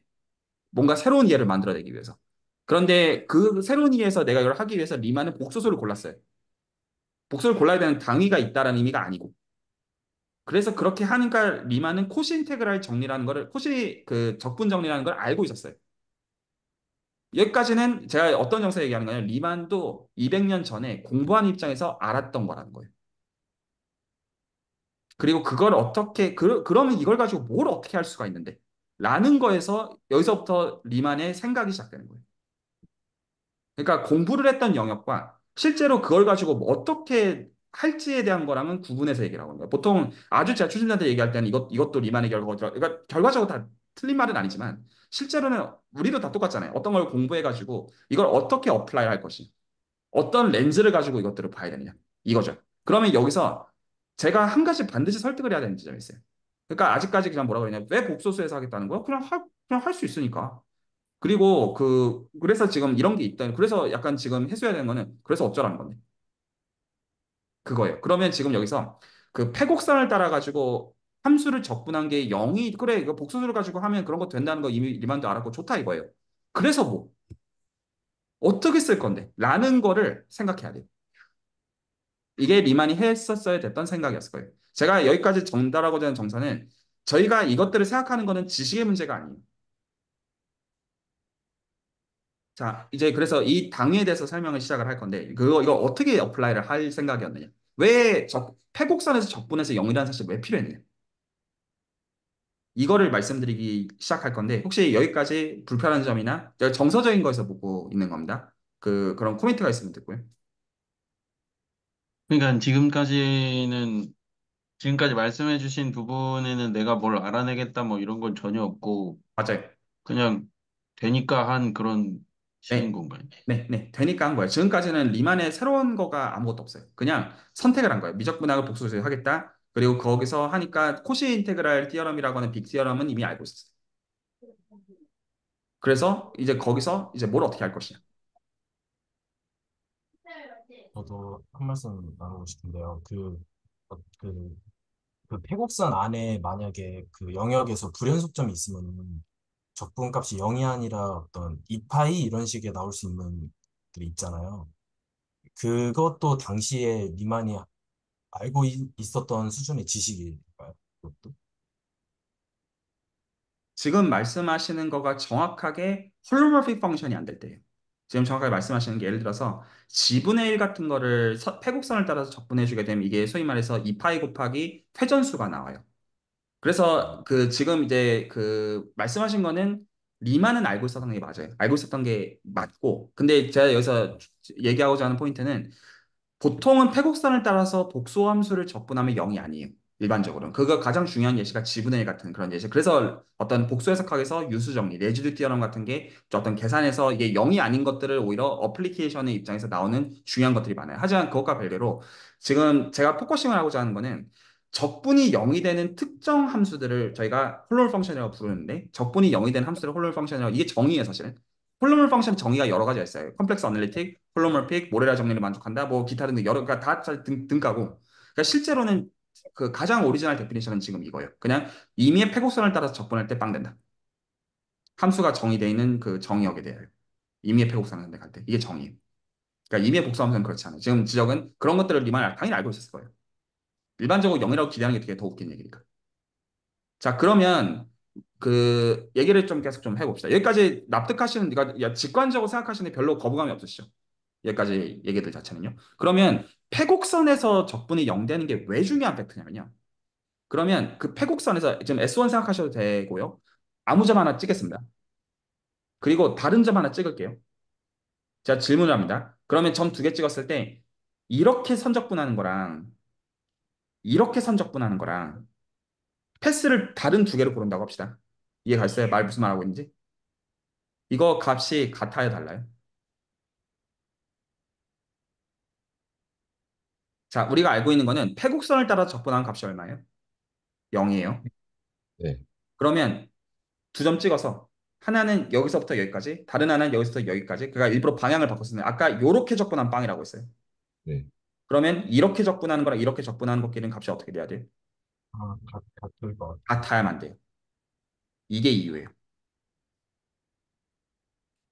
뭔가 새로운 이해를 만들어내기 위해서 그런데 그 새로운 이해에서 내가 이걸 하기 위해서 리만은 복소설을 골랐어요. 복소를 골라야 되는 당위가 있다라는 의미가 아니고 그래서 그렇게 하니까 리만은 코시 인테그랄 정리라는 거를 코시 그 적분 정리라는 걸 알고 있었어요. 여기까지는 제가 어떤 정서 얘기하는 거냐면 리만도 200년 전에 공부한 입장에서 알았던 거라는 거예요. 그리고 그걸 어떻게 그, 그러면 이걸 가지고 뭘 어떻게 할 수가 있는데 라는 거에서 여기서부터 리만의 생각이 시작되는 거예요. 그러니까 공부를 했던 영역과 실제로 그걸 가지고 뭐 어떻게 할지에 대한 거랑은 구분해서 얘기를 하고 있는 거예요. 보통 아주 제가 초심자한테 얘기할 때는 이것, 이것도 리만의 결과가 그러니까 결과적으로 다 틀린 말은 아니지만 실제로는 우리도 다 똑같잖아요. 어떤 걸 공부해가지고 이걸 어떻게 어플라이 할 것이 어떤 렌즈를 가지고 이것들을 봐야 되느냐 이거죠. 그러면 여기서 제가 한 가지 반드시 설득을 해야 되는 지점이 있어요. 그러니까 아직까지 그냥 뭐라 그러냐. 왜 복소수에서 하겠다는 거야? 그냥 할, 그냥 할 수 있으니까. 그리고 그, 그래서 지금 이런 게 있다. 그래서 약간 지금 해소해야 되는 거는 그래서 어쩌라는 건데. 그거예요. 그러면 지금 여기서 그 폐곡선을 따라가지고 함수를 적분한 게 0이, 그래, 이거 복소수를 가지고 하면 그런 거 된다는 거 이미 리만도 알았고 좋다 이거예요. 그래서 뭐? 어떻게 쓸 건데? 라는 거를 생각해야 돼요. 이게 리만이 했었어야 됐던 생각이었을 거예요. 제가 여기까지 전달하고자 하는 정서는 저희가 이것들을 생각하는 것은 지식의 문제가 아니에요. 자, 이제 그래서 이당에 대해서 설명을 시작을 할 건데, 그거, 이거 어떻게 어플라이를 할 생각이었느냐. 왜 적, 패곡선에서 적분에서 영이라는 사실 이왜 필요했느냐. 이거를 말씀드리기 시작할 건데, 혹시 여기까지 불편한 점이나 정서적인 거에서 보고 있는 겁니다. 그, 그런 코멘트가 있으면 듣고요. 그러니까 지금까지는 지금까지 말씀해주신 부분에는 내가 뭘 알아내겠다 뭐 이런 건 전혀 없고 맞아요. 그냥 되니까 한 그런 식인 네, 건가요? 네, 네. 되니까 한 거예요. 지금까지는 리만의 새로운 거가 아무것도 없어요. 그냥 선택을 한 거예요. 미적 분하고 복수조사에 하겠다. 그리고 거기서 하니까 코시 인테그랄 티어럼이라고 하는 빅 티어럼은 이미 알고 있었어요. 그래서 이제 거기서 이제 뭘 어떻게 할 것이냐. 저도 한 말씀 나누고 싶은데요. 그, 어, 그, 그 폐곡선 안에 만약에 그 영역에서 불연속점이 있으면 적분값이 0이 아니라 어떤 2파이 이런 식의 나올 수 있는 게 있잖아요. 그것도 당시에 리만이 알고 있, 었던 수준의 지식일까요? 그것도? 지금 말씀하시는 거가 정확하게 홀로머피 펑션이 안될 때예요. 지금 정확하게 말씀하시는 게 예를 들어서 지분의 1 같은 거를 서, 폐곡선을 따라서 적분해주게 되면 이게 소위 말해서 2파이 곱하기 회전수가 나와요. 그래서 그 지금 이제 그 말씀하신 거는 리만은 알고 있었던 게 맞아요. 알고 있었던 게 맞고 근데 제가 여기서 얘기하고자 하는 포인트는 보통은 폐곡선을 따라서 복소함수를 적분하면 0이 아니에요. 일반적으로는 그거 가장 중요한 예시가 지분의 같은 그런 예시 그래서 어떤 복수 해석학에서 유수정리 레지드 티어럼 같은 게 어떤 계산에서 이게 0이 아닌 것들을 오히려 어플리케이션의 입장에서 나오는 중요한 것들이 많아요 하지만 그것과 별개로 지금 제가 포커싱을 하고자 하는 거는 적분이 0이 되는 특정 함수들을 저희가 홀롤 펑션이라고 부르는데 적분이 0이 되는 함수를 홀롤 펑션이라고 이게 정의예요 사실은 홀로물 펑션 정의가 여러 가지가 있어요. 컴플렉스 어널리틱, 홀로머픽, 모래라 정리를 만족한다, 뭐 기타 등등 여러 가지 그러니까 다 등가고. 그러니까 실제로는 그 가장 오리지널 데피니션은 지금 이거예요. 그냥 임의의 폐곡선을 따라서 접근할 때빵 된다. 함수가 정의되어 있는 그 정의역에 대하 임의의 폐곡선을 선때 이게 정의 그러니까 임의의 복수함 그렇지 않아요. 지금 지적은 그런 것들을 리만 당연히 알고 있었을 거예요. 일반적으로 0이라고 기대하는 게 되게 더 웃긴 얘기니까. 자 그러면 그 얘기를 좀 계속 좀 해봅시다. 여기까지 납득하시는, 그러니까 직관적으로 생각하시는 별로 거부감이 없으시죠? 여기까지 얘기들 자체는요. 그러면 폐곡선에서 적분이 0 되는 게 왜 중요한 팩트냐면요. 그러면 그 폐곡선에서 지금 S1 생각하셔도 되고요. 아무 점 하나 찍겠습니다. 그리고 다른 점 하나 찍을게요. 제가 질문을 합니다. 그러면 점 두 개 찍었을 때 이렇게 선적분하는 거랑 이렇게 선적분하는 거랑 패스를 다른 두 개로 고른다고 합시다. 이해 갔어요? 말 무슨 말하고 있는지? 이거 값이 같아요, 달라요? 자, 우리가 알고 있는 거는 폐곡선을 따라 적분한 값이 얼마예요? 0이에요. 네. 그러면 두 점 찍어서 하나는 여기서부터 여기까지, 다른 하나는 여기서부터 여기까지. 그가 일부러 방향을 바꿨었는데 아까 이렇게 적분한 빵이라고 했어요. 네. 그러면 이렇게 적분하는 거랑 이렇게 적분하는 것끼리는 값이 어떻게 돼야 돼요? 아, 같, 같을 것 같아요. 같아야만 돼요. 이게 이유예요.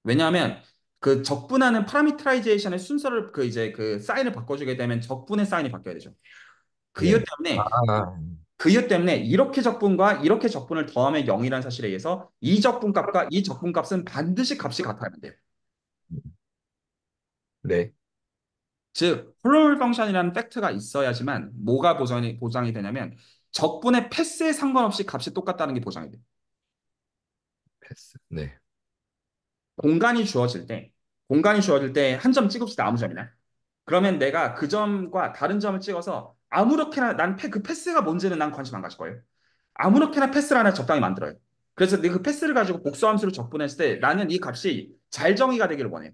왜냐하면 그 적분하는 파라미트라이제이션의 순서를 그 이제 그 사인을 바꿔주게 되면 적분의 사인이 바뀌어야 되죠. 그 이유 예. 때문에 아. 그 이유 때문에 이렇게 적분과 이렇게 적분을 더하면 0이라는 사실에 의해서 이 적분값과 이 적분값은 반드시 값이 같아야 돼요. 네. 즉 홀로울 펑션이라는 팩트가 있어야지만 뭐가 보장이 보장이 되냐면 적분의 패스에 상관없이 값이 똑같다는 게 보장이 돼요. 패스. 네. 공간이 주어질 때 공간이 주어질 때 한 점 찍읍시다 아무 점이나 그러면 내가 그 점과 다른 점을 찍어서 아무렇게나 난그 패스가 뭔지는 난 관심 안 가질 거예요 아무렇게나 패스를 하나 적당히 만들어요 그래서 그 패스를 가지고 복수함수를 적분했을 때 나는 이 값이 잘 정의가 되기를 원해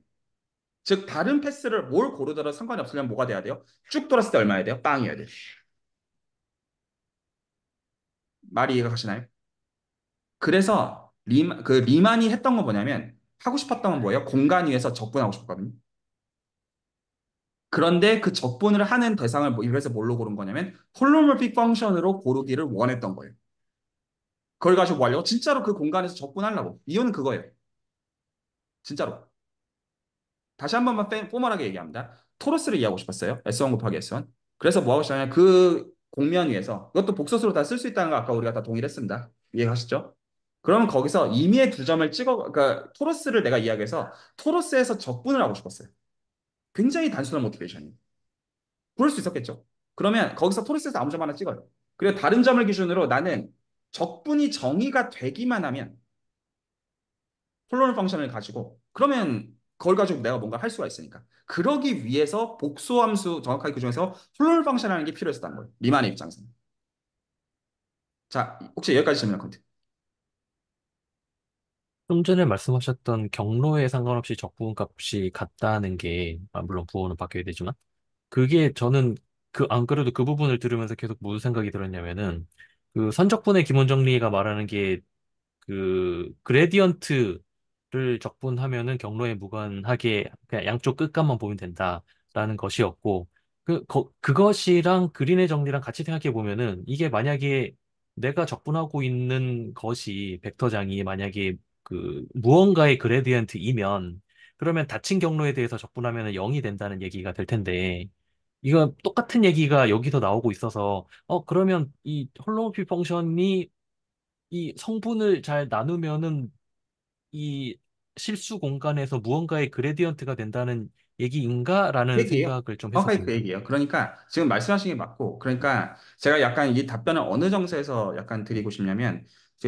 요즉 다른 패스를 뭘 고르더라도 상관이 없으려면 뭐가 돼야 돼요? 쭉 돌았을 때 얼마야 돼요? 빵이어야 돼요 말이 이해가 가시나요? 그래서 리, 그 리만이 했던 건 뭐냐면 하고 싶었던 건 뭐예요? 공간 위에서 접근하고 싶었거든요. 그런데 그 접근을 하는 대상을 뭐 이래서 뭘로 고른 거냐면 홀로머픽 펑션으로 고르기를 원했던 거예요. 그걸 가지고 뭐 하려고? 진짜로 그 공간에서 접근하려고. 이유는 그거예요. 진짜로. 다시 한 번만 포멀하게 얘기합니다. 토러스를 이해하고 싶었어요. S1 곱하기 S1. 그래서 뭐 하고 싶었냐면 그 공면 위에서 이것도 복소수로 다 쓸 수 있다는 거 아까 우리가 다 동의를 했습니다. 이해하시죠? 그러면 거기서 임의의 두 점을 찍어, 그러니까 토로스를 내가 이야기해서 토로스에서 적분을 하고 싶었어요. 굉장히 단순한 모티베이션이. 에 그럴 수 있었겠죠. 그러면 거기서 토로스에서 아무 점 하나 찍어요. 그리고 다른 점을 기준으로 나는 적분이 정의가 되기만 하면 폴로널 펑션을 가지고 그러면 그걸 가지고 내가 뭔가 할 수가 있으니까 그러기 위해서 복수함수 정확하게 규정해서 폴로널 펑션하는게 필요했었다는 거예요. 리만의 입장에서는. 자, 혹시 여기까지 질문 할 컨트. 좀 전에 말씀하셨던 경로에 상관없이 적분 값이 같다는 게, 아, 물론 부호는 바뀌어야 되지만, 그게 저는 그, 안 그래도 그 부분을 들으면서 계속 무슨 생각이 들었냐면은, 그 선적분의 기본 정리가 말하는 게, 그, 그레디언트를 적분하면은 경로에 무관하게 그냥 양쪽 끝값만 보면 된다라는 것이었고, 그, 거, 그것이랑 그린의 정리랑 같이 생각해 보면은, 이게 만약에 내가 적분하고 있는 것이 벡터장이 만약에 그 무언가의 그레디언트이면 그러면 닫힌 경로에 대해서 접근하면 0이 된다는 얘기가 될 텐데 이건 똑같은 얘기가 여기서 나오고 있어서 어 그러면 이 홀로우피 펑션이 이 성분을 잘 나누면은 이 실수 공간에서 무언가의 그레디언트가 된다는 얘기인가라는 그 얘기예요. 생각을 좀 정확하게 그했 얘기예요. 그러니까 지금 말씀하신 게 맞고, 그러니까 제가 약간 이 답변을 어느 정서에서 약간 드리고 싶냐면,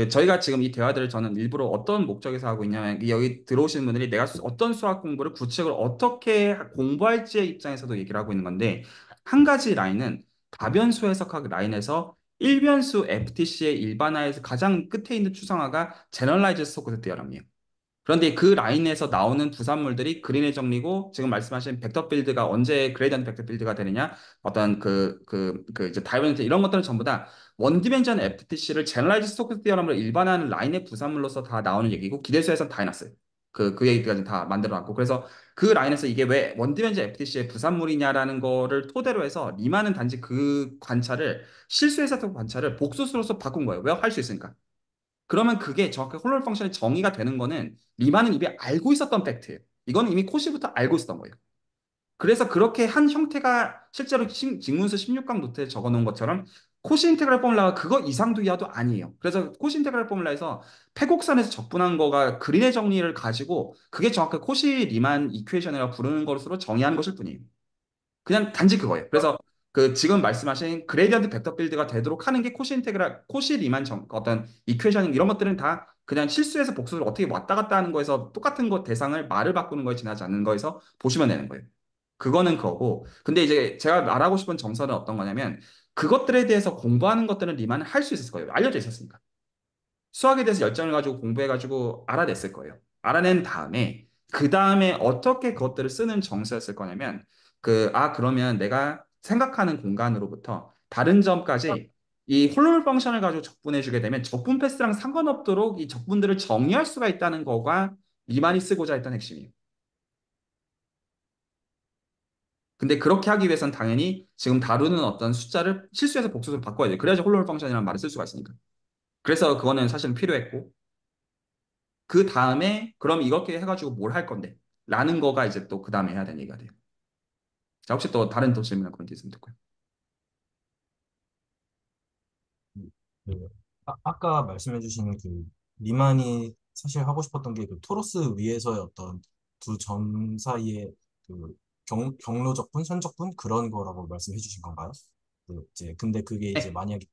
저희가 지금 이 대화들을 저는 일부러 어떤 목적에서 하고 있냐면 여기 들어오신 분들이 내가 어떤 수학 공부를 구체적으로 어떻게 공부할지의 입장에서도 얘기를 하고 있는 건데 한 가지 라인은 다변수 해석학 라인에서 일변수 FTC의 일반화에서 가장 끝에 있는 추상화가 제너럴라이즈 소크커스 디어럼이에요. 그런데 그 라인에서 나오는 부산물들이 그린의 정리고 지금 말씀하신 벡터 빌드가 언제 그레이던트 벡터 빌드가 되느냐 어떤 그그그 그, 그 이제 다이버전트 이런 것들은 전부 다 원디멘전 FTC를 제너라이즈 스토크 디어럼을 일반화하는 라인의 부산물로서 다 나오는 얘기고 기대수에서는다 해놨어요. 그, 그 얘기까지 다 만들어놨고 그래서 그 라인에서 이게 왜 원디멘전 FTC의 부산물이냐라는 거를 토대로 해서 리마는 단지 그 관찰을 실수에서던 관찰을 복수수로서 바꾼 거예요. 왜 할 수 있으니까. 그러면 그게 정확히 홀로우 펑션의 정의가 되는 거는 리마는 이미 알고 있었던 팩트예요. 이건 이미 코시부터 알고 있었던 거예요. 그래서 그렇게 한 형태가 실제로 심, 직문수 16강 노트에 적어놓은 것처럼 코시 인테그랄 포뮬라가 그거 이상도 이하도 아니에요. 그래서 코시 인테그랄 포뮬라에서 폐곡선에서 접근한 거가 그린의 정리를 가지고 그게 정확하 코시 리만 이퀘이션이라고 부르는 것으로 정의한 것일 뿐이에요. 그냥 단지 그거예요. 그래서 그 지금 말씀하신 그레디언트 벡터 빌드가 되도록 하는 게 코시 인테그랄, 코시 리만 정, 어떤 이퀘이션 이런 것들은 다 그냥 실수해서 복수를 어떻게 왔다 갔다 하는 거에서 똑같은 것 대상을 말을 바꾸는 거에 지나지 않는 거에서 보시면 되는 거예요. 그거는 그거고. 근데 이제 제가 말하고 싶은 정서는 어떤 거냐면 그것들에 대해서 공부하는 것들은 리만은 할 수 있었을 거예요. 알려져 있었으니까. 수학에 대해서 열정을 가지고 공부해가지고 알아냈을 거예요. 알아낸 다음에 그 다음에 어떻게 그것들을 쓰는 정서였을 거냐면 그 아 그러면 내가 생각하는 공간으로부터 다른 점까지 이 홀로울 펑션을 가지고 적분해 주게 되면 적분 패스랑 상관없도록 이 적분들을 정의할 수가 있다는 거가 리만이 쓰고자 했던 핵심이에요. 근데 그렇게 하기 위해선 당연히 지금 다루는 어떤 숫자를 실수해서 복수로 바꿔야 돼. 그래야지 홀로홀 펑션이라는 말을 쓸 수가 있으니까. 그래서 그거는 사실은 필요했고 그 다음에 그럼 이렇게 해가지고 뭘 할 건데 라는 거가 이제 또 그 다음에 해야 되는 얘기가 돼요. 자 혹시 또 다른 또 질문이나 그런 게 있으면 듣고요. 음, 그, 아, 아까 말씀해주신 그 리만이 사실 하고 싶었던 게 그 토로스 위에서의 어떤 두점사이에그 경, 경로적분, 선적분 그런 거라고 말씀해 주신 건가요? 그 이제 근데 그게 네. 이제 만약에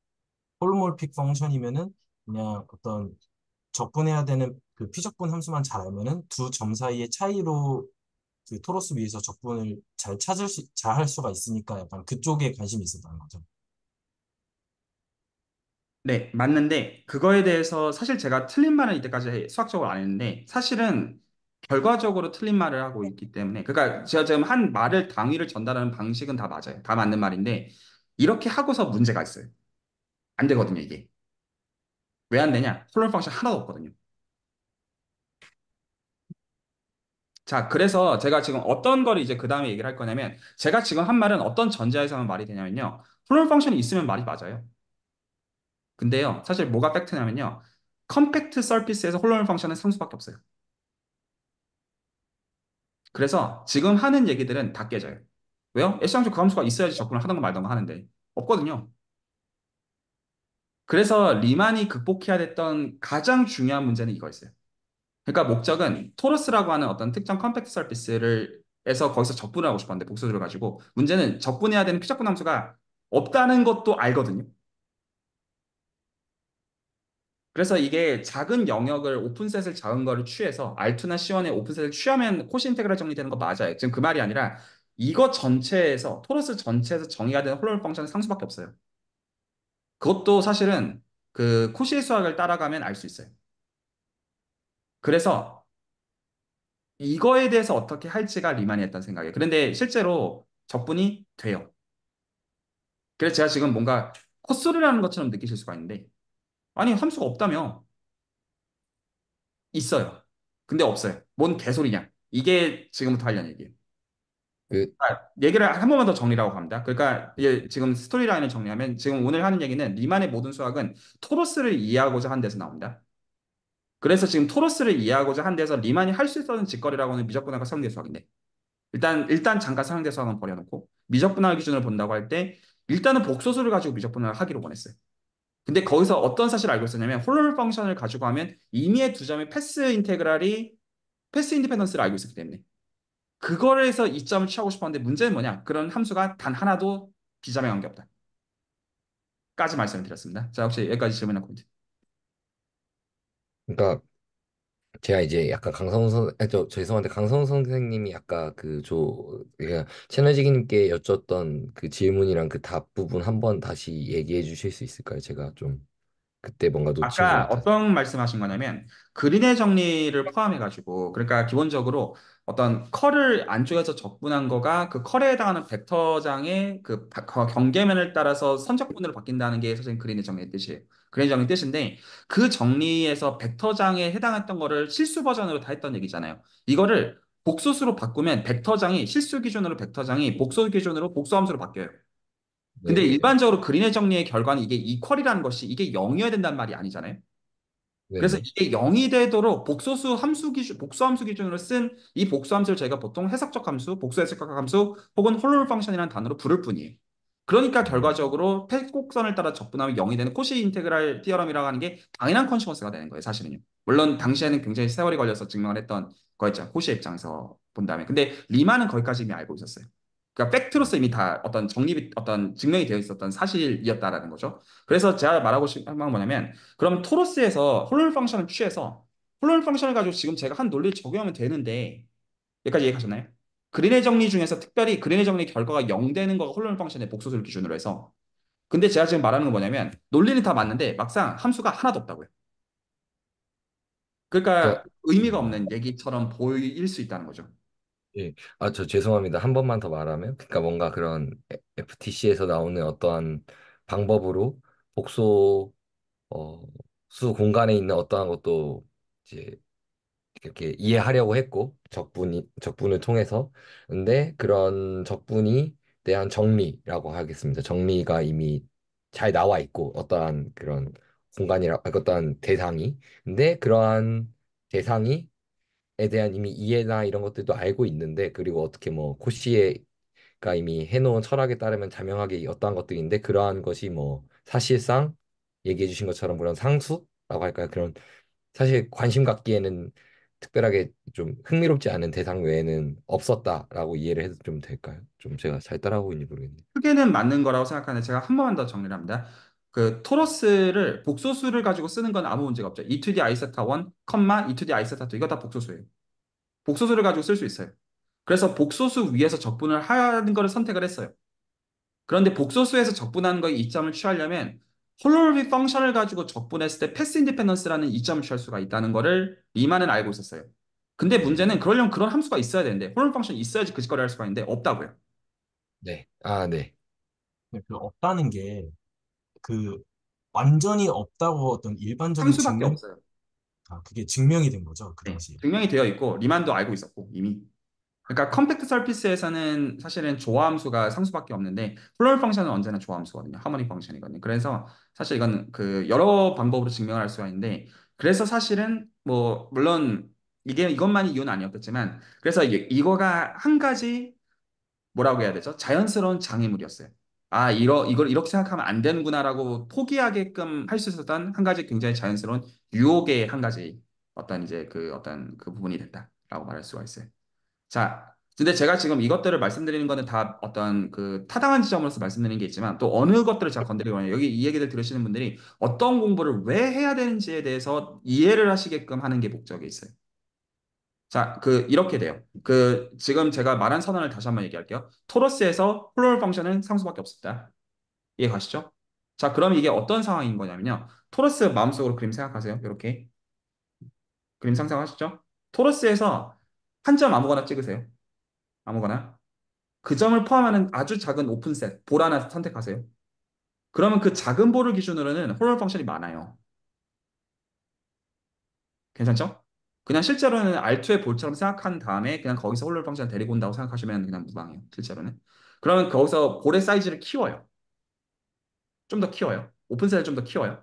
홀몰픽 펑션이면은 그냥 어떤 적분해야 되는 그 피적분 함수만 잘 알면은 두 점 사이의 차이로 그 토로스 위에서 적분을 잘 찾을 수, 잘 할 수가 있으니까 약간 그쪽에 관심이 있었다는 거죠. 네, 맞는데 그거에 대해서 사실 제가 틀린 말은 이때까지 수학적으로 안 했는데 사실은 결과적으로 틀린 말을 하고 있기 때문에 그러니까 제가 지금 한 말을 당위를 전달하는 방식은 다 맞아요. 다 맞는 말인데 이렇게 하고서 문제가 있어요. 안 되거든요, 이게. 왜 안 되냐? 콜론 펑션 하나도 없거든요. 자, 그래서 제가 지금 어떤 걸 이제 그 다음에 얘기를 할 거냐면 제가 지금 한 말은 어떤 전제에서만 말이 되냐면요. 콜론 펑션이 있으면 말이 맞아요. 근데요, 사실 뭐가 팩트냐면요. 컴팩트 서피스에서 홀로 펑션은 상수밖에 없어요. 그래서 지금 하는 얘기들은 다 깨져요. 왜요? 애시당초 그수가 있어야지 접근을 하던가 말던가 하는데 없거든요. 그래서 리만이 극복해야 됐던 가장 중요한 문제는 이거였어요. 그러니까 목적은 토러스라고 하는 어떤 특정 컴팩트 서비스를 에서 거기서 접근을 하고 싶었는데 복수를 가지고 문제는 접근해야 되는 피적분 함수가 없다는 것도 알거든요. 그래서 이게 작은 영역을 오픈셋을 작은 거를 취해서 알투나 시원의 오픈셋을 취하면 코시 인테그랄 정리되는 거 맞아요. 지금 그 말이 아니라 이거 전체에서 토러스 전체에서 정의가 되는 홀로를 펑션은 상수밖에 없어요. 그것도 사실은 그 코시의 수학을 따라가면 알 수 있어요. 그래서 이거에 대해서 어떻게 할지가 리만이 했던 생각이에요. 그런데 실제로 적분이 돼요. 그래서 제가 지금 뭔가 콧소리라는 것처럼 느끼실 수가 있는데 아니 함수가 없다며 있어요. 근데 없어요. 뭔 개소리냐? 이게 지금부터 하려는 얘기예요. 그, 그 얘기를 한 번만 더 정리라고 합니다. 그러니까 이제 지금 스토리라인을 정리하면 지금 오늘 하는 얘기는 리만의 모든 수학은 토로스를 이해하고자 한 데서 나옵니다. 그래서 지금 토로스를 이해하고자 한 데서 리만이 할 수 있었던 직거리라고 하는 미적분학과 사용된 수학인데 일단 일단 잠깐 사용된 수학은 버려놓고 미적분학 기준을 본다고 할 때 일단은 복소수를 가지고 미적분학을 하기로 원했어요. 근데 거기서 어떤 사실을 알고 있었냐면 홀로를 펑션을 가지고 하면 임의의 두 점의 패스 인테그랄이 패스 인디펜던스를 알고 있었기 때문에 그거를 해서 이점을 취하고 싶었는데 문제는 뭐냐? 그런 함수가 단 하나도 비점에 관계없다. 까지 말씀을 드렸습니다. 자, 혹시 여기까지 질문이 코멘트. 그러니까 제가 이제 약간 강성훈 선, 아, 저, 죄송한데 강성훈 선생님이 아까 그 저, 그러니까 채널지기님께 여쭸던 그 질문이랑 그 답 부분 한번 다시 얘기해 주실 수 있을까요? 제가 좀 그때 뭔가 놓친 것 아까 같아서. 어떤 말씀하신 거냐면 그린의 정리를 포함해가지고 그러니까 기본적으로 어떤 컬을 안쪽에서 접근한 거가 그 컬에 해당하는 벡터장의 그 바- 거- 경계면을 따라서 선적분으로 바뀐다는 게 선생님 그린의 정리의 뜻이에요. 그레이저의 뜻인데 그 정리에서 벡터장에 해당했던 거를 실수 버전으로 다 했던 얘기잖아요. 이거를 복소수로 바꾸면 벡터장이 실수 기준으로 벡터장이 복소 기준으로 복소함수로 바뀌어요. 네. 근데 네. 일반적으로 그린의 정리의 결과는 이게 이퀄이라는 것이 이게 0이어야 된다는 말이 아니잖아요. 네. 그래서 이게 0이 되도록 복소수 함수 기준, 복소함수 기준으로 쓴 이복소함수를 저희가 보통 해석적 함수, 복소 해석적 함수 혹은 홀로울 펑션이라는 단어로 부를 뿐이에요. 그러니까 결과적으로 폐곡선을 따라 접근하면 0이 되는 코시 인테그랄 티어럼이라고 하는 게 당연한 컨시퀀스가 되는 거예요, 사실은요. 물론 당시에는 굉장히 세월이 걸려서 증명을 했던 거였죠. 코시의 입장에서 본다면. 근데 리마는 거기까지 이미 알고 있었어요. 그러니까 팩트로서 이미 다 어떤 정립이 어떤 증명이 되어 있었던 사실이었다라는 거죠. 그래서 제가 말하고 싶은 건 뭐냐면 그럼 토로스에서 홀롤 펑션을 취해서 홀롤 펑션을 가지고 지금 제가 한 논리를 적용하면 되는데 여기까지 이해하셨나요 그린의 정리 중에서 특별히 그린의 정리 결과가 0 되는 거가 홀로는 펑션의 복소수를 기준으로 해서 근데 제가 지금 말하는 건 뭐냐면 논리는 다 맞는데 막상 함수가 하나도 없다고요. 그러니까 저, 네. 의미가 없는 얘기처럼 보일 수 있다는 거죠. 예. 아, 저 죄송합니다. 한 번만 더 말하면 그러니까 뭔가 그런 FTC에서 나오는 어떠한 방법으로 복소 어, 수 공간에 있는 어떠한 것도 이제 이렇게 이해하려고 했고 적분이 적분을 통해서 근데 그런 적분이 대한 정리라고 하겠습니다. 정리가 이미 잘 나와 있고 어떠한 그런 공간이라 어떠한 대상이 근데 그러한 대상이 에 대한 이미 이해나 이런 것들도 알고 있는데 그리고 어떻게 뭐 코시에가 이미 해놓은 철학에 따르면 자명하게 어떠한 것들인데 그러한 것이 뭐 사실상 얘기해 주신 것처럼 그런 상수라고 할까요? 그런 사실 관심 갖기에는 특별하게 좀 흥미롭지 않은 대상 외에는 없었다라고 이해를 해도 좀 될까요? 좀 제가 잘 따라하고 있는지 모르겠네요. 크게는 맞는 거라고 생각하는데 제가 한 번만 더 정리를 합니다. 그 토러스를 복소수를 가지고 쓰는 건 아무 문제가 없죠. E2D 아이세타 1, 컴마 E2D 아이세타 2 이거 다 복소수예요. 복소수를 가지고 쓸 수 있어요. 그래서 복소수 위에서 적분을 하는 거를 선택을 했어요. 그런데 복소수에서 적분하는 거에 이점을 취하려면 홀로로비 펑션을 가지고 적분했을 때 패스 인디펜던스라는 이점을 취할 수가 있다는 거를 리만은 알고 있었어요. 근데 문제는 그러려면 그런 함수가 있어야 되는데 홀로로비 펑션이 있어야지 그 짓거리 할 수가 있는데 없다고요. 네. 아, 네. 네 그 없다는 게 그 완전히 없다고 어떤 일반적인 함수밖에 증명 없어요. 아, 그게 증명이 된 거죠, 그 당시에. 네. 증명이 되어 있고 리만도 알고 있었고 이미. 그러니까 컴팩트 서피스에서는 사실은 조화함수가 상수밖에 없는데 플로럴 펑션은 언제나 조화함수거든요. 하모닉 펑션이거든요. 그래서 사실 이건 그 여러 방법으로 증명할 수가 있는데 그래서 사실은 뭐 물론 이게 이것만이 이유는 아니었겠지만 그래서 이, 게이 거가한 가지 뭐라고 해야 되죠? 자연스러운 장애물이었어요. 아, 이러, 이걸 이렇게 생각하면 안 되는구나라고 포기하게끔 할 수 있었던 한 가지 굉장히 자연스러운 유혹의 한 가지 어떤 이제 그 어떤 그 부분이 됐다라고 말할 수가 있어요. 자, 근데 제가 지금 이것들을 말씀드리는 거는 다 어떤 그 타당한 지점으로서 말씀드리는 게 있지만 또 어느 것들을 제가 건드리고 있냐 여기 이 얘기를 들으시는 분들이 어떤 공부를 왜 해야 되는지에 대해서 이해를 하시게끔 하는 게 목적이 있어요. 자, 그 이렇게 돼요. 그 지금 제가 말한 선언을 다시 한번 얘기할게요. 토러스에서 플로럴 펑션은 상수밖에 없었다. 이해 가시죠? 자, 그럼 이게 어떤 상황인 거냐면요. 토러스 마음속으로 그림 생각하세요. 이렇게 그림 상상하시죠? 토러스에서 한점 아무거나 찍으세요. 아무거나. 그 점을 포함하는 아주 작은 오픈셋, 볼 하나 선택하세요. 그러면 그 작은 볼을 기준으로는 홀런 펑션이 많아요. 괜찮죠? 그냥 실제로는 R2의 볼처럼 생각한 다음에 그냥 거기서 홀런 펑션을 데리고 온다고 생각하시면 그냥 무방해요. 실제로는. 그러면 거기서 볼의 사이즈를 키워요. 좀 더 키워요. 오픈셋을 좀 더 키워요.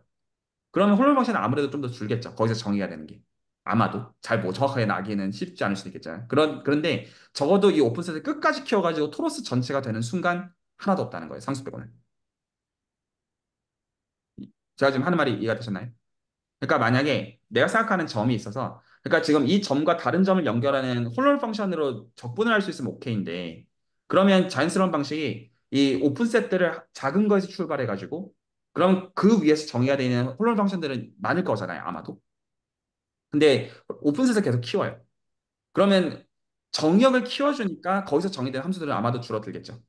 그러면 홀런 펑션은 아무래도 좀 더 줄겠죠. 거기서 정의야 되는 게. 아마도 잘뭐 정확하게 나기는 쉽지 않을 수도 있겠죠 그런 그런데 적어도 이 오픈셋을 끝까지 키워가지고 토로스 전체가 되는 순간 하나도 없다는 거예요. 상수 빼원는 제가 지금 하는 말이 이해가 되셨나요? 그러니까 만약에 내가 생각하는 점이 있어서 그러니까 지금 이 점과 다른 점을 연결하는 홀럴 펑션으로 적분을 할 수 있으면 오케이인데 그러면 자연스러운 방식이 이 오픈셋들을 작은 거에서 출발해가지고 그럼 그 위에서 정의가 되는 홀럴 펑션들은 많을 거잖아요 아마도 근데 오픈셋을 계속 키워요. 그러면 정역을 키워주니까 거기서 정의된 함수들은 아마도 줄어들겠죠.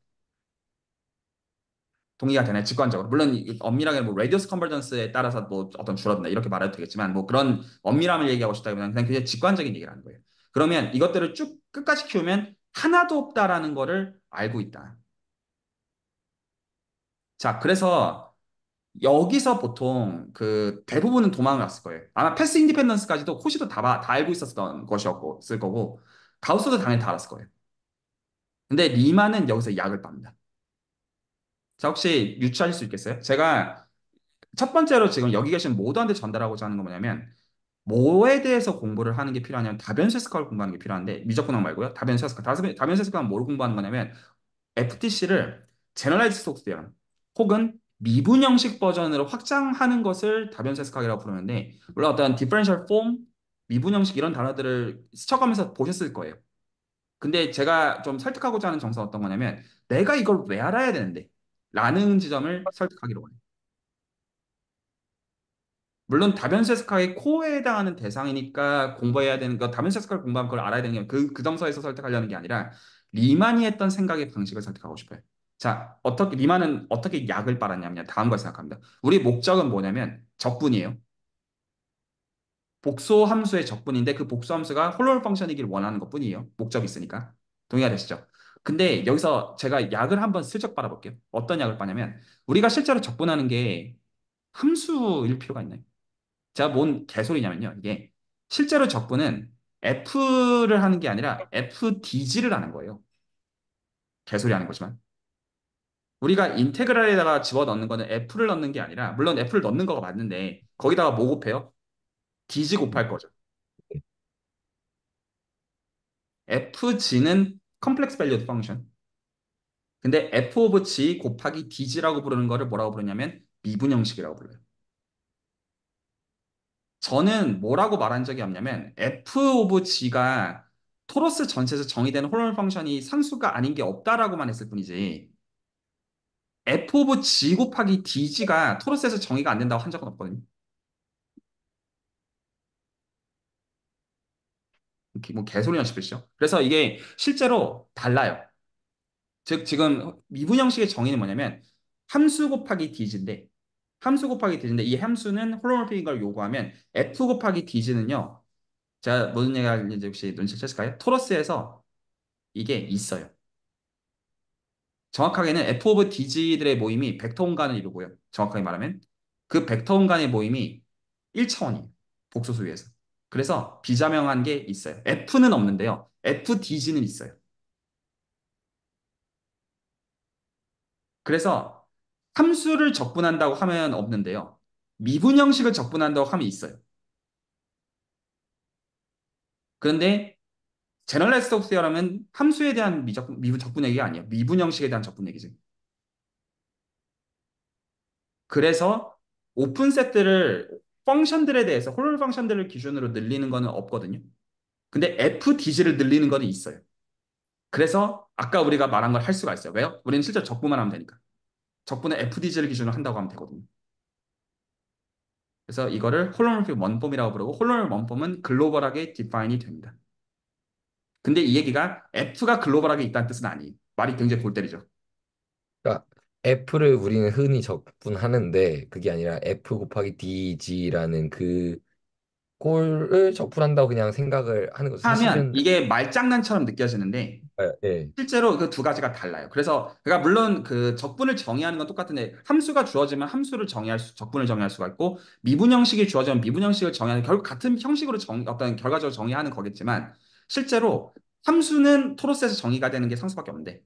동의가 되나요? 직관적으로. 물론 엄밀하게 뭐 레디어스 컨버전스에 따라서 뭐 어떤 줄어든다 이렇게 말해도 되겠지만 뭐 그런 엄밀함을 얘기하고 싶다기보다 그냥 그냥 직관적인 얘기를 하는 거예요. 그러면 이것들을 쭉 끝까지 키우면 하나도 없다라는 거를 알고 있다. 자, 그래서 여기서 보통 그 대부분은 도망을 갔을 거예요. 아마 패스 인디펜던스까지도 코시도 다, 다 알고 있었던 것이었고, 쓸 거고, 가우스도 당연히 다 알았을 거예요. 근데 리만은 여기서 약을 빱니다. 자, 혹시 유추하실 수 있겠어요? 제가 첫 번째로 지금 여기 계신 모두한테 전달하고자 하는 건 뭐냐면, 뭐에 대해서 공부를 하는 게 필요하냐면 다변세 스컬 공부하는 게 필요한데 미적분학 말고요. 다변세 스컬 다변세 스카는 뭘 공부하는 거냐면 FTC를 제너라이즈 스톡스 대형 혹은 미분 형식 버전으로 확장하는 것을 다변세 스각이라고 부르는데 물론 어떤 디퍼런셜 폼, 미분 형식 이런 단어들을 스쳐가면서 보셨을 거예요. 근데 제가 좀 설득하고자 하는 정서는 어떤 거냐면 내가 이걸 왜 알아야 되는데 라는 지점을 설득하기로 해요. 물론 다변세스카의 코어에 해당하는 대상이니까 공부해야 되는 거 다변세스카를 공부하면 그걸 알아야 되는 게그 그 정서에서 설득하려는 게 아니라 리만이 했던 생각의 방식을 설득하고 싶어요. 자, 어떻게 리만은 어떻게 약을 빨았냐면 다음과 생각합니다. 우리 목적은 뭐냐면 적분이에요. 복소 함수의 적분인데 그 복소 함수가 홀로울 펑션이길 원하는 것뿐이에요. 목적이 있으니까. 동의가 되시죠? 근데 여기서 제가 약을 한번 슬쩍 빨아볼게요. 어떤 약을 빠냐면 우리가 실제로 적분하는 게 함수일 필요가 있나요? 제가 뭔 개소리냐면요. 이게 실제로 적분은 F를 하는 게 아니라 FDG를 하는 거예요. 개소리 하는 거지만. 우리가 인테그랄에다가 집어넣는 거는 f를 넣는 게 아니라 물론 f를 넣는 거가 맞는데 거기다가 뭐 곱해요? dg 곱할 음. 거죠. fg는 complex valued function. 근데 f of g 곱하기 dg라고 부르는 거를 뭐라고 부르냐면 미분 형식이라고 불러요. 저는 뭐라고 말한 적이 없냐면 f of g가 토로스 전체에서 정의되는 홀런 펑션이 상수가 아닌 게 없다라고만 했을 뿐이지 f 오브 g 곱하기 dg가 토로스에서 정의가 안 된다고 한 적은 없거든요. 뭐 개소리나 싶으시죠? 그래서 이게 실제로 달라요. 즉 지금 미분형식의 정의는 뭐냐면 함수 곱하기 dg인데 함수 곱하기 dg인데 이 함수는 홀로몰픽인 걸 요구하면 f 곱하기 dg는요. 제가 무슨 얘기가 이제 혹시 눈치챘을까요? 토러스에서 이게 있어요. 정확하게는 F o 브 DG들의 모임이 벡터공간을 이루고요. 정확하게 말하면 그 벡터공간의 모임이 1차원이에요. 복소수 위에서. 그래서 비자명한 게 있어요. F는 없는데요. FDG는 있어요. 그래서 함수를 적분한다고 하면 없는데요. 미분 형식을 적분한다고 하면 있어요. 그런데 제너럴라이스 소프트웨어라면 함수에 대한 미적, 분 미분 적분얘기가 아니야. 미분 형식에 대한 적분얘기지. 그래서 오픈 세트를 펑션들에 대해서 홀 펑션들을 기준으로 늘리는 거는 없거든요. 근데 FDG를 늘리는 거는 있어요. 그래서 아까 우리가 말한 걸 할 수가 있어요. 왜요? 우리는 실제 적분만 하면 되니까. 적분에 FDG를 기준으로 한다고 하면 되거든요. 그래서 이거를 홀로놀피 원폼이라고 부르고 홀로 원폼은 글로벌하게 디파인이 됩니다. 근데 이 얘기가 F가 글로벌하게 있다는 뜻은 아니. 말이 굉장히 골 때리죠. 그러니까 F를 우리는 흔히 적분하는데 그게 아니라 F 곱하기 DG라는 그골을 적분한다고 그냥 생각을 하는 거죠. 하면 사실은... 이게 말장난처럼 느껴지는데 아, 예. 실제로 그 두 가지가 달라요. 그래서 그러니까 물론 그 적분을 정의하는 건 똑같은데 함수가 주어지면 함수를 정의할 수, 적분을 정의할 수가 있고 미분 형식이 주어지면 미분 형식을 정의하는 결국 같은 형식으로 정 어떤 결과적으로 정의하는 거겠지만 실제로 함수는 토로스에서 정의가 되는 게 상수밖에 없는데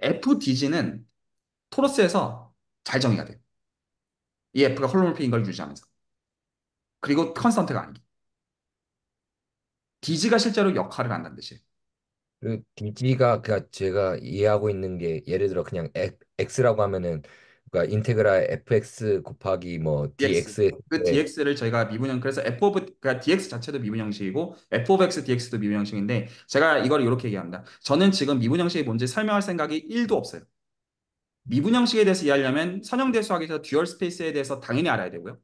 FDG는 토로스에서 잘 정의가 돼요. 이 F가 홀로몰피인 걸 유지하면서. 그리고 컨스턴트가 아니고. DG가 실제로 역할을 한다는 뜻이에요. 그 DG가 그러니까 제가 이해하고 있는 게 예를 들어 그냥 X라고 하면은 그러니까 인테그라 fx 곱하기 뭐 dx dx. 그 dx를 저희가 미분형 그래서 f of 그러니까 dx 자체도 미분 형식이고 f of x dx도 미분 형식인데 제가 이걸 이렇게 얘기합니다. 저는 지금 미분 형식이 뭔지 설명할 생각이 1도 없어요. 미분 형식에 대해서 이해하려면 선형대수학에서 듀얼 스페이스에 대해서 당연히 알아야 되고요.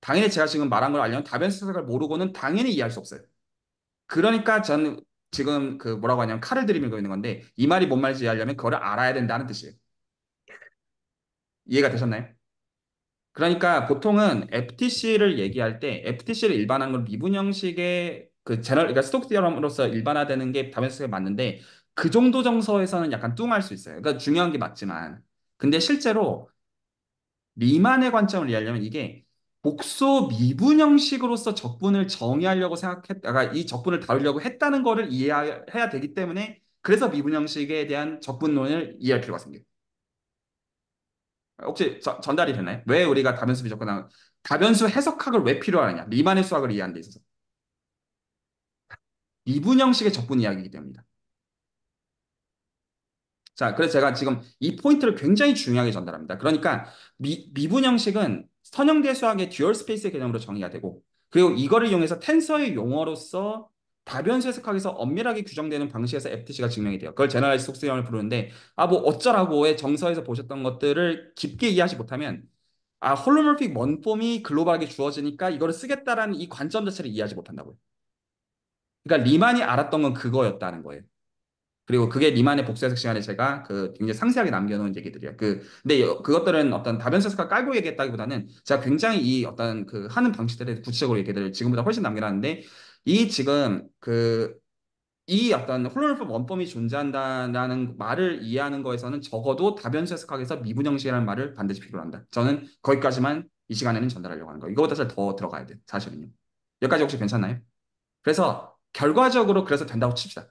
당연히 제가 지금 말한 걸 알려면 다변수학을 모르고는 당연히 이해할 수 없어요. 그러니까 저는 지금 그 뭐라고 하냐면 칼을 들이밀고 있는 건데 이 말이 뭔 말인지 이해하려면 그거를 알아야 된다는 뜻이에요. 이해가 되셨나요? 그러니까 보통은 FTC를 얘기할 때 FTC를 일반한 걸미분 형식의 그제너 그러니까 스톡 디어럼으로서 일반화되는 게 다변수에 맞는데 그 정도 정서에서는 약간 뚱할 수 있어요. 그러니까 중요한 게 맞지만 근데 실제로 미만의 관점을 이해하려면 이게 복소 미분 형식으로서 적분을 정의하려고 생각했다가 그러니까 이 적분을 다루려고 했다는 거를 이해해야 되기 때문에 그래서 미분 형식에 대한 적분론을 이해할 필요가 생겨요. 혹시 저, 전달이 되나요? 왜 우리가 다변수 비접근 다변수 해석학을 왜필요하냐 리만의 수학을 이해하는 데 있어서 이분형식의 접근 이야기이기 때문입다 자, 그래서 제가 지금 이 포인트를 굉장히 중요하게 전달합니다. 그러니까 미, 미분형식은 선형대 수학의 듀얼 스페이스의 개념으로 정의가 되고 그리고 이거를 이용해서 텐서의 용어로서 다변 세석학에서 엄밀하게 규정되는 방식에서 FTC가 증명이 돼요. 그걸 제너럴리스 속수형을 부르는데 아 뭐 어쩌라고의 정서에서 보셨던 것들을 깊게 이해하지 못하면 아 홀로몰픽 원폼이 글로벌하게 주어지니까 이거를 쓰겠다라는 이 관점 자체를 이해하지 못한다고요. 그러니까 리만이 알았던 건 그거였다는 거예요. 그리고 그게 리만의 복수해석 시간에 제가 그 굉장히 상세하게 남겨놓은 얘기들이에요. 그 근데 그것들은 어떤 다변 세석학 깔고 얘기했다기보다는 제가 굉장히 이 어떤 그 하는 방식들에 대해서 구체적으로 얘기들을 지금보다 훨씬 남겨놨는데 이 지금 그 이 어떤 홀로놀법 원법이 존재한다라는 말을 이해하는 거에서는 적어도 다변수 해석학에서 미분형식이라는 말을 반드시 필요로 한다. 저는 거기까지만 이 시간에는 전달하려고 하는 거예요. 이거보다 사실 더 들어가야 돼. 사실은요. 여기까지 혹시 괜찮나요? 그래서 결과적으로 그래서 된다고 칩시다.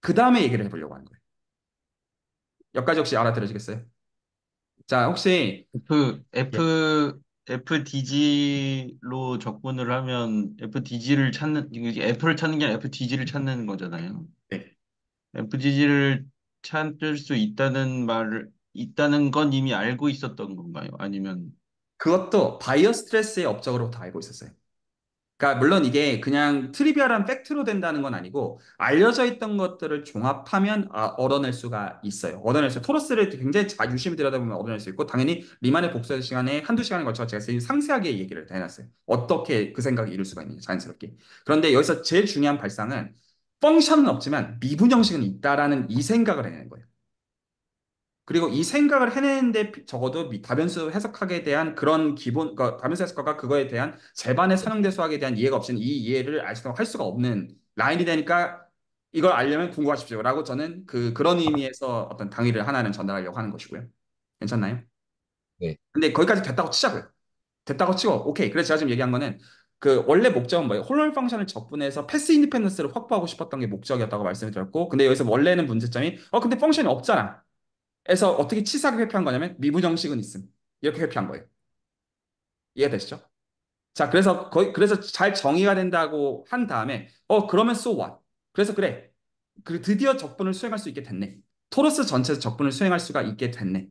그 다음에 얘기를 해보려고 하는 거예요. 여기까지 혹시 알아들으시겠어요? 자, 혹시 F, F FDG로 접근을 하면 FDG를 찾는 애플을 찾는 게 아니라 FDG를 찾는 거잖아요. 네. FDG를 찾을 수 있다는 말을 있다는 건 이미 알고 있었던 건가요? 아니면 그것도 바이어 스트레스의 업적으로부터 알고 있었어요. 그러니까 물론 이게 그냥 트리비얼한 팩트로 된다는 건 아니고 알려져 있던 것들을 종합하면 아, 얻어낼 수가 있어요. 얻어낼 수 토로스를 굉장히 자, 유심히 들여다보면 얻어낼 수 있고 당연히 리만의 복수의 시간에 한두 시간을 걸쳐 제가 제일 상세하게 얘기를 해놨어요. 어떻게 그 생각을 이룰 수가 있는지 자연스럽게. 그런데 여기서 제일 중요한 발상은 펑션은 없지만 미분 형식은 있다라는 이 생각을 해내는 거예요. 그리고 이 생각을 해내는데 적어도 다변수 해석학에 대한 그런 기본, 그러니까 다변수 해석학과 그거에 대한 제반의 선형대 수학에 대한 이해가 없이는이 이해를 알 수가, 할 수가 없는 라인이 되니까 이걸 알려면 궁금하십시오라고 저는 그 그런 의미에서 어떤 당위를 하나는 전달하려고 하는 것이고요. 괜찮나요? 네. 근데 거기까지 됐다고 치자고요. 됐다고 치고 오케이. 그래서 제가 지금 얘기한 거는 그 원래 목적은 뭐예요? 홀롤 펑션을 접근해서 패스 인디펜던스를 확보하고 싶었던 게 목적이었다고 말씀을 드렸고 근데 여기서 원래는 문제점이 어 근데 펑션이 없잖아. 그래서 어떻게 치사하게 회피한 거냐면 미분정식은 있음. 이렇게 회피한 거예요. 이해되시죠? 자, 그래서 거의 그래서 잘 정의가 된다고 한 다음에 어 그러면 so what? 그래서 그래. 그 드디어 적분을 수행할 수 있게 됐네. 토러스 전체에서 적분을 수행할 수가 있게 됐네.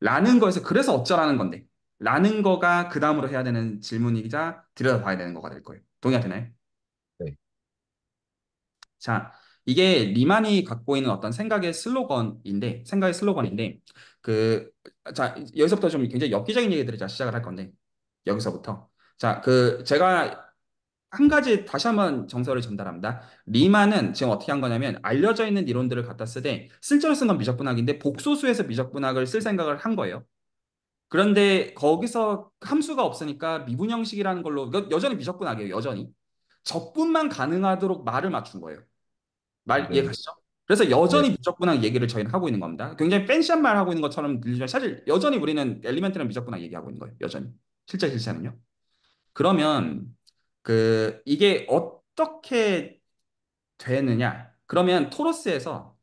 라는 거에서 그래서 어쩌라는 건데. 라는 거가 그 다음으로 해야 되는 질문이자 들여다봐야 되는 거가 될 거예요. 동의가 되나요? 네. 자, 이게 리만이 갖고 있는 어떤 생각의 슬로건인데 생각의 슬로건인데 그자 여기서부터 좀 굉장히 엽기적인 얘기들을 자 시작을 할 건데 여기서부터 자그 제가 한 가지 다시 한 번 정서를 전달합니다. 리만은 지금 어떻게 한 거냐면 알려져 있는 이론들을 갖다 쓰되 실제로 쓴 건 미적분학인데 복소수에서 미적분학을 쓸 생각을 한 거예요. 그런데 거기서 함수가 없으니까 미분 형식이라는 걸로 여전히 미적분학이에요. 여전히 적분만 가능하도록 말을 맞춘 거예요. 말 네. 이해 가시죠? 그래서 여전히 네. 미적분학 얘기를 저희는 하고 있는 겁니다. 굉장히 팬시한 말 하고 있는 것처럼 들리지만 사실 여전히 우리는 엘리멘트랑 미적분학 얘기하고 있는 거예요. 여전히. 실제 실체는요. 그러면 그 이게 어떻게 되느냐? 그러면 토로스에서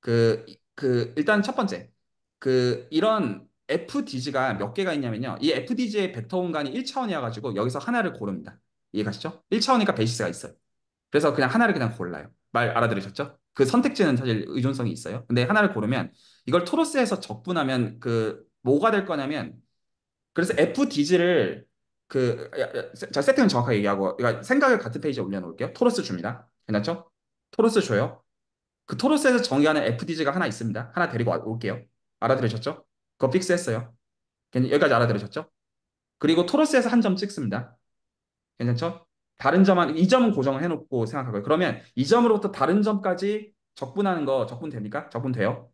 그, 그 일단 첫 번째 그 이런 FDG가 몇 개가 있냐면요. 이 FDG의 벡터 공간이 1차원이어 가지고 여기서 하나를 고릅니다. 이해 가시죠? 1차원이니까 베이시스가 있어요. 그래서 그냥 하나를 그냥 골라요. 말 알아들으셨죠? 그 선택지는 사실 의존성이 있어요. 근데 하나를 고르면 이걸 토로스에서 적분하면 그 뭐가 될 거냐면 그래서 FDG를 그 자, 세팅은 정확하게 얘기하고 그러니까 생각을 같은 페이지에 올려놓을게요. 토로스 줍니다. 괜찮죠? 토로스 줘요. 그 토로스에서 정의하는 FDG가 하나 있습니다. 하나 데리고 올게요. 알아들으셨죠? 그거 픽스했어요. 여기까지 알아들으셨죠? 그리고 토로스에서 한 점 찍습니다. 괜찮죠? 다른 점은이 점은 고정을 해놓고 생각하고요. 그러면 이 점으로부터 다른 점까지 적분하는 거 적분 됩니까? 적분 돼요?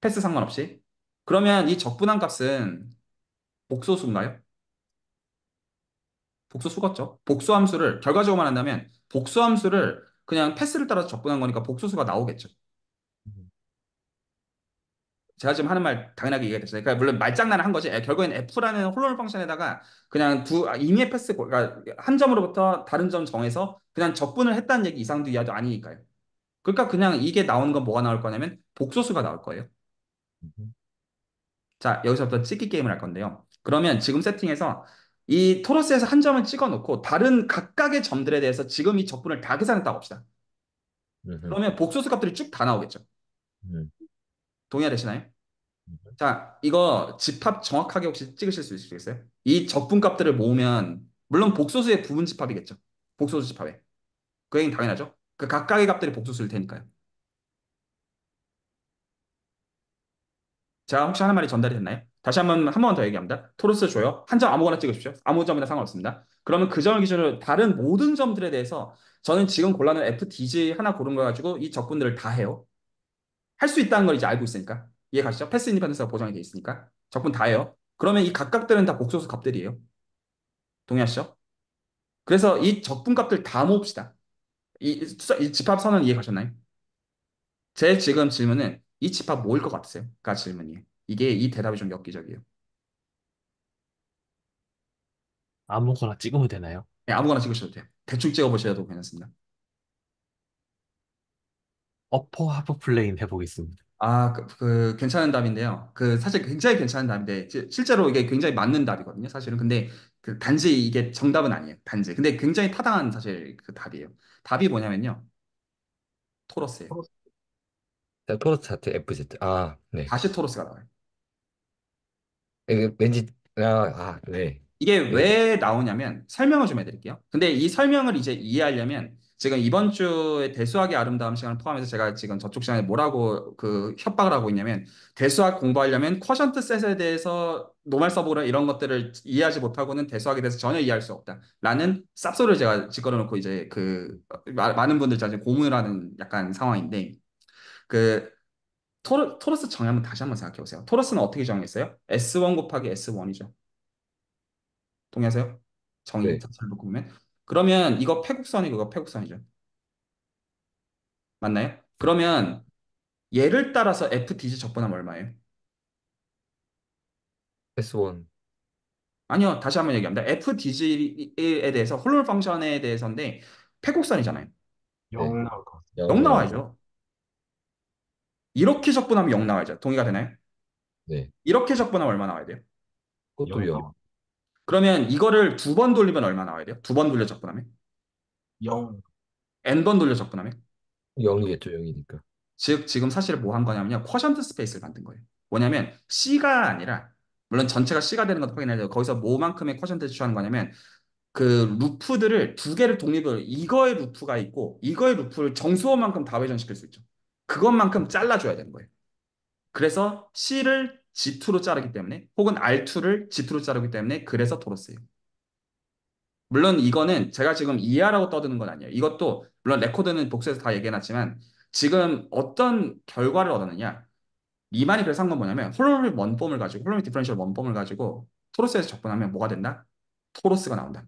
패스 상관없이? 그러면 이 적분한 값은 복소수인가요? 복소수겠죠. 복소함수를 결과적으로 말한다면 복소함수를 그냥 패스를 따라서 적분한 거니까 복소수가 나오겠죠. 제가 지금 하는 말 당연하게 이해가 됐어요. 그러니까 물론 말장난을 한 거지. 예, 결국엔 f라는 홀로 펑션에다가 그냥 두 아, 임의 패스 그러니까 한 점으로부터 다른 점 정해서 그냥 적분을 했다는 얘기 이상도 이하도 아니니까요. 그러니까 그냥 이게 나오는 건 뭐가 나올 거냐면 복소수가 나올 거예요. 음. 자 여기서부터 찍기 게임을 할 건데요. 그러면 지금 세팅에서 이 토로스에서 한 점을 찍어 놓고 다른 각각의 점들에 대해서 지금 이 적분을 다 계산했다고 합시다. 그러면 복소수 값들이 쭉 다 나오겠죠. 음. 동의되시나요? 음. 자, 이거 집합 정확하게 혹시 찍으실 수 있으시겠어요? 이 적분값들을 모으면 물론 복소수의 부분 집합이겠죠. 복소수 집합에. 그 얘기는 당연하죠. 그 각각의 값들이 복소수일 테니까요. 제가 혹시 하는 말이 전달이 됐나요? 다시 한번 한 번 더 얘기합니다. 토로스 줘요. 한 점 아무거나 찍으십시오. 아무 점이나 상관없습니다. 그러면 그 점을 기준으로 다른 모든 점들에 대해서 저는 지금 골라낸 FDG 하나 고른 거 가지고 이 적분들을 다 해요. 할수 있다는 걸 이제 알고 있으니까 이해 가시죠? 패스 인디펜던스가 보장이 돼 있으니까 적분 다예요. 그러면 이 각각들은 다 복소수 값들이에요. 동의하시죠? 그래서 이 적분 값들 다 모읍시다. 이, 이 집합 선언 이해 가셨나요? 제 지금 질문은 이 집합 모일 것 같으세요? 가 질문이에요. 이게 이 대답이 좀 엽기적이에요. 아무거나 찍으면 되나요? 네, 아무거나 찍으셔도 돼요. 대충 찍어보셔도 괜찮습니다. 어퍼 하프 플레인 해보겠습니다. 아, 그, 그 괜찮은 답인데요. 그 사실 굉장히 괜찮은 답인데 지- 실제로 이게 굉장히 맞는 답이거든요. 사실은 근데 그 단지 이게 정답은 아니에요. 단지. 근데 굉장히 타당한 사실 그 답이에요. 답이 뭐냐면요. 토러스예요. 토로스 하트 FZ. 아, 네. 다시 토러스가 나와요. 예, 그 왠지 아, 아, 네. 이게 네. 왜 나오냐면 설명을 좀 해드릴게요. 근데 이 설명을 이제 이해하려면 지금 이번 주에 대수학의 아름다움 시간을 포함해서 제가 지금 저쪽 시간에 뭐라고 그 협박을 하고 있냐면 대수학 공부하려면 쿼션트 셋에 대해서 노멀 서브나 이런 것들을 이해하지 못하고는 대수학에 대해서 전혀 이해할 수 없다라는 쌉소를 제가 짓거려놓고 이제 그 마, 많은 분들 자체 고문을 하는 약간 상황인데 그 토르, 토러스 정의 한번 다시 한번 생각해 보세요. 토러스는 어떻게 정했어요? S1 곱하기 S1이죠. 동의하세요? 정의 네. 자체를 놓고 보면 그러면 이거 폐국선이 그거 폐국선이죠. 맞나요? 그러면 얘를 따라서 FTG 적분하 얼마예요? S1. 아니요. 다시 한번 얘기합니다. FDG에 대해서 홀론 펑션에 대해서인데 폐곡선이잖아요. 0 나올 것 같아요. 0 나와야죠. 이렇게 적분하면 0 나와야죠. 동의가 되나요? 네. 이렇게 적분하면 얼마 나와야 돼요? 그것도 0. 그러면 이거를 두 번 돌리면 얼마 나와야 돼요? 두 번 돌려 적분하면? 0, n번 돌려 적분하면? 0이겠죠, 0이니까. 즉 지금 사실 뭐 한 거냐면요. 쿼션트 스페이스를 만든 거예요. 뭐냐면 c가 아니라 물론 전체가 c가 되는 것도 확인해야 돼요. 거기서 뭐만큼의 쿼션트를 추하는 거냐면 그 루프들을 두 개를 독립을 이거의 루프가 있고 이거의 루프를 정수원만큼 다 회전시킬 수 있죠. 그것만큼 잘라줘야 되는 거예요. 그래서 c를 G2로 자르기 때문에 혹은 R2를 G2로 자르기 때문에 그래서 토로스예요. 물론 이거는 제가 지금 이해하라고 떠드는 건 아니에요. 이것도 물론 레코드는 복수에서 다 얘기해놨지만 지금 어떤 결과를 얻었느냐 리만이 그래서 한 건 뭐냐면 홀로미 원폼을 가지고 홀로미 디퍼런셜 원폼을 가지고 토로스에서 접근하면 뭐가 된다? 토로스가 나온다.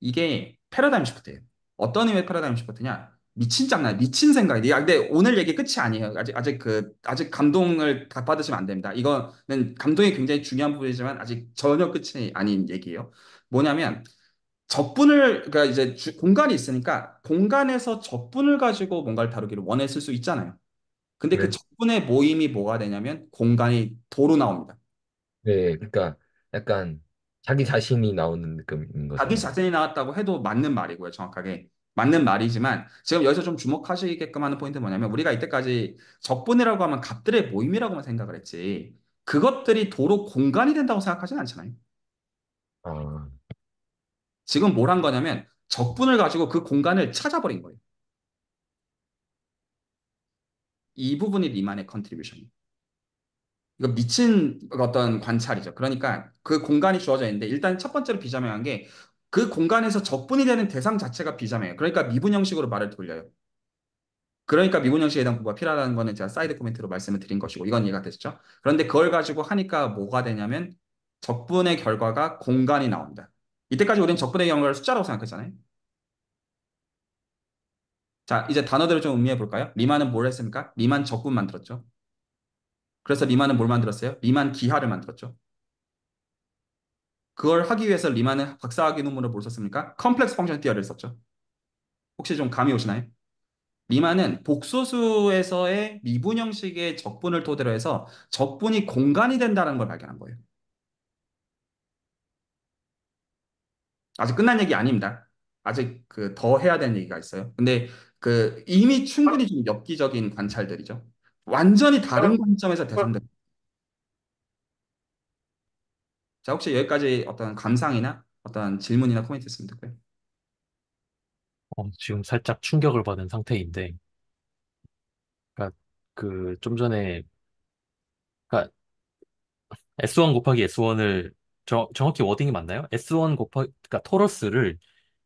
이게 패러다임 시프트예요. 어떤 의미의 패러다임 시프트냐? 미친 장난, 미친 생각이. 야, 아, 근데 오늘 얘기 끝이 아니에요. 아직 아직 그 아직 감동을 다 받으시면 안 됩니다. 이거는 감동이 굉장히 중요한 부분이지만 아직 전혀 끝이 아닌 얘기예요. 뭐냐면 적분을 그러니까 이제 주, 공간이 있으니까 공간에서 적분을 가지고 뭔가를 다루기를 원했을 수 있잖아요. 근데 그 네. 그 적분의 모임이 뭐가 되냐면 공간이 도로 나옵니다. 네, 그러니까 약간 자기 자신이 나오는 느낌인 거죠. 자기 자신이 나왔다고 해도 맞는 말이고요, 정확하게. 맞는 말이지만 지금 여기서 좀 주목하시게끔 하는 포인트는 뭐냐면 우리가 이때까지 적분이라고 하면 값들의 모임이라고만 생각을 했지 그것들이 도로 공간이 된다고 생각하진 않잖아요. 어... 지금 뭘 한 거냐면 적분을 가지고 그 공간을 찾아버린 거예요. 이 부분이 리만의 컨트리뷰션이에요. 이거 미친 어떤 관찰이죠. 그러니까 그 공간이 주어져 있는데 일단 첫 번째로 비자명한 게그 공간에서 적분이 되는 대상 자체가 비자매예요. 그러니까 미분 형식으로 말을 돌려요. 그러니까 미분 형식에 대한 부부가 필요하다는 거는 제가 사이드 코멘트로 말씀을 드린 것이고 이건 이해가 되시죠? 그런데 그걸 가지고 하니까 뭐가 되냐면 적분의 결과가 공간이 나온다. 이때까지 우리는 적분의 결과를 숫자라고 생각했잖아요. 자, 이제 단어들을 좀 음미해 볼까요? 리만은 뭘 했습니까? 리만 적분 만들었죠. 그래서 리만은 뭘 만들었어요? 리만 기하를 만들었죠. 그걸 하기 위해서 리만의 박사학위 논문을 보셨습니까 컴플렉스 펑션 티어를 썼죠. 혹시 좀 감이 오시나요? 리만은 복소수에서의 미분 형식의 적분을 토대로 해서 적분이 공간이 된다는 걸 발견한 거예요. 아직 끝난 얘기 아닙니다. 아직 그 더 해야 되는 얘기가 있어요. 근데 그 이미 충분히 좀 엽기적인 관찰들이죠. 완전히 다른 관점에서 대상된 자, 혹시 여기까지 어떤 감상이나 어떤 질문이나 코멘트 있으면 듣고요. 어, 지금 살짝 충격을 받은 상태인데, 그러니까 그좀 전에 그러니까 S1 곱하기 S1을 정, 정확히 워딩이 맞나요? S1 곱하기 그러니까 토러스를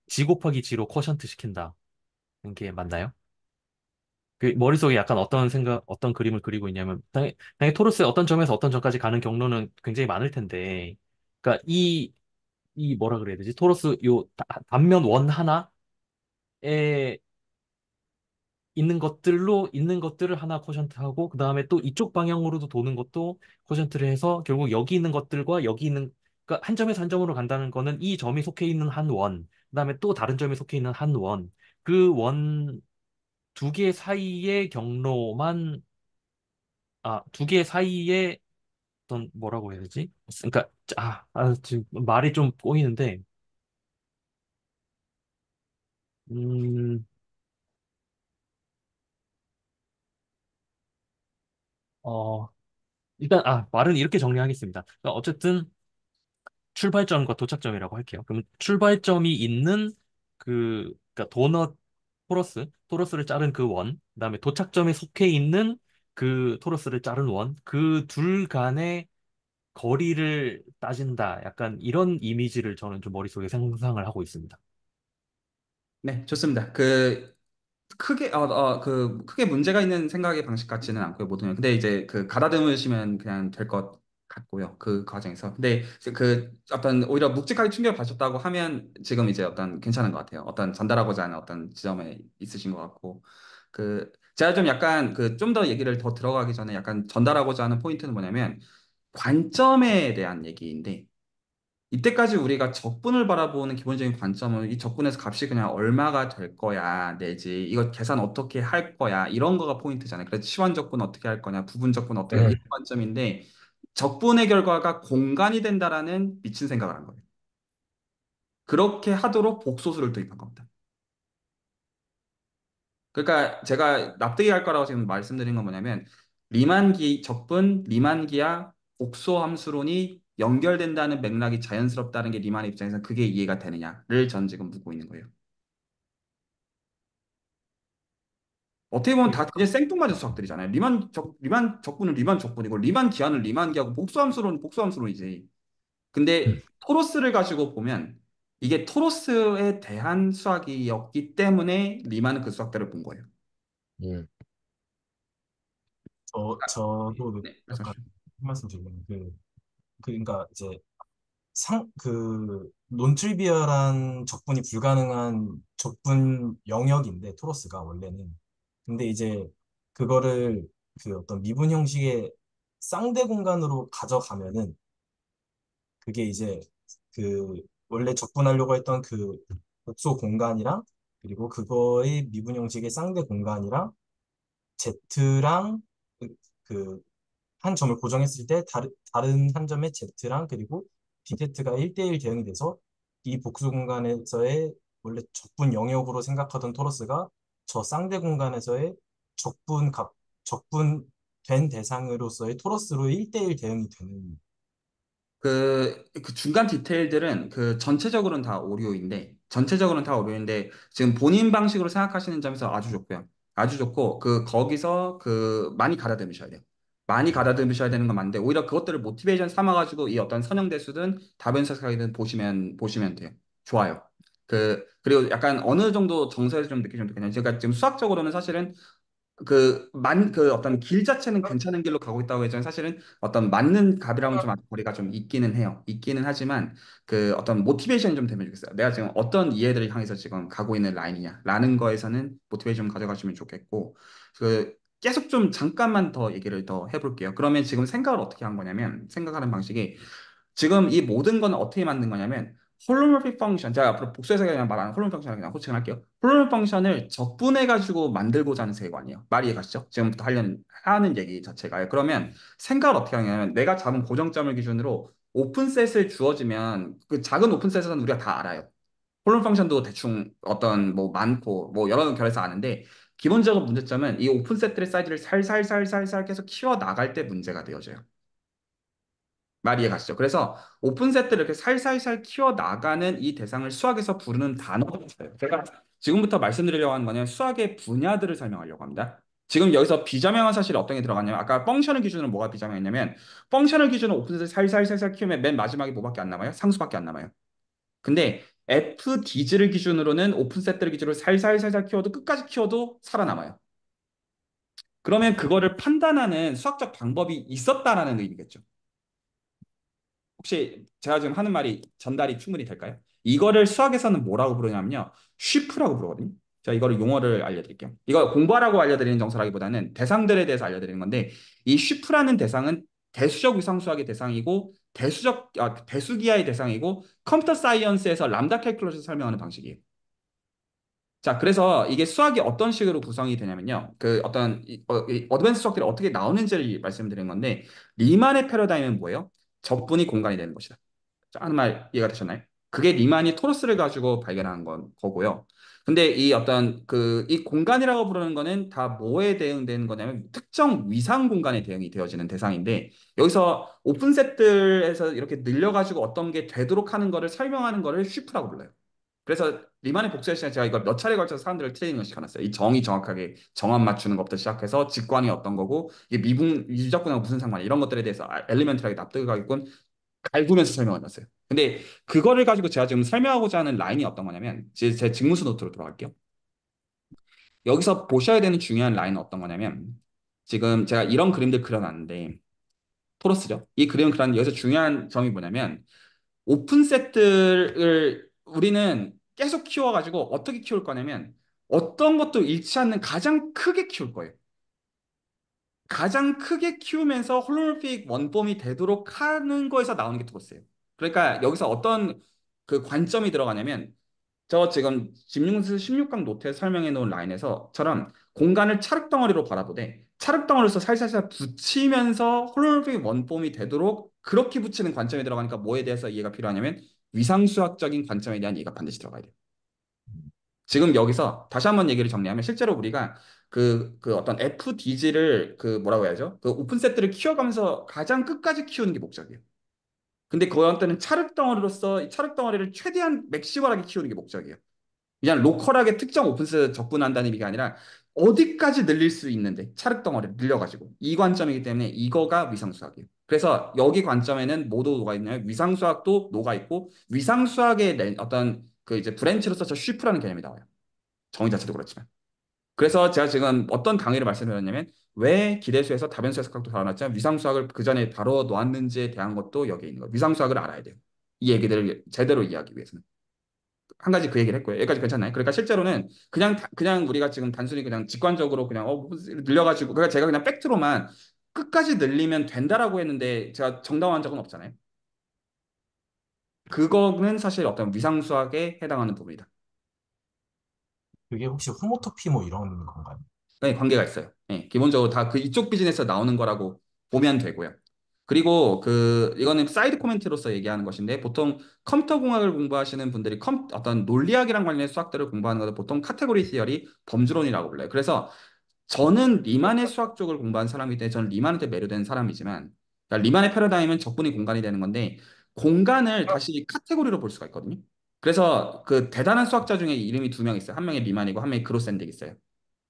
G 곱하기 G로 쿼션트 시킨다는 게 맞나요? 그 머릿속에 약간 어떤 생각, 어떤 그림을 그리고 있냐면, 당연히, 당연히 토러스의 어떤 점에서 어떤 점까지 가는 경로는 굉장히 많을 텐데, 그러니까 이, 이 뭐라 그래야 되지? 토러스 요 단면 원 하나에 있는 것들로 있는 것들을 하나 쿼션트하고 그 다음에 또 이쪽 방향으로도 도는 것도 쿼션트를 해서 결국 여기 있는 것들과 여기 있는 그러니까 한 점에서 한 점으로 간다는 거는 이 점이 속해 있는 한 원, 그 다음에 또 다른 점이 속해 있는 한 원, 그 원 두 개 사이의 경로만 아, 두 개 사이의 어떤 뭐라고 해야 되지? 그러니까 아, 아 지금 말이 좀 꼬이는데 음, 어, 일단 아, 말은 이렇게 정리하겠습니다. 그러니까 어쨌든 출발점과 도착점이라고 할게요. 그럼 출발점이 있는 그 그러니까 도넛 토러스, 토러스를 자른 그 원, 그다음에 도착점에 속해 있는 그 토러스를 자른 원, 그 둘 간의 거리를 따진다. 약간 이런 이미지를 저는 좀 머릿속에 상상을 하고 있습니다. 네, 좋습니다. 그 크게 어, 어, 그 크게 문제가 있는 생각의 방식 같지는 않고요, 모든. 근데 이제 그 가다듬으시면 그냥 될 것 같고요, 그 과정에서. 근데 그 어떤 오히려 묵직하게 충격 받으셨다고 하면 지금 이제 어떤 괜찮은 것 같아요. 어떤 전달하고자 하는 어떤 지점에 있으신 것 같고, 그 제가 좀 약간 그 좀 더 얘기를 더 들어가기 전에 약간 전달하고자 하는 포인트는 뭐냐면 관점에 대한 얘기인데 이때까지 우리가 적분을 바라보는 기본적인 관점은 이 적분에서 값이 그냥 얼마가 될 거야 내지 이거 계산 어떻게 할 거야 이런 거가 포인트잖아요. 그래서 시환 적분 어떻게 할 거냐 부분 적분 어떻게 할 네. 이런 관점인데 적분의 결과가 공간이 된다라는 미친 생각을 한 거예요. 그렇게 하도록 복소수를 도입한 겁니다. 그러니까 제가 납득이 할 거라고 지금 말씀드린 건 뭐냐면 리만기 적분 리만기와 복소 함수론이 연결된다는 맥락이 자연스럽다는 게 리만의 입장에서 그게 이해가 되느냐를 전 지금 묻고 있는 거예요. 어떻게 보면 다 그냥 생뚱맞은 수학들이잖아요. 리만 적 리만 적분은 리만 적분이고 리만 기하는 리만 기하고 복수함수론 복수함수론이지. 근데 음. 토로스를 가지고 보면 이게 토로스에 대한 수학이었기 때문에 리만은 그 수학들을 본 거예요. 예. 저, 저도 그 네, 약간 말씀 드리면 그, 그, 그러니까 이제 상, 그 논트리비얼한 적분이 불가능한 적분 영역인데 토로스가 원래는 근데 이제 그거를 그 어떤 미분 형식의 쌍대 공간으로 가져가면은 그게 이제 그 원래 접근하려고 했던 그 복소 공간이랑 그리고 그거의 미분 형식의 쌍대 공간이랑 Z랑 그 한 점을 고정했을 때 다른 다른 한 점의 Z랑 그리고 테트가 1대1 대응이 돼서 이 복수 공간에서의 원래 적분 영역으로 생각하던 토러스가 저 쌍대 공간에서의 적분 값 적분된 대상으로서의 토러스로 1대1 대응이 되는 그, 그 중간 디테일들은 그 전체적으로는 다 오리오인데, 전체적으로는 다 오리오인데, 지금 본인 방식으로 생각하시는 점에서 아주 좋고요. 아주 좋고, 그, 거기서 그, 많이 가다듬으셔야 돼요. 많이 가다듬으셔야 되는 건 맞는데, 오히려 그것들을 모티베이션 삼아가지고 이 어떤 선형대수든 다변사각이든 보시면, 보시면 돼요. 좋아요. 그, 그리고 약간 어느 정도 정서에서 좀 느끼시면 좋겠네요. 제가 그러니까 지금 수학적으로는 사실은 그, 만, 그 어떤 길 자체는 괜찮은 길로 가고 있다고 했지만 사실은 어떤 맞는 갑이랑은 좀 아직 거리가 좀 있기는 해요. 있기는 하지만 그 어떤 모티베이션이 좀 되면 좋겠어요. 내가 지금 어떤 이해들을 향해서 지금 가고 있는 라인이냐라는 거에서는 모티베이션 가져가시면 좋겠고 그 계속 좀 잠깐만 더 얘기를 더 해볼게요. 그러면 지금 생각을 어떻게 한 거냐면 생각하는 방식이 지금 이 모든 건 어떻게 만든 거냐면 홀로머피 펑션 제가 앞으로 복수해서 그냥 말하는 홀로머피 펑션을 그냥 호칭 할게요 홀로머피 펑션을 적분해 가지고 만들고자 하는 세계관이에요 말이 이해가시죠? 지금부터 하려는 하는 얘기 자체가 요 그러면 생각을 어떻게 하냐면 내가 잡은 고정점을 기준으로 오픈셋을 주어지면 그 작은 오픈셋은 우리가 다 알아요 홀로머피 펑션도 대충 어떤 뭐 많고 뭐 여러 결에서 아는데 기본적인 문제점은 이 오픈셋들의 사이즈를 살살살살살 계속 키워나갈 때 문제가 되어져요 말이 에 가시죠. 그래서 오픈 세트를 이렇게 살살살 키워나가는 이 대상을 수학에서 부르는 단어가 있어요. 제가 지금부터 말씀드리려고 하는 거는 수학의 분야들을 설명하려고 합니다. 지금 여기서 비자명한 사실이 어떤 게 들어갔냐면 아까 펑션을 기준으로 뭐가 비자명했냐면 펑션을 기준으로 오픈 세트 살살살살 키우면 맨 마지막에 뭐밖에 안 남아요? 상수밖에 안 남아요. 근데 FDG를 기준으로는 오픈 세트를 기준으로 살살살살 키워도 끝까지 키워도 살아남아요. 그러면 그거를 판단하는 수학적 방법이 있었다라는 의미겠죠. 혹시 제가 지금 하는 말이 전달이 충분히 될까요? 이거를 수학에서는 뭐라고 부르냐면요. 쉬프라고 부르거든요. 제가 이거를 용어를 알려드릴게요. 이거 공부하라고 알려드리는 정서라기보다는 대상들에 대해서 알려드리는 건데 이 쉬프라는 대상은 대수적 위상수학의 대상이고 대수적 아, 대수기하의 대상이고 컴퓨터 사이언스에서 람다 캘큘러스 설명하는 방식이에요. 자, 그래서 이게 수학이 어떤 식으로 구성이 되냐면요. 그 어떤 어, 드밴스 수학들이 어떻게 나오는지를 말씀드린 건데 리만의 패러다임은 뭐예요? 저분이 공간이 되는 것이다. 하는 말 이해가 되셨나요? 그게 리만이 토러스를 가지고 발견한 건 거고요. 근데 이 어떤 그 이 공간이라고 부르는 거는 다 뭐에 대응되는 거냐면 특정 위상 공간에 대응이 되어지는 대상인데 여기서 오픈셋들에서 이렇게 늘려가지고 어떤 게 되도록 하는 거를 설명하는 거를 쉬프라고 불러요. 그래서 리만의 복수의 시간에 제가 이걸 몇 차례 걸쳐서 사람들을 트레이닝을 시켜놨어요. 이 정의 정확하게 정한 맞추는 것부터 시작해서 직관이 어떤 거고 이게 미분 유작분하고 무슨 상관이 이런 것들에 대해서 아, 엘리멘트하게 납득을 가겠군 갈구면서 설명을 놨어요. 근데 그거를 가지고 제가 지금 설명하고자 하는 라인이 어떤 거냐면 제, 제 직무수 노트로 들어갈게요 여기서 보셔야 되는 중요한 라인은 어떤 거냐면 지금 제가 이런 그림들 그려놨는데 토로스죠. 이 그림을 그렸는데 여기서 중요한 점이 뭐냐면 오픈 세트를 우리는 계속 키워가지고 어떻게 키울 거냐면 어떤 것도 잃지 않는 가장 크게 키울 거예요. 가장 크게 키우면서 홀로그픽원폼이 되도록 하는 거에서 나오는 게 두었어요. 그러니까 여기서 어떤 그 관점이 들어가냐면 저 지금 16, 16강 노트에 설명해 놓은 라인에서처럼 공간을 찰흙덩어리로 바라보되 찰흙덩어리로서 살살살 붙이면서 홀로그픽 원폼이 되도록 그렇게 붙이는 관점이 들어가니까 뭐에 대해서 이해가 필요하냐면 위상수학적인 관점에 대한 이해가 반드시 들어가야 돼요. 지금 여기서 다시 한 번 얘기를 정리하면 실제로 우리가 그, 그 어떤 FDG를 그 뭐라고 해야죠? 그 오픈 세트를 키워가면서 가장 끝까지 키우는 게 목적이에요. 근데 그한테는 차륵 덩어리로서 차륵 덩어리를 최대한 맥시멀하게 키우는 게 목적이에요. 그냥 로컬하게 특정 오픈 세 접근한다는 의미가 아니라 어디까지 늘릴 수 있는데 차륵 덩어리를 늘려가지고 이 관점이기 때문에 이거가 위상수학이에요. 그래서 여기 관점에는 모두 녹아 있나요? 위상수학도 녹아 있고 위상수학의 어떤 그 이제 브랜치로서 저슈프라는 개념이 나와요. 정의 자체도 그렇지만. 그래서 제가 지금 어떤 강의를 말씀드렸냐면 왜 기대수에서 다변수 해석학도 다뤄놨지만 위상수학을 그 전에 바로 놓았는지에 대한 것도 여기에 있는 거예요. 위상수학을 알아야 돼요. 이 얘기들을 제대로 이해하기 위해서는. 한 가지 그 얘기를 했고요. 여기까지 괜찮나요? 그러니까 실제로는 그냥 그냥 우리가 지금 단순히 그냥 직관적으로 그냥 어 뭐, 늘려가지고 그러니까 제가 그냥 팩트로만 끝까지 늘리면 된다라고 했는데 제가 정당화한 적은 없잖아요. 그거는 사실 어떤 위상수학에 해당하는 부분이다. 그게 혹시 후모토피 뭐 이런 건가요? 네, 관계가 있어요. 네, 기본적으로 다 그 이쪽 비즈니스에서 나오는 거라고 보면 되고요. 그리고 그 이거는 사이드 코멘트로서 얘기하는 것인데 보통 컴퓨터 공학을 공부하시는 분들이 컴 어떤 논리학이랑 관련된 수학들을 공부하는 것을 보통 카테고리 시어리 범주론이라고 불러요. 그래서 저는 리만의 수학 쪽을 공부한 사람이기 때문에 저는 리만한테 매료된 사람이지만 그러니까 리만의 패러다임은 적분이 공간이 되는 건데 공간을 다시 카테고리로 볼 수가 있거든요. 그래서 그 대단한 수학자 중에 이름이 두 명 있어요. 한 명이 리만이고 한 명이 그로샌딕 있어요.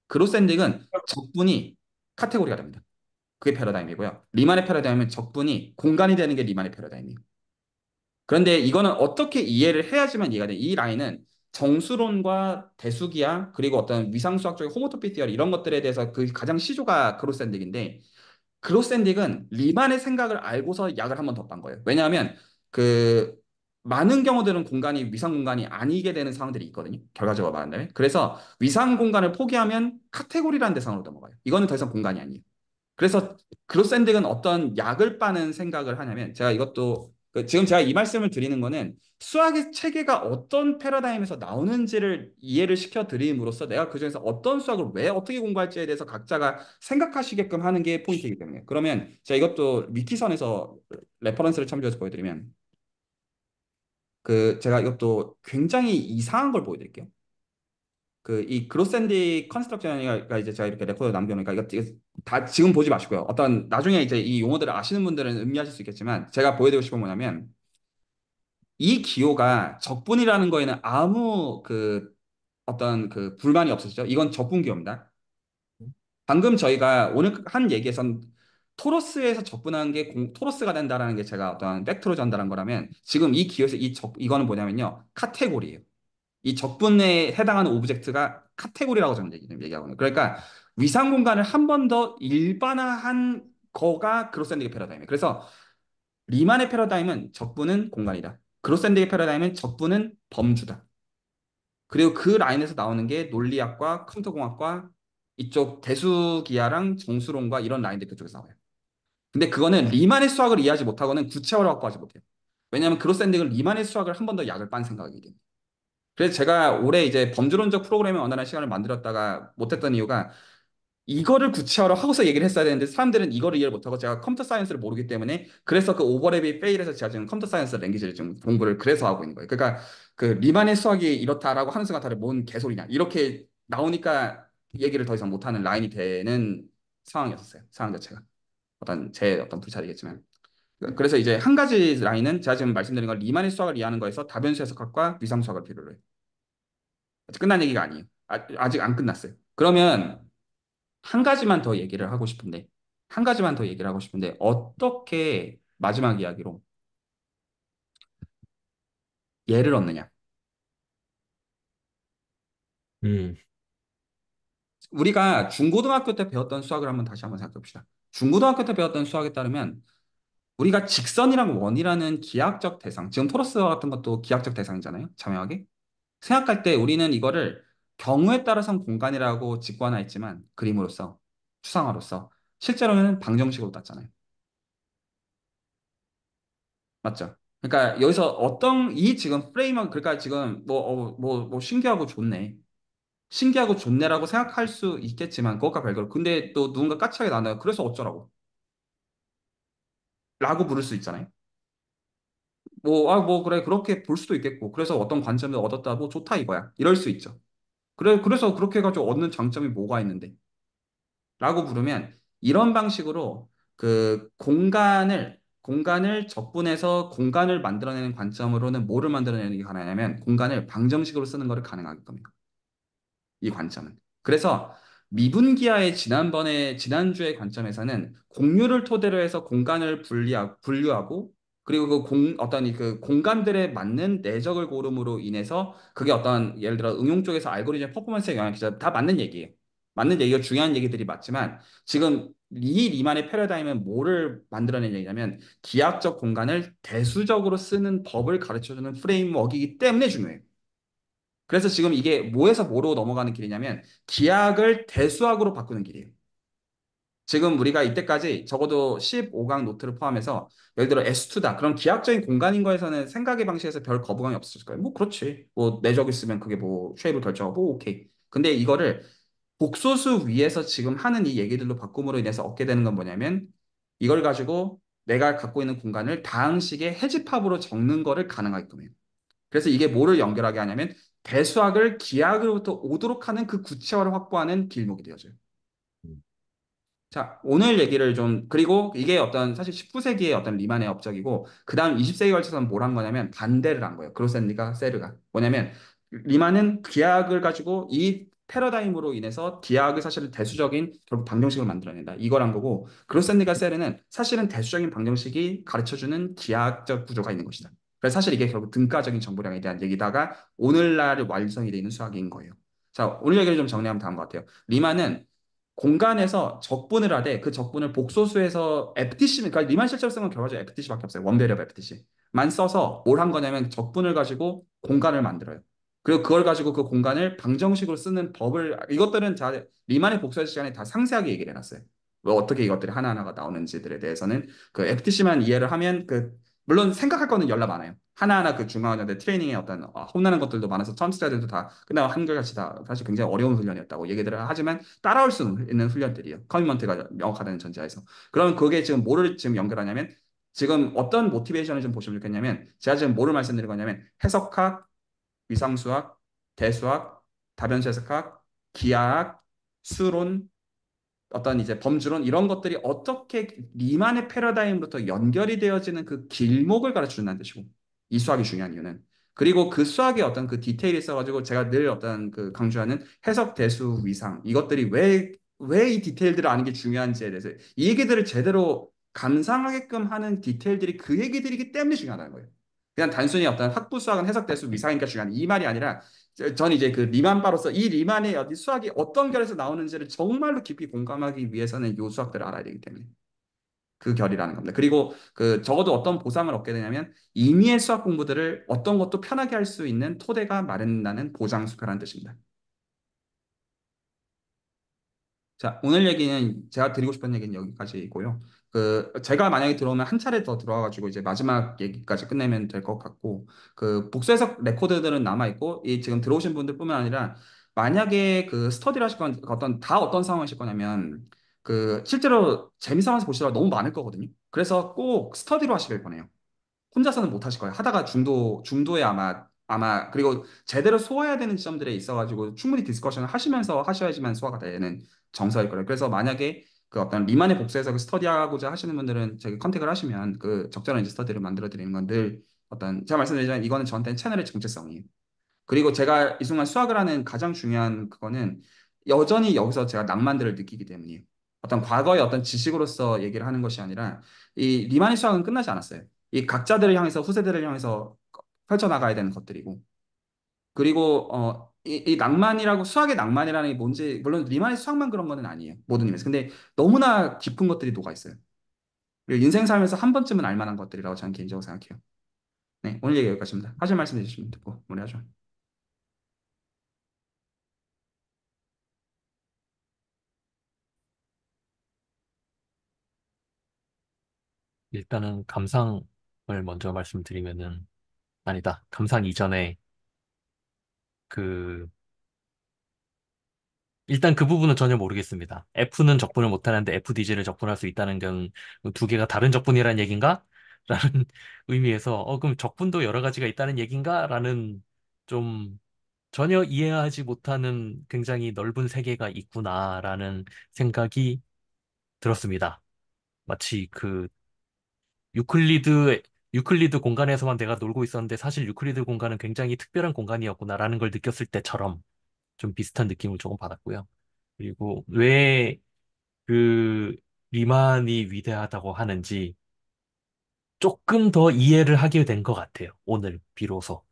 그로샌딕은 적분이 카테고리가 됩니다. 그게 패러다임이고요. 리만의 패러다임은 적분이 공간이 되는 게 리만의 패러다임이에요. 그런데 이거는 어떻게 이해를 해야지만 이해가 돼. 이 라인은 정수론과 대수기야 그리고 어떤 위상수학적인 호모토피 티어리 이런 것들에 대해서 그 가장 시조가 그로샌딕인데 그로샌딕은 리만의 생각을 알고서 약을 한 번 더 빤 거예요. 왜냐하면 그 많은 경우들은 공간이 위상 공간이 아니게 되는 상황들이 있거든요. 결과적으로 말한다면. 그래서 위상 공간을 포기하면 카테고리라는 대상으로 넘어가요. 이거는 더 이상 공간이 아니에요. 그래서 그로샌딕은 어떤 약을 빠는 생각을 하냐면 제가 이것도 그 지금 제가 이 말씀을 드리는 거는 수학의 체계가 어떤 패러다임에서 나오는지를 이해를 시켜 드림으로써 내가 그중에서 어떤 수학을 왜 어떻게 공부할지에 대해서 각자가 생각하시게끔 하는 게 포인트이기 때문에 그러면 제가 이것도 위키선에서 레퍼런스를 참조해서 보여드리면 그 제가 이것도 굉장히 이상한 걸 보여드릴게요. 그이 그로샌디 컨스트럭션이가 이제 제가 이렇게 레코드 남겨놓으니까 이거 다 지금 보지 마시고요. 어떤 나중에 이제 이 용어들을 아시는 분들은 음미하실 수 있겠지만 제가 보여드리고 싶은 뭐냐면 이 기호가 적분이라는 거에는 아무 그 어떤 그 불만이 없으시죠? 이건 적분 기호입니다. 방금 저희가 오늘 한 얘기에선 토로스에서 적분한게 공, 토로스가 된다라는 게 제가 어떤 팩트로 전달한 거라면 지금 이 기호에서 이 적, 이거는 뭐냐면요. 카테고리예요. 이 적분에 해당하는 오브젝트가 카테고리라고 저는 얘기, 얘기하거든요. 그러니까 위상 공간을 한 번 더 일반화한 거가 그로스앤드의 패러다임이에요. 그래서 리만의 패러다임은 적분은 공간이다. 그로스앤드의 패러다임은 적분은 범주다. 그리고 그 라인에서 나오는 게 논리학과 컴퓨터공학과 이쪽 대수기하랑 정수론과 이런 라인들 그쪽에서 나와요. 근데 그거는 리만의 수학을 이해하지 못하고는 구체화를 확보하지 못해요. 왜냐하면 그로샌드는 스 리만의 수학을 한 번 더 약을 빤 생각이기 때문에. 그래서 제가 올해 이제 범주론적 프로그래밍 언어라는 시간을 만들었다가 못했던 이유가 이거를 구체화로 하고서 얘기를 했어야 되는데 사람들은 이거를 이해를 못하고 제가 컴퓨터 사이언스를 모르기 때문에 그래서 그 오버랩이 페일해서 제가 지금 컴퓨터 사이언스 랭귀지를 지금 공부를 그래서 하고 있는 거예요. 그러니까 그 리만의 수학이 이렇다라고 하는 순간 다들 뭔 개소리냐 이렇게 나오니까 얘기를 더 이상 못하는 라인이 되는 상황이었어요. 상황 자체가 어떤 제 어떤 불찰이겠지만 그래서 이제 한 가지 라인은 제가 지금 말씀드린 건 리만의 수학을 이해하는 거에서 다변수해석학과 위상수학을 필요로 해요. 끝난 얘기가 아니에요. 아, 직안 끝났어요. 그러면 한 가지만 더 얘기를 하고 싶은데, 한 가지만 더 얘기를 하고 싶은데, 어떻게 마지막 이야기로 예를 얻느냐. 음. 우리가 중고등학교 때 배웠던 수학을 한번 다시 한번 생각해 봅시다. 중고등학교 때 배웠던 수학에 따르면 우리가 직선이랑 원이라는 기하학적 대상, 지금 토러스 같은 것도 기하학적 대상이잖아요. 자명하게. 생각할 때 우리는 이거를 경우에 따라선 공간이라고 직관화했지만 그림으로서 추상화로서 실제로는 방정식으로 땄잖아요. 맞죠? 그러니까 여기서 어떤 이 지금 프레임은 그러니까 지금 뭐뭐뭐 어, 뭐, 뭐 신기하고 좋네. 신기하고 좋네라고 생각할 수 있겠지만 그것과 별개로 근데 또 누군가 까칠하게 나눠요. 그래서 어쩌라고? 라고 부를 수 있잖아요. 뭐, 아, 뭐, 그래, 그렇게 볼 수도 있겠고, 그래서 어떤 관점을 얻었다, 고 좋다, 이거야. 이럴 수 있죠. 그래, 그래서 그렇게 해가지고 얻는 장점이 뭐가 있는데? 라고 부르면 이런 방식으로 그 공간을, 공간을 적분해서 공간을 만들어내는 관점으로는 뭐를 만들어내는 게 가능하냐면, 공간을 방정식으로 쓰는 거를 가능하게 겁니다. 이 관점은. 그래서 미분기하의 지난번에 지난주의 관점에서는 공유를 토대로 해서 공간을 분리하, 분류하고 그리고 그 공, 어떤 그공간들에 맞는 내적을 고름으로 인해서 그게 어떤 예를 들어 응용 쪽에서 알고리즘 퍼포먼스에 영향을 끼쳐 다 맞는 얘기예요. 맞는 얘기가 중요한 얘기들이 맞지만 지금 이 리만의 패러다임은 뭐를 만들어낸 얘기냐면 기하학적 공간을 대수적으로 쓰는 법을 가르쳐주는 프레임워크이기 때문에 중요해요. 그래서 지금 이게 뭐에서 뭐로 넘어가는 길이냐면 기하학을 대수학으로 바꾸는 길이에요. 지금 우리가 이때까지 적어도 15강 노트를 포함해서 예를 들어 S2다. 그럼 기하학적인 공간인 거에서는 생각의 방식에서 별 거부감이 없었을 거예요. 뭐 그렇지. 뭐 내적 있으면 그게 뭐 쉐입을 결정하고 뭐 오케이. 근데 이거를 복소수 위에서 지금 하는 이 얘기들로 바꿈으로 인해서 얻게 되는 건 뭐냐면 이걸 가지고 내가 갖고 있는 공간을 다항식의 해집합으로 적는 거를 가능하게끔 해요. 그래서 이게 뭐를 연결하게 하냐면 배수학을 기하학으로부터 오도록 하는 그 구체화를 확보하는 길목이 되어져요. 자, 오늘 얘기를 좀, 그리고 이게 어떤, 사실 19세기의 어떤 리만의 업적이고, 그 다음 20세기 걸쳐서는 뭘 한 거냐면, 반대를 한 거예요. 그로센리가, 세르가. 뭐냐면, 리만은 기하학을 가지고 이 패러다임으로 인해서 기하학이 사실은 대수적인 결국 방정식을 만들어낸다. 이걸 한 거고 그로센리가 세르는 사실은 대수적인 방정식이 가르쳐주는 기하학적 구조가 있는 것이다. 그래서 사실 이게 결국 등가적인 정보량에 대한 얘기다가 오늘날 완성이 되어 있는 수학인 거예요. 자 오늘 얘기를 좀 정리하면 다음 것 같아요. 리만은 공간에서 적분을 하되 그 적분을 복소수에서 FTC, 그러니까 리만 실적성은 결과적으로 FTC밖에 없어요. 원베리업 FTC만 써서 뭘 한 거냐면 적분을 가지고 공간을 만들어요. 그리고 그걸 가지고 그 공간을 방정식으로 쓰는 법을 이것들은 자 리만의 복수의 시간에 다 상세하게 얘기를 해놨어요. 왜 뭐 어떻게 이것들이 하나하나가 나오는지들에 대해서는 그 FTC만 이해를 하면 그 물론 생각할 거는 열나 많아요. 하나하나 그 중앙대 트레이닝의 어떤 어, 혼나는 것들도 많아서 턴스자들도다 그나마 한결같이 다 사실 굉장히 어려운 훈련이었다고 얘기들을 하지만 따라올 수 있는 훈련들이에요. 커뮤먼트가 명확하다는 전제하에서. 그러면 그게 지금 뭐를 지금 연결하냐면 지금 어떤 모티베이션을 좀 보시면 좋겠냐면 제가 지금 뭐를 말씀드린 거냐면 해석학, 위상수학, 대수학, 다변수 해석학, 기하학, 수론, 어떤 이제 범주론 이런 것들이 어떻게 리만의 패러다임부터 연결이 되어지는 그 길목을 가르쳐 준다는 뜻이고 이 수학이 중요한 이유는 그리고 그 수학의 어떤 그 디테일이 있어가지고 제가 늘 어떤 그 강조하는 해석 대수 위상 이것들이 왜 왜 이 디테일들을 아는 게 중요한지에 대해서 이 얘기들을 제대로 감상하게끔 하는 디테일들이 그 얘기들이기 때문에 중요하다는 거예요. 그냥 단순히 어떤 학부 수학은 해석 대수 위상이니까 중요한 이 말이 아니라 저는 이제 그 리만파로서 이 리만의 어디 수학이 어떤 결에서 나오는지를 정말로 깊이 공감하기 위해서는 요 수학들을 알아야 되기 때문에 그 결이라는 겁니다. 그리고 그 적어도 어떤 보상을 얻게 되냐면 임의의 수학 공부들을 어떤 것도 편하게 할 수 있는 토대가 마련된다는 보장 수표라는 뜻입니다. 자, 오늘 얘기는 제가 드리고 싶은 얘기는 여기까지고요. 있그 제가 만약에 들어오면 한 차례 더 들어와가지고 이제 마지막 얘기까지 끝내면 될 것 같고 그복사해석 레코드들은 남아 있고 이 지금 들어오신 분들뿐만 아니라 만약에 그 스터디를 하실 건 어떤 다 어떤 상황이실 거냐면 그 실제로 재미삼아서 보시더라 너무 많을 거거든요. 그래서 꼭 스터디로 하시길 권해요. 혼자서는 못 하실 거예요. 하다가 중도 중도에 아마 아마 그리고 제대로 소화해야 되는 지점들에 있어가지고 충분히 디스커션을 하시면서 하셔야지만 소화가 되는 정서일 거예요. 그래서 만약에 그 어떤 리만의 복수 해서그 스터디하고자 하시는 분들은 저기 컨택을 하시면 그 적절한 이제 스터디를 만들어 드리는 건들 어떤 제가 말씀드리자면 이거는 저한테는 채널의 정체성이에요. 그리고 제가 이 순간 수학을 하는 가장 중요한 그거는 여전히 여기서 제가 낭만들을 느끼기 때문이에요. 어떤 과거의 어떤 지식으로서 얘기를 하는 것이 아니라 이 리만의 수학은 끝나지 않았어요. 이 각자들을 향해서 후세들을 향해서 펼쳐나가야 되는 것들이고 그리고 어 이, 이 낭만이라고 수학의 낭만이라는 게 뭔지 물론 리만의 수학만 그런 거는 아니에요 모든 의미에서 근데 너무나 깊은 것들이 녹아 있어요 그리고 인생 살면서 한 번쯤은 알만한 것들이라고 저는 개인적으로 생각해요 네 오늘 얘기 여기까지입니다 하실 말씀 해주시면 듣고 마무리하죠 일단은 감상을 먼저 말씀드리면은 아니다 감상 이전에 그 일단 그 부분은 전혀 모르겠습니다. F는 적분을 못하는데 FDG를 적분할 수 있다는 건 두 개가 다른 적분이라는 얘긴가? *laughs* 라는 의미에서 어 그럼 적분도 여러 가지가 있다는 얘긴가? 라는 좀 전혀 이해하지 못하는 굉장히 넓은 세계가 있구나라는 생각이 들었습니다. 마치 그 유클리드 유클리드 공간에서만 내가 놀고 있었는데 사실 유클리드 공간은 굉장히 특별한 공간이었구나라는 걸 느꼈을 때처럼 좀 비슷한 느낌을 조금 받았고요. 그리고 왜 그 리만이 위대하다고 하는지 조금 더 이해를 하게 된 것 같아요. 오늘 비로소.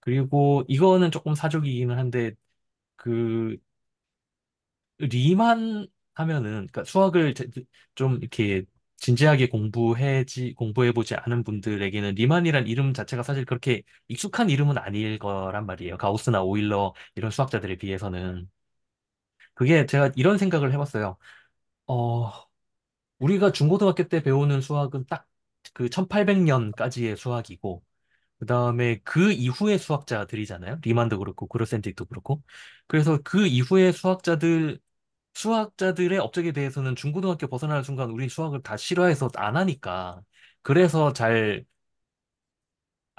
그리고 이거는 조금 사족이기는 한데 그 리만 하면은 그러니까 수학을 좀 이렇게 진지하게 공부해지 공부해보지 않은 분들에게는 리만이란 이름 자체가 사실 그렇게 익숙한 이름은 아닐 거란 말이에요. 가우스나 오일러 이런 수학자들에 비해서는 그게 제가 이런 생각을 해봤어요. 어, 우리가 중고등학교 때 배우는 수학은 딱 그 1800년까지의 수학이고 그다음에 그 이후의 수학자들이잖아요. 리만도 그렇고 그로센틱도 그렇고. 그래서 그 이후의 수학자들 수학자들의 업적에 대해서는 중고등학교 벗어나는 순간 우리 수학을 다 싫어해서 안 하니까 그래서 잘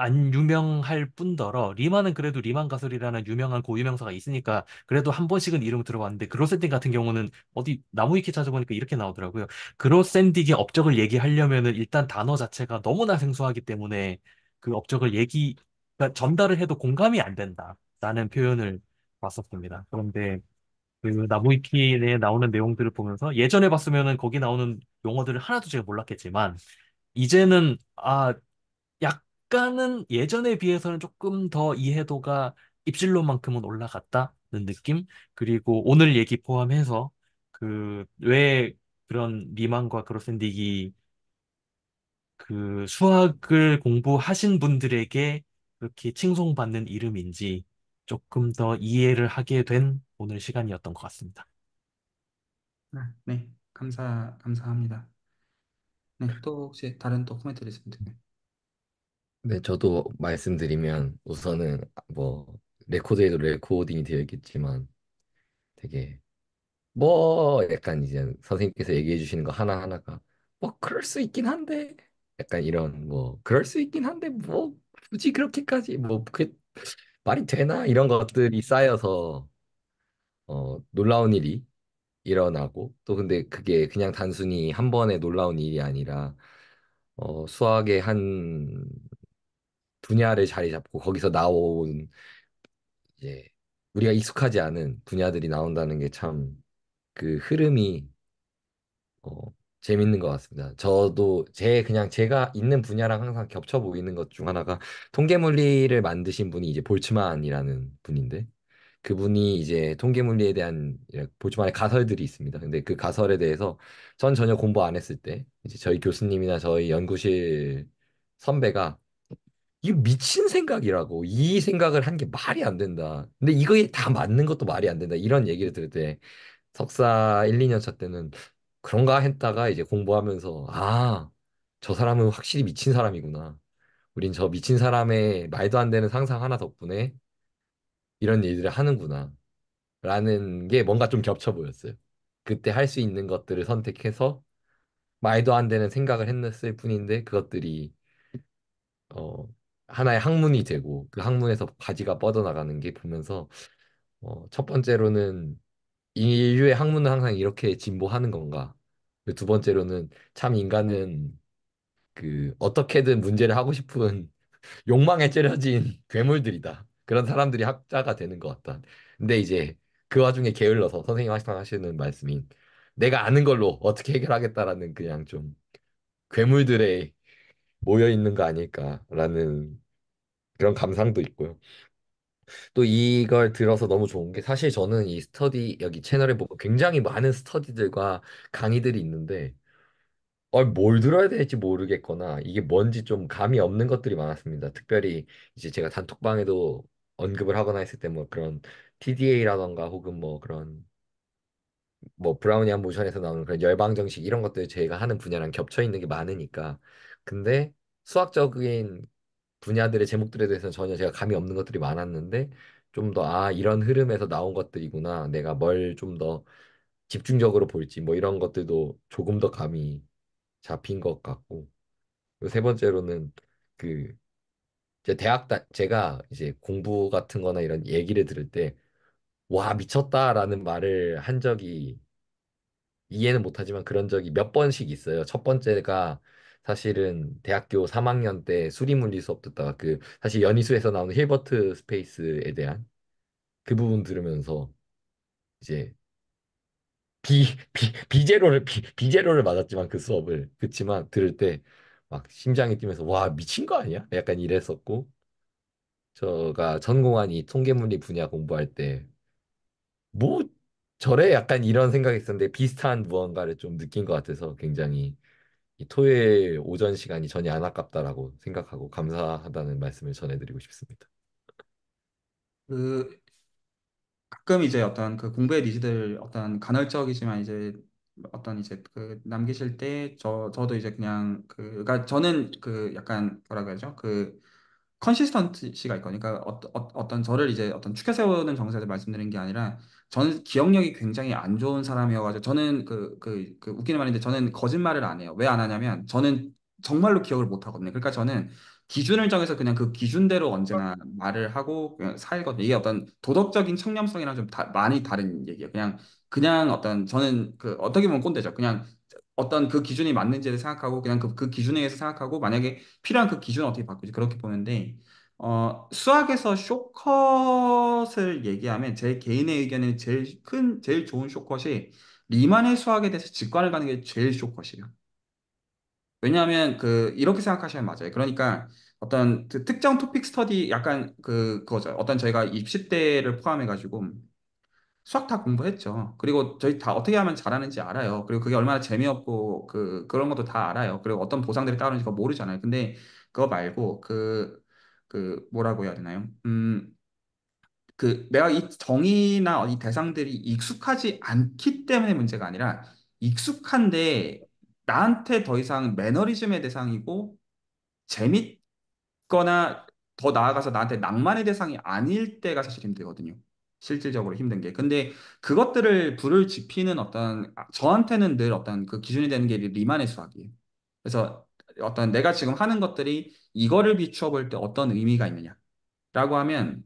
안 유명할 뿐더러 리만은 그래도 리만 가설이라는 유명한 고유명사가 있으니까 그래도 한 번씩은 이름 들어봤는데 그로샌딩 같은 경우는 어디 나무위키 찾아보니까 이렇게 나오더라고요. 그로샌딩의 업적을 얘기하려면은 일단 단어 자체가 너무나 생소하기 때문에 그 업적을 얘기 그러니까 전달을 해도 공감이 안 된다라는 표현을 봤었습니다. 그런데 그 나무위키에 나오는 내용들을 보면서 예전에 봤으면은 거기 나오는 용어들을 하나도 제가 몰랐겠지만 이제는 아 약간은 예전에 비해서는 조금 더 이해도가 입질로만큼은 올라갔다는 느낌 그리고 오늘 얘기 포함해서 그 왜 그런 리만과 그로센디기그 수학을 공부하신 분들에게 그렇게 칭송받는 이름인지 조금 더 이해를 하게 된 오늘 시간이었던 것 같습니다. 네, 네 감사, 감사합니다. 네, 또 혹시 다른 또 코멘트 있으면 네, 저도 말씀드리면 우선은 뭐 레코드에도 레코딩이 되어 있겠지만 되게 뭐 약간 이제 선생님께서 얘기해 주시는 거 하나하나가 뭐 그럴 수 있긴 한데 약간 이런 뭐 그럴 수 있긴 한데 뭐 굳이 그렇게까지 뭐그 말이 되나? 이런 것들이 쌓여서 어, 놀라운 일이 일어나고 또 근데 그게 그냥 단순히 한 번에 놀라운 일이 아니라 어, 수학의 한 분야를 자리 잡고 거기서 나온 이제 우리가 익숙하지 않은 분야들이 나온다는 게 참 그 흐름이 어, 재밌는 것 같습니다. 저도 제 그냥 제가 있는 분야랑 항상 겹쳐 보이는 것 중 하나가 통계물리를 만드신 분이 이제 볼츠만이라는 분인데 그분이 이제 통계물리에 대한 볼츠만의 가설들이 있습니다. 근데 그 가설에 대해서 전 전혀 공부 안 했을 때 이제 저희 교수님이나 저희 연구실 선배가 이거 미친 생각이라고 이 생각을 한 게 말이 안 된다. 근데 이거에 다 맞는 것도 말이 안 된다. 이런 얘기를 들을 때 석사 1, 2년 차 때는 그런가 했다가 이제 공부하면서 아, 저 사람은 확실히 미친 사람이구나. 우린 저 미친 사람의 말도 안 되는 상상 하나 덕분에 이런 일들을 하는구나. 라는 게 뭔가 좀 겹쳐 보였어요. 그때 할 수 있는 것들을 선택해서 말도 안 되는 생각을 했을 뿐인데 그것들이 어, 하나의 학문이 되고 그 학문에서 가지가 뻗어나가는 게 보면서 어, 첫 번째로는 인류의 학문은 항상 이렇게 진보하는 건가? 그리고 두 번째로는 참 인간은 그 어떻게든 문제를 하고 싶은 *laughs* 욕망에 찌려진 *laughs* 괴물들이다. 그런 사람들이 학자가 되는 것 같다. 근데 이제 그 와중에 게을러서 선생님 항상 하시는 말씀인 내가 아는 걸로 어떻게 해결하겠다라는 그냥 좀 괴물들의 모여 있는 거 아닐까라는 그런 감상도 있고요. 또 이걸 들어서 너무 좋은 게 사실 저는 이 스터디 여기 채널에 보면 굉장히 많은 스터디들과 강의들이 있는데 어, 뭘 들어야 될지 모르겠거나 이게 뭔지 좀 감이 없는 것들이 많았습니다. 특별히 이제 제가 단톡방에도 언급을 하거나 했을 때 뭐 그런 TDA라던가 혹은 뭐 그런 뭐 브라우니안 모션에서 나오는 그런 열방 정식 이런 것들 제가 하는 분야랑 겹쳐 있는 게 많으니까 근데 수학적인 분야들의 제목들에 대해서 는 전혀 제가 감이 없는 것들이 많았는데 좀 더 아 이런 흐름에서 나온 것들이구나 내가 뭘 좀 더 집중적으로 볼지 뭐 이런 것들도 조금 더 감이 잡힌 것 같고 세 번째로는 그제 대학 다, 제가 이제 공부 같은 거나 이런 얘기를 들을 때 와 미쳤다라는 말을 한 적이 이해는 못하지만 그런 적이 몇 번씩 있어요. 첫 번째가 사실은 대학교 3학년 때 수리물리 수업 듣다가 그 사실 연희수에서 나오는 힐버트 스페이스에 대한 그 부분 들으면서 이제 비, 비, 비제로를 비, 비제로를 맞았지만 그 수업을 그치만 들을 때 막 심장이 뛰면서 와 미친 거 아니야? 약간 이랬었고 저가 전공한 이 통계물리 분야 공부할 때 뭐 저래 약간 이런 생각이 있었는데 비슷한 무언가를 좀 느낀 것 같아서 굉장히 토요일 오전 시간이 전혀 안 아깝다라고 생각하고 감사하다는 말씀을 전해드리고 싶습니다. 그 가끔 이제 어떤 그 공부의 니즈들 어떤 간헐적이지만 이제 어떤 이제 그 남기실 때 저 저도 이제 그냥 그 그러니까 저는 그 약간 뭐라 그러죠 그컨시스턴시가 있거니까 그러니까 어떤 어, 어떤 저를 이제 어떤 축켜 세우는 정서에말씀드리게 아니라 저는 기억력이 굉장히 안 좋은 사람이어가지고 저는 그, 그, 그 웃기는 말인데 저는 거짓말을 안 해요. 왜 안 하냐면 저는 정말로 기억을 못 하거든요. 그러니까 저는 기준을 정해서 그냥 그 기준대로 언제나 말을 하고 그냥 살거든요. 이게 어떤 도덕적인 청렴성이랑 좀 다, 많이 다른 얘기예요. 그냥 그냥 어떤 저는 그 어떻게 보면 꼰대죠. 그냥 어떤 그 기준이 맞는지를 생각하고 그냥 그, 그 기준에 의해서 생각하고 만약에 필요한 그 기준을 어떻게 바꾸지 그렇게 보는데 어, 수학에서 쇼컷을 얘기하면 제 개인의 의견에 제일 큰, 제일 좋은 쇼컷이 리만의 수학에 대해서 직관을 가는 게 제일 쇼컷이에요. 왜냐하면 그 이렇게 생각하시면 맞아요. 그러니까 어떤 그 특정 토픽 스터디 약간 그 그거죠. 어떤 저희가 입시 때를 포함해 가지고 수학 다 공부했죠. 그리고 저희 다 어떻게 하면 잘하는지 알아요. 그리고 그게 얼마나 재미없고 그 그런 것도 다 알아요. 그리고 어떤 보상들이 따르는지 모르잖아요. 근데 그거 말고 그그 뭐라고 해야 되나요? 음, 그 내가 이 정의나 이 대상들이 익숙하지 않기 때문에 문제가 아니라 익숙한데 나한테 더 이상 매너리즘의 대상이고 재밌거나 더 나아가서 나한테 낭만의 대상이 아닐 때가 사실 힘들거든요. 실질적으로 힘든 게. 근데 그것들을 불을 지피는 어떤 아, 저한테는 늘 어떤 그 기준이 되는 게 리만의 수학이에요. 그래서 어떤 내가 지금 하는 것들이 이거를 비추어 볼 때 어떤 의미가 있느냐라고 하면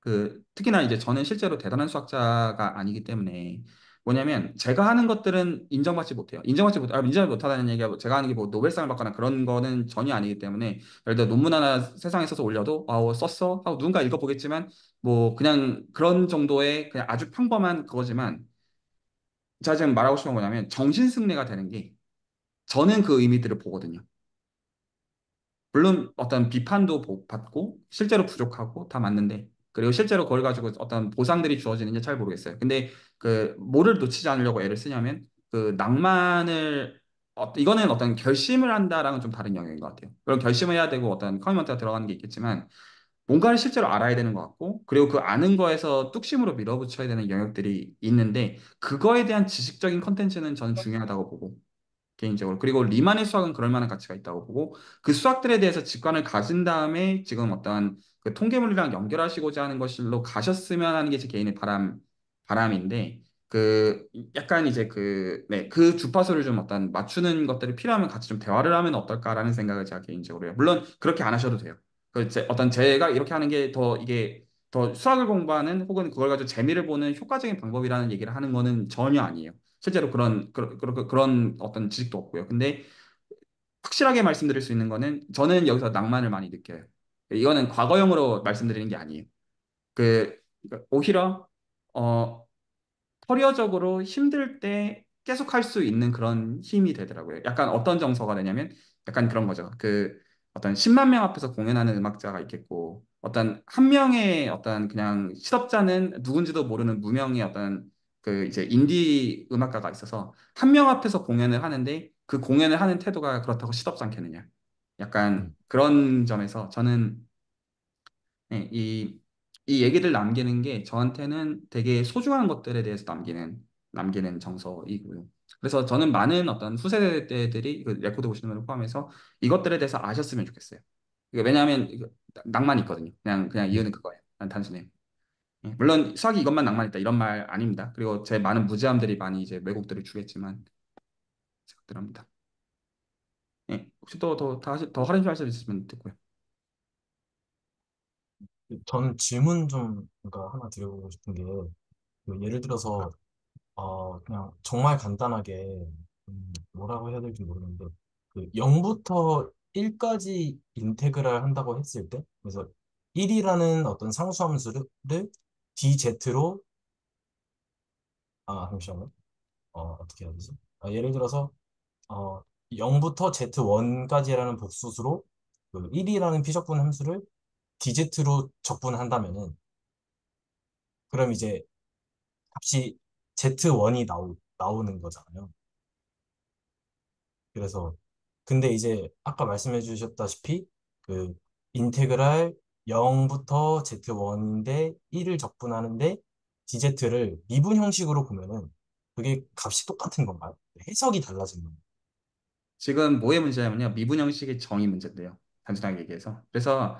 그 특히나 이제 저는 실제로 대단한 수학자가 아니기 때문에 뭐냐면 제가 하는 것들은 인정받지 못해요. 인정받지 못, 아, 인정을 못하다는 얘기가 제가 하는 게 뭐 노벨상을 받거나 그런 거는 전혀 아니기 때문에 예를 들어 논문 하나 세상에 써서 올려도 아우 어, 썼어 하고 누군가 읽어보겠지만 뭐 그냥 그런 정도의 그냥 아주 평범한 그거지만 제가 지금 말하고 싶은 거냐면 정신승리가 되는 게 저는 그 의미들을 보거든요. 물론 어떤 비판도 받고 실제로 부족하고 다 맞는데 그리고 실제로 그걸 가지고 어떤 보상들이 주어지는지 잘 모르겠어요. 근데 그 뭐를 놓치지 않으려고 애를 쓰냐면 그 낭만을 어, 이거는 어떤 결심을 한다랑은 좀 다른 영역인 것 같아요. 그럼 결심을 해야 되고 어떤 커뮤니티가 들어가는 게 있겠지만 뭔가를 실제로 알아야 되는 것 같고 그리고 그 아는 거에서 뚝심으로 밀어붙여야 되는 영역들이 있는데 그거에 대한 지식적인 컨텐츠는 저는 중요하다고 보고 개인적으로. 그리고 리만의 수학은 그럴 만한 가치가 있다고 보고 그 수학들에 대해서 직관을 가진 다음에 지금 어떠한 그 통계물이랑 연결하시고자 하는 것일로 가셨으면 하는 게 제 개인의 바람 바람인데 그 약간 이제 그 네그 네, 그 주파수를 좀 어떤 맞추는 것들이 필요하면 같이 좀 대화를 하면 어떨까라는 생각을 제가 개인적으로 해요. 물론 그렇게 안 하셔도 돼요. 그 제, 어떤 제가 이렇게 하는 게 더 이게 더 수학을 공부하는 혹은 그걸 가지고 재미를 보는 효과적인 방법이라는 얘기를 하는 거는 전혀 아니에요. 실제로 그런 그런 그런 어떤 지식도 없고요. 근데 확실하게 말씀드릴 수 있는 거는 저는 여기서 낭만을 많이 느껴요. 이거는 과거형으로 말씀드리는 게 아니에요. 그 그러니까 오히려 어 커리어적으로 힘들 때 계속 할수 있는 그런 힘이 되더라고요. 약간 어떤 정서가 되냐면 약간 그런 거죠. 그 어떤 10만 명 앞에서 공연하는 음악자가 있겠고 어떤 한 명의 어떤 그냥 실업자는 누군지도 모르는 무명의 어떤 그 이제 인디 음악가가 있어서 한 명 앞에서 공연을 하는데 그 공연을 하는 태도가 그렇다고 시덥지않겠느냐 약간 음. 그런 점에서 저는 네, 이, 이 얘기를 남기는 게 저한테는 되게 소중한 것들에 대해서 남기는 남기는 정서이고요. 그래서 저는 많은 어떤 후세대들이 그 레코드 보시는 분을 포함해서 이것들에 대해서 아셨으면 좋겠어요. 그러니까 왜냐하면 낭만이 있거든요. 그냥 그냥 이유는 그거예요. 단순히 예, 물론 수학이 이것만 낭만있다 이런 말 아닙니다. 그리고 제 많은 무지함들이 많이 이제 왜곡들을 주겠지만 생각들합니다. 예, 혹시 또더더 활용할 수 있으면 듣고요. 저는 질문 좀 하나 드려보고 싶은 게 그 예를 들어서 어 그냥 정말 간단하게 음, 뭐라고 해야 될지 모르는데 그 0부터 1까지 인테그랄 한다고 했을 때 그래서 1이라는 어떤 상수함수를 DZ로 아 잠시만요. 어 어떻게 해야 되지? 아, 예를 들어서 어 0부터 Z1까지라는 복수수로 그 1이라는 피적분 함수를 DZ로 적분한다면은 그럼 이제 값이 Z1이 나오, 나오는 거잖아요. 그래서 근데 이제 아까 말씀해 주셨다시피 그 인테그랄 0부터 z1인데 1을 적분하는데 dz를 미분 형식으로 보면은 그게 값이 똑같은 건가요? 해석이 달라진 건가요? 지금 뭐의 문제냐면요. 미분 형식의 정의 문제인데요. 단순하게 얘기해서. 그래서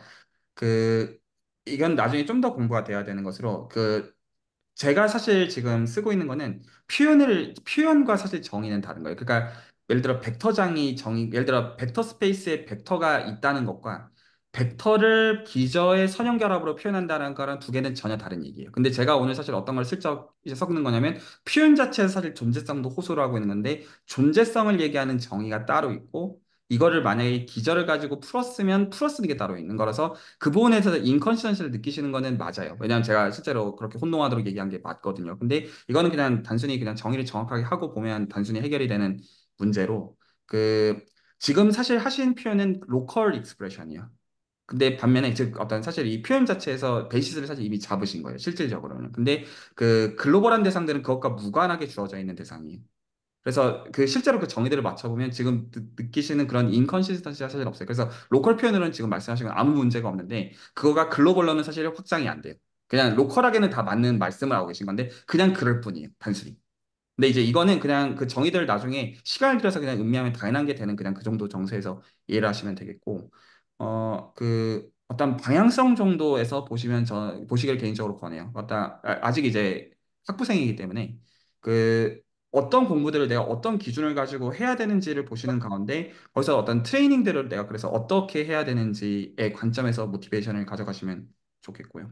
그 이건 나중에 좀 더 공부가 돼야 되는 것으로 그 제가 사실 지금 쓰고 있는 거는 표현을 표현과 사실 정의는 다른 거예요. 그러니까 예를 들어 벡터장이 정의 예를 들어 벡터 스페이스에 벡터가 있다는 것과 벡터를 기저의 선형 결합으로 표현한다는 거랑 두 개는 전혀 다른 얘기예요. 근데 제가 오늘 사실 어떤 걸 슬쩍 이제 섞는 거냐면 표현 자체에서 사실 존재성도 호소를 하고 있는 건데 존재성을 얘기하는 정의가 따로 있고 이거를 만약에 기저를 가지고 풀었으면 풀었쓰는게 따로 있는 거라서 그 부분에서 인컨시던시를 느끼시는 거는 맞아요. 왜냐하면 제가 실제로 그렇게 혼동하도록 얘기한 게 맞거든요. 근데 이거는 그냥 단순히 그냥 정의를 정확하게 하고 보면 단순히 해결이 되는 문제로 그 지금 사실 하신 표현은 로컬 익스프레션이에요. 근데 반면에 이제 어떤 사실 이 표현 자체에서 베이시스를 사실 이미 잡으신 거예요. 실질적으로는. 근데 그 글로벌한 대상들은 그것과 무관하게 주어져 있는 대상이에요. 그래서 그 실제로 그 정의들을 맞춰보면 지금 느끼시는 그런 인컨시스턴시가 사실 없어요. 그래서 로컬 표현으로는 지금 말씀하신 건 아무 문제가 없는데 그거가 글로벌로는 사실 확장이 안 돼요. 그냥 로컬하게는 다 맞는 말씀을 하고 계신 건데 그냥 그럴 뿐이에요. 단순히. 근데 이제 이거는 그냥 그 정의들 나중에 시간을 들여서 그냥 음미하면 당연한 게 되는 그냥 그 정도 정서에서 이해를 하시면 되겠고 어, 그 어떤 방향성 정도에서 보시면 저 보시길 개인적으로 권해요. 어떤 아- 직 이제 학부생이기 때문에 그 어떤 공부들을 내가 어떤 기준을 가지고 해야 되는지를 보시는 가운데 거기서 어떤 트레이닝들을 내가 그래서 어떻게 해야 되는지의 관점에서 모티베이션을 가져가시면 좋겠고요.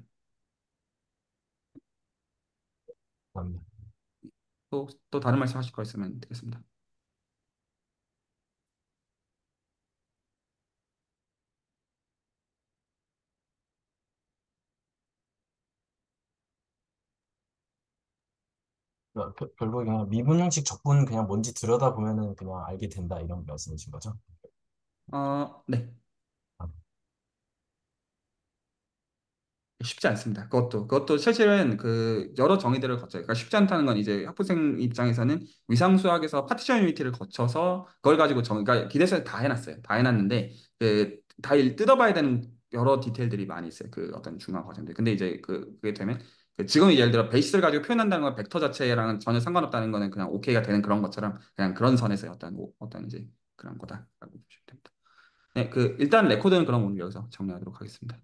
또, 또 다른 말씀 하실 거 있으면 드리겠습니다. 그러니 결국 그냥 미분형식 적분 그냥 뭔지 들여다보면은 그냥 알게 된다 이런 말씀이신 거죠? 어, 네. 아. 쉽지 않습니다. 그것도 그것도 사실은 그 여러 정의들을 거쳐요. 그러니까 쉽지 않다는 건 이제 학부생 입장에서는 위상수학에서 파티션 유니티를 거쳐서 그걸 가지고 정 그러니까 기대서 다 해놨어요. 다 해놨는데 그다 뜯어봐야 되는 여러 디테일들이 많이 있어요. 그 어떤 중간 과정들. 근데 이제 그 그게 되면 그 지금 예를 들어 베이스를 가지고 표현한다는 건 벡터 자체랑은 전혀 상관없다는 거는 그냥 오케이가 되는 그런 것처럼 그냥 그런 선에서 어떤 뭐 어떤 이 그런 거다라고 보시면 됩니다. 네, 그 일단 레코드는 그럼 오늘 여기서 정리하도록 하겠습니다.